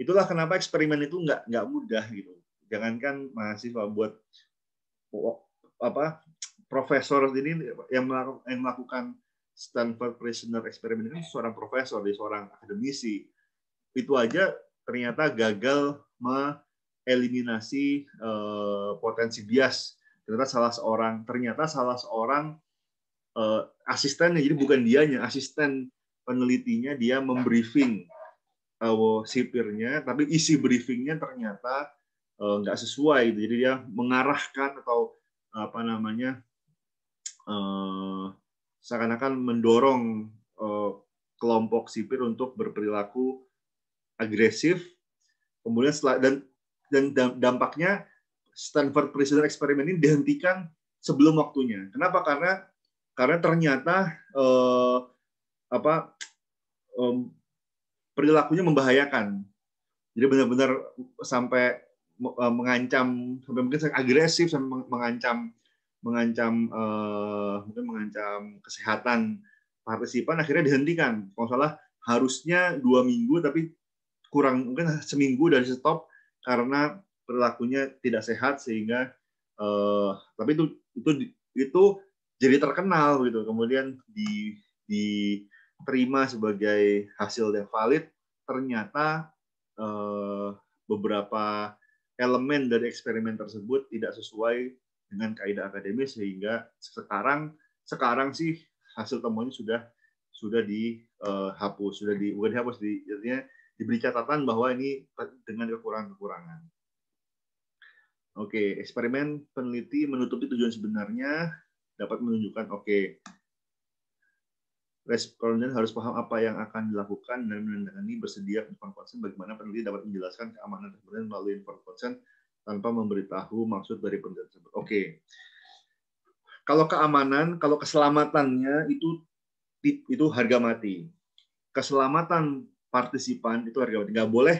itulah kenapa eksperimen itu nggak nggak mudah gitu jangankan mahasiswa buat apa profesor ini yang melakukan, yang melakukan Stanford Prisoner Experiment ini kan seorang profesor, di seorang akademisi. Itu aja ternyata gagal mengeliminasi uh, potensi bias. Ternyata salah seorang, ternyata salah seorang uh, asistennya, jadi bukan dianya, asisten penelitinya dia membriefing uh, sipirnya, tapi isi briefingnya ternyata Eh, nggak sesuai gitu. Jadi dia mengarahkan atau apa namanya eh, seakan-akan mendorong eh, kelompok sipir untuk berperilaku agresif. Kemudian setelah, dan dan dampaknya Stanford Prison Experiment ini dihentikan sebelum waktunya. Kenapa? Karena karena ternyata eh, apa eh, perilakunya membahayakan. Jadi benar-benar sampai Eh, mengancam sampai mungkin agresif sampai mengancam mengancam uh, eh, mungkin mengancam kesehatan partisipan akhirnya dihentikan kalau salah harusnya dua minggu tapi kurang mungkin seminggu dari stop karena perilakunya tidak sehat sehingga uh, tapi itu itu itu jadi terkenal gitu kemudian di diterima sebagai hasil yang valid ternyata uh, beberapa elemen dari eksperimen tersebut tidak sesuai dengan kaidah akademis sehingga sekarang sekarang sih hasil temuannya sudah sudah dihapus, eh, sudah di bukan dihapus, di, artinya diberi catatan bahwa ini dengan kekurangan-kekurangan. Oke, eksperimen peneliti menutupi tujuan sebenarnya dapat menunjukkan oke okay, responden harus paham apa yang akan dilakukan dan menandatangani bersedia informed consent bagaimana peneliti dapat menjelaskan keamanan responden melalui informed consent tanpa memberitahu maksud dari penelitian tersebut. Oke. Kalau keamanan, kalau keselamatannya itu itu harga mati. Keselamatan partisipan itu harga mati. Nggak boleh,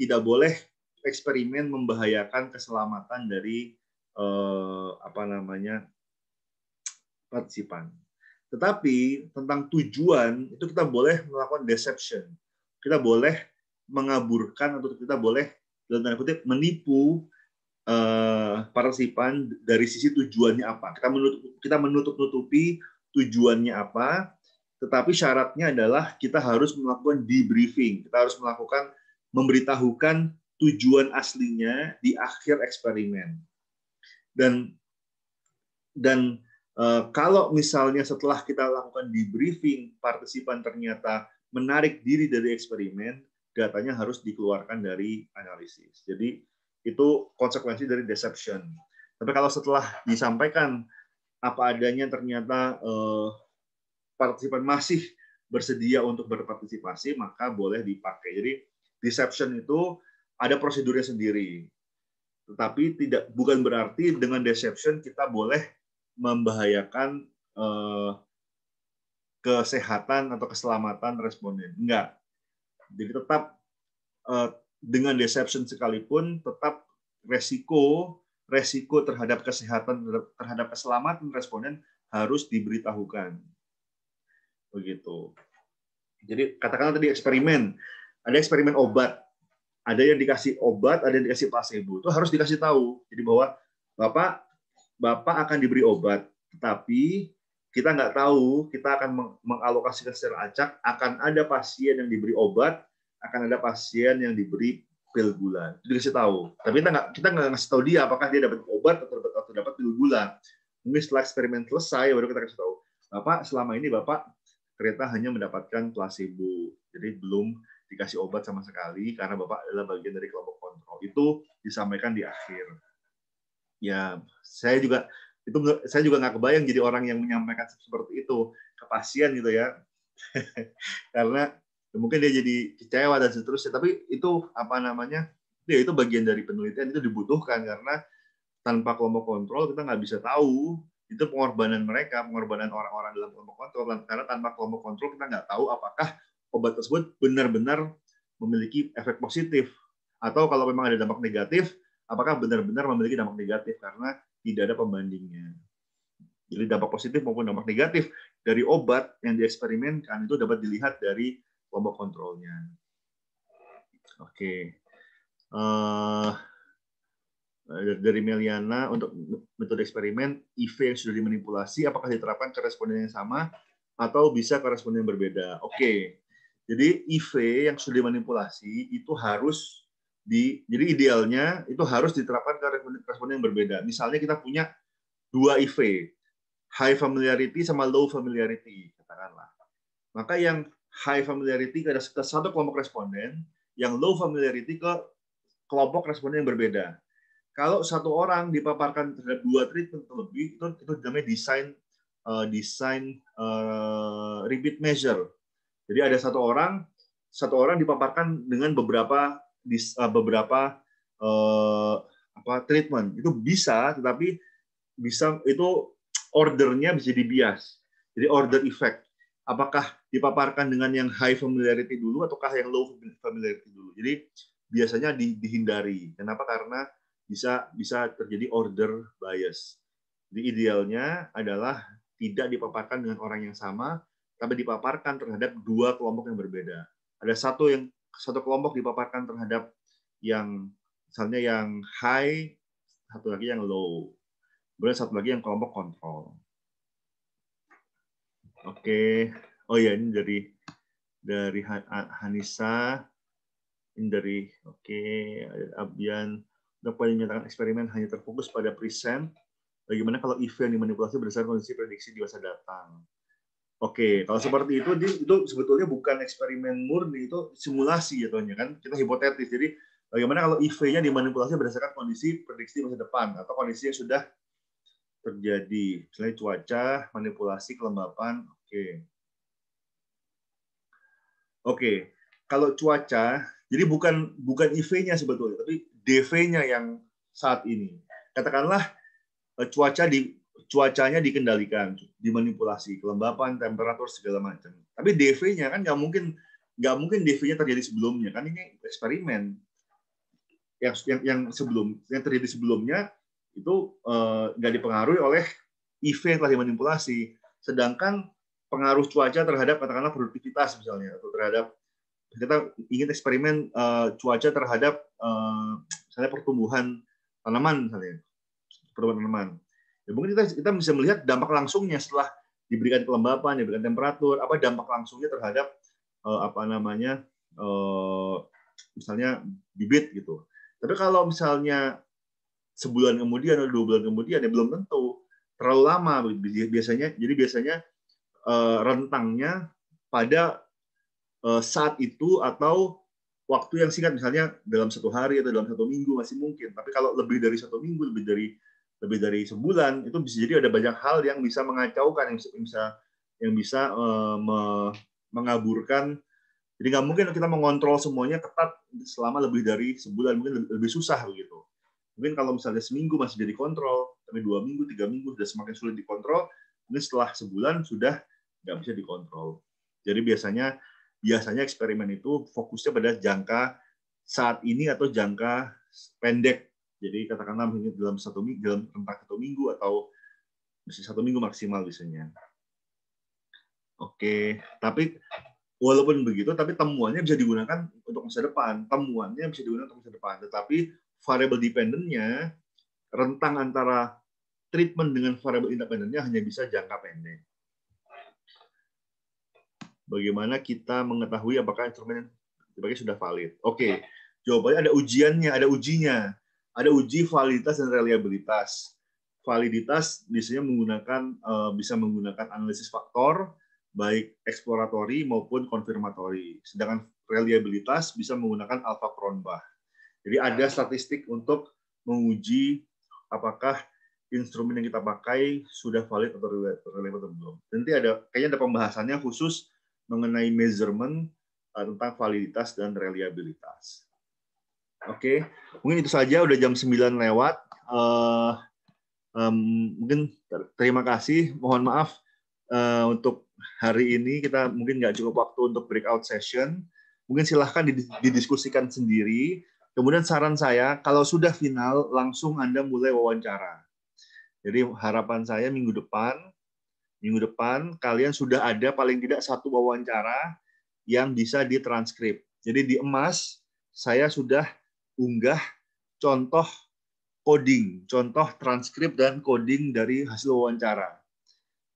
tidak boleh eksperimen membahayakan keselamatan dari eh, apa namanya partisipan. Tetapi tentang tujuan itu kita boleh melakukan deception. Kita boleh mengaburkan atau kita boleh dalam tanda kutip menipu uh, eh, partisipan dari sisi tujuannya apa. Kita menutup kita menutup-nutupi tujuannya apa, tetapi syaratnya adalah kita harus melakukan debriefing. Kita harus melakukan memberitahukan tujuan aslinya di akhir eksperimen. Dan dan Eh, kalau misalnya setelah kita lakukan debriefing, partisipan ternyata menarik diri dari eksperimen, datanya harus dikeluarkan dari analisis. Jadi itu konsekuensi dari deception. Tapi kalau setelah disampaikan apa adanya ternyata eh, partisipan masih bersedia untuk berpartisipasi, maka boleh dipakai. Jadi deception itu ada prosedurnya sendiri. Tetapi tidak bukan berarti dengan deception kita boleh membahayakan eh, kesehatan atau keselamatan responden. Enggak. Jadi tetap eh, dengan deception sekalipun tetap resiko resiko terhadap kesehatan terhadap keselamatan responden harus diberitahukan. Begitu. Jadi katakanlah tadi eksperimen, ada eksperimen obat, ada yang dikasih obat, ada yang dikasih placebo. Itu harus dikasih tahu. Jadi bahwa Bapak Bapak akan diberi obat, tetapi kita nggak tahu, kita akan meng mengalokasikan secara acak, akan ada pasien yang diberi obat, akan ada pasien yang diberi pil gula. Itu dikasih tahu. Tapi kita nggak kita nggak ngasih tahu dia apakah dia dapat obat atau dapat, atau dapat pil gula. Mungkin setelah eksperimen selesai, baru kita kasih tahu. Bapak, selama ini Bapak ternyata hanya mendapatkan placebo. Jadi belum dikasih obat sama sekali karena Bapak adalah bagian dari kelompok kontrol. Itu disampaikan di akhir ya saya juga itu saya juga nggak kebayang jadi orang yang menyampaikan seperti itu ke pasien gitu ya karena ya mungkin dia jadi kecewa dan seterusnya tapi itu apa namanya ya itu bagian dari penelitian itu dibutuhkan karena tanpa kelompok kontrol kita nggak bisa tahu itu pengorbanan mereka pengorbanan orang-orang dalam kelompok kontrol karena tanpa kelompok kontrol kita nggak tahu apakah obat tersebut benar-benar memiliki efek positif atau kalau memang ada dampak negatif apakah benar-benar memiliki dampak negatif karena tidak ada pembandingnya. Jadi dampak positif maupun dampak negatif dari obat yang dieksperimenkan itu dapat dilihat dari kelompok kontrolnya. Oke. Okay. Uh, eh, dari Meliana untuk metode eksperimen IV yang sudah dimanipulasi apakah diterapkan ke responden yang sama atau bisa ke responden yang berbeda. Oke. Okay. Jadi IV yang sudah dimanipulasi itu harus di jadi idealnya itu harus diterapkan ke responden yang berbeda. Misalnya kita punya dua IV, high familiarity sama low familiarity katakanlah. Maka yang high familiarity ke satu kelompok responden, yang low familiarity ke kelompok responden yang berbeda. Kalau satu orang dipaparkan terhadap dua treatment lebih, itu, itu namanya desain uh, eh, desain uh, eh, repeat measure. Jadi ada satu orang satu orang dipaparkan dengan beberapa di eh, beberapa uh, apa treatment itu bisa tetapi bisa itu ordernya bisa dibias jadi order effect apakah dipaparkan dengan yang high familiarity dulu ataukah yang low familiarity dulu jadi biasanya di, dihindari kenapa karena bisa bisa terjadi order bias jadi idealnya adalah tidak dipaparkan dengan orang yang sama tapi dipaparkan terhadap dua kelompok yang berbeda ada satu yang satu kelompok dipaparkan terhadap yang misalnya yang high, satu lagi yang low. Kemudian satu lagi yang kelompok kontrol. Oke. Okay. Oh ya, ini dari dari Hanisa. Ini dari oke, okay, Abian. Dapat menyatakan eksperimen hanya terfokus pada present. Bagaimana kalau event dimanipulasi berdasarkan kondisi prediksi di masa datang? Oke, kalau seperti itu itu sebetulnya bukan eksperimen murni, itu simulasi jatuhnya gitu, kan. Kita hipotetis. Jadi bagaimana kalau IV-nya dimanipulasi berdasarkan kondisi prediksi masa depan atau kondisi yang sudah terjadi. Misalnya cuaca, manipulasi kelembapan. Oke. Oke, kalau cuaca, jadi bukan bukan IV-nya sebetulnya, tapi DV-nya yang saat ini. Katakanlah eh, cuaca di cuacanya dikendalikan, dimanipulasi, kelembapan, temperatur segala macam. Tapi DV-nya kan nggak mungkin nggak mungkin DV-nya terjadi sebelumnya kan ini eksperimen yang yang, yang sebelum yang terjadi sebelumnya itu nggak eh, nggak dipengaruhi oleh event telah dimanipulasi. Sedangkan pengaruh cuaca terhadap katakanlah produktivitas misalnya atau terhadap kita ingin eksperimen uh, cuaca terhadap uh, misalnya pertumbuhan tanaman misalnya pertumbuhan tanaman Ya, mungkin kita, kita bisa melihat dampak langsungnya setelah diberikan kelembapan, diberikan temperatur, apa dampak langsungnya terhadap uh, apa namanya uh, misalnya bibit gitu. Tapi kalau misalnya sebulan kemudian atau dua bulan kemudian ya belum tentu terlalu lama biasanya. Jadi biasanya uh, rentangnya pada uh, saat itu atau waktu yang singkat misalnya dalam satu hari atau dalam satu minggu masih mungkin. Tapi kalau lebih dari satu minggu, lebih dari lebih dari sebulan itu bisa jadi ada banyak hal yang bisa mengacaukan yang bisa yang bisa, eh, mengaburkan jadi nggak mungkin kita mengontrol semuanya ketat selama lebih dari sebulan mungkin lebih, susah begitu mungkin kalau misalnya seminggu masih jadi kontrol tapi dua minggu tiga minggu sudah semakin sulit dikontrol ini setelah sebulan sudah nggak bisa dikontrol jadi biasanya biasanya eksperimen itu fokusnya pada jangka saat ini atau jangka pendek jadi katakanlah dalam satu minggu, dalam rentang satu minggu atau satu minggu maksimal biasanya. Oke, tapi walaupun begitu, tapi temuannya bisa digunakan untuk masa depan. Temuannya bisa digunakan untuk masa depan. Tetapi variable dependennya rentang antara treatment dengan variable independennya hanya bisa jangka pendek. Bagaimana kita mengetahui apakah instrumen sebagai sudah valid? Oke, jawabannya ada ujiannya, ada ujinya ada uji validitas dan reliabilitas. Validitas biasanya menggunakan uh, bisa menggunakan analisis faktor baik eksploratori maupun konfirmatori. Sedangkan reliabilitas bisa menggunakan alpha Kronbach. Jadi ada statistik untuk menguji apakah instrumen yang kita pakai sudah valid atau relevan atau belum. Nanti ada kayaknya ada pembahasannya khusus mengenai measurement eh, tentang validitas dan reliabilitas. Oke, okay. mungkin itu saja udah jam 9 lewat. Uh, um, mungkin ter terima kasih. Mohon maaf uh, untuk hari ini kita mungkin nggak cukup waktu untuk breakout session. Mungkin silahkan didiskusikan sendiri. Kemudian saran saya, kalau sudah final, langsung Anda mulai wawancara. Jadi harapan saya minggu depan, minggu depan kalian sudah ada paling tidak satu wawancara yang bisa ditranskrip. Jadi di emas, saya sudah unggah contoh coding, contoh transkrip dan coding dari hasil wawancara.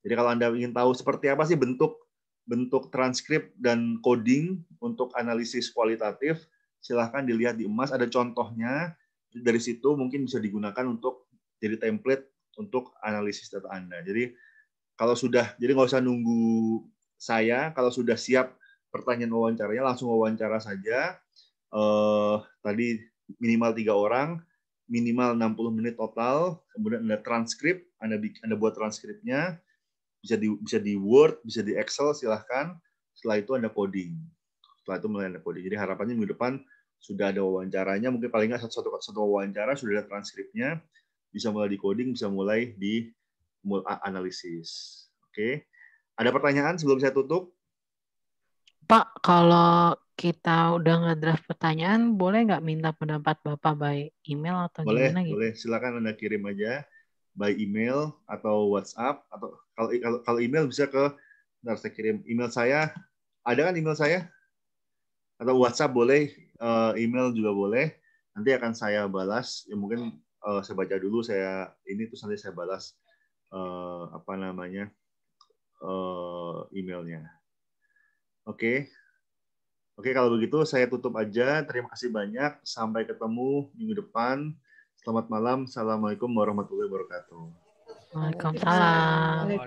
Jadi kalau Anda ingin tahu seperti apa sih bentuk bentuk transkrip dan coding untuk analisis kualitatif, silahkan dilihat di emas ada contohnya. Dari situ mungkin bisa digunakan untuk jadi template untuk analisis data Anda. Jadi kalau sudah, jadi nggak usah nunggu saya, kalau sudah siap pertanyaan wawancaranya, langsung wawancara saja uh, tadi minimal tiga orang, minimal 60 menit total, kemudian Anda transkrip, Anda, Anda buat transkripnya, bisa di, bisa di Word, bisa di Excel, silahkan. Setelah itu Anda coding. Setelah itu mulai Anda coding. Jadi harapannya minggu depan sudah ada wawancaranya, mungkin paling nggak satu, satu, satu wawancara, sudah ada transkripnya, bisa mulai di coding, bisa mulai di analisis. Oke. Ada pertanyaan sebelum saya tutup? Pak, kalau kita udah ngedraft pertanyaan, boleh nggak minta pendapat Bapak by email atau boleh, gimana? Boleh, gitu? boleh. Silakan Anda kirim aja by email atau WhatsApp atau kalau kalau, kalau email bisa ke nanti saya kirim email saya. Ada kan email saya? Atau WhatsApp boleh, eh, email juga boleh. Nanti akan saya balas. Ya mungkin eh, saya baca dulu, saya ini tuh nanti saya balas eh, apa namanya emailnya. Oke. Oke, kalau begitu saya tutup aja. Terima kasih banyak. Sampai ketemu minggu depan. Selamat malam. Assalamualaikum warahmatullahi wabarakatuh. Waalaikumsalam.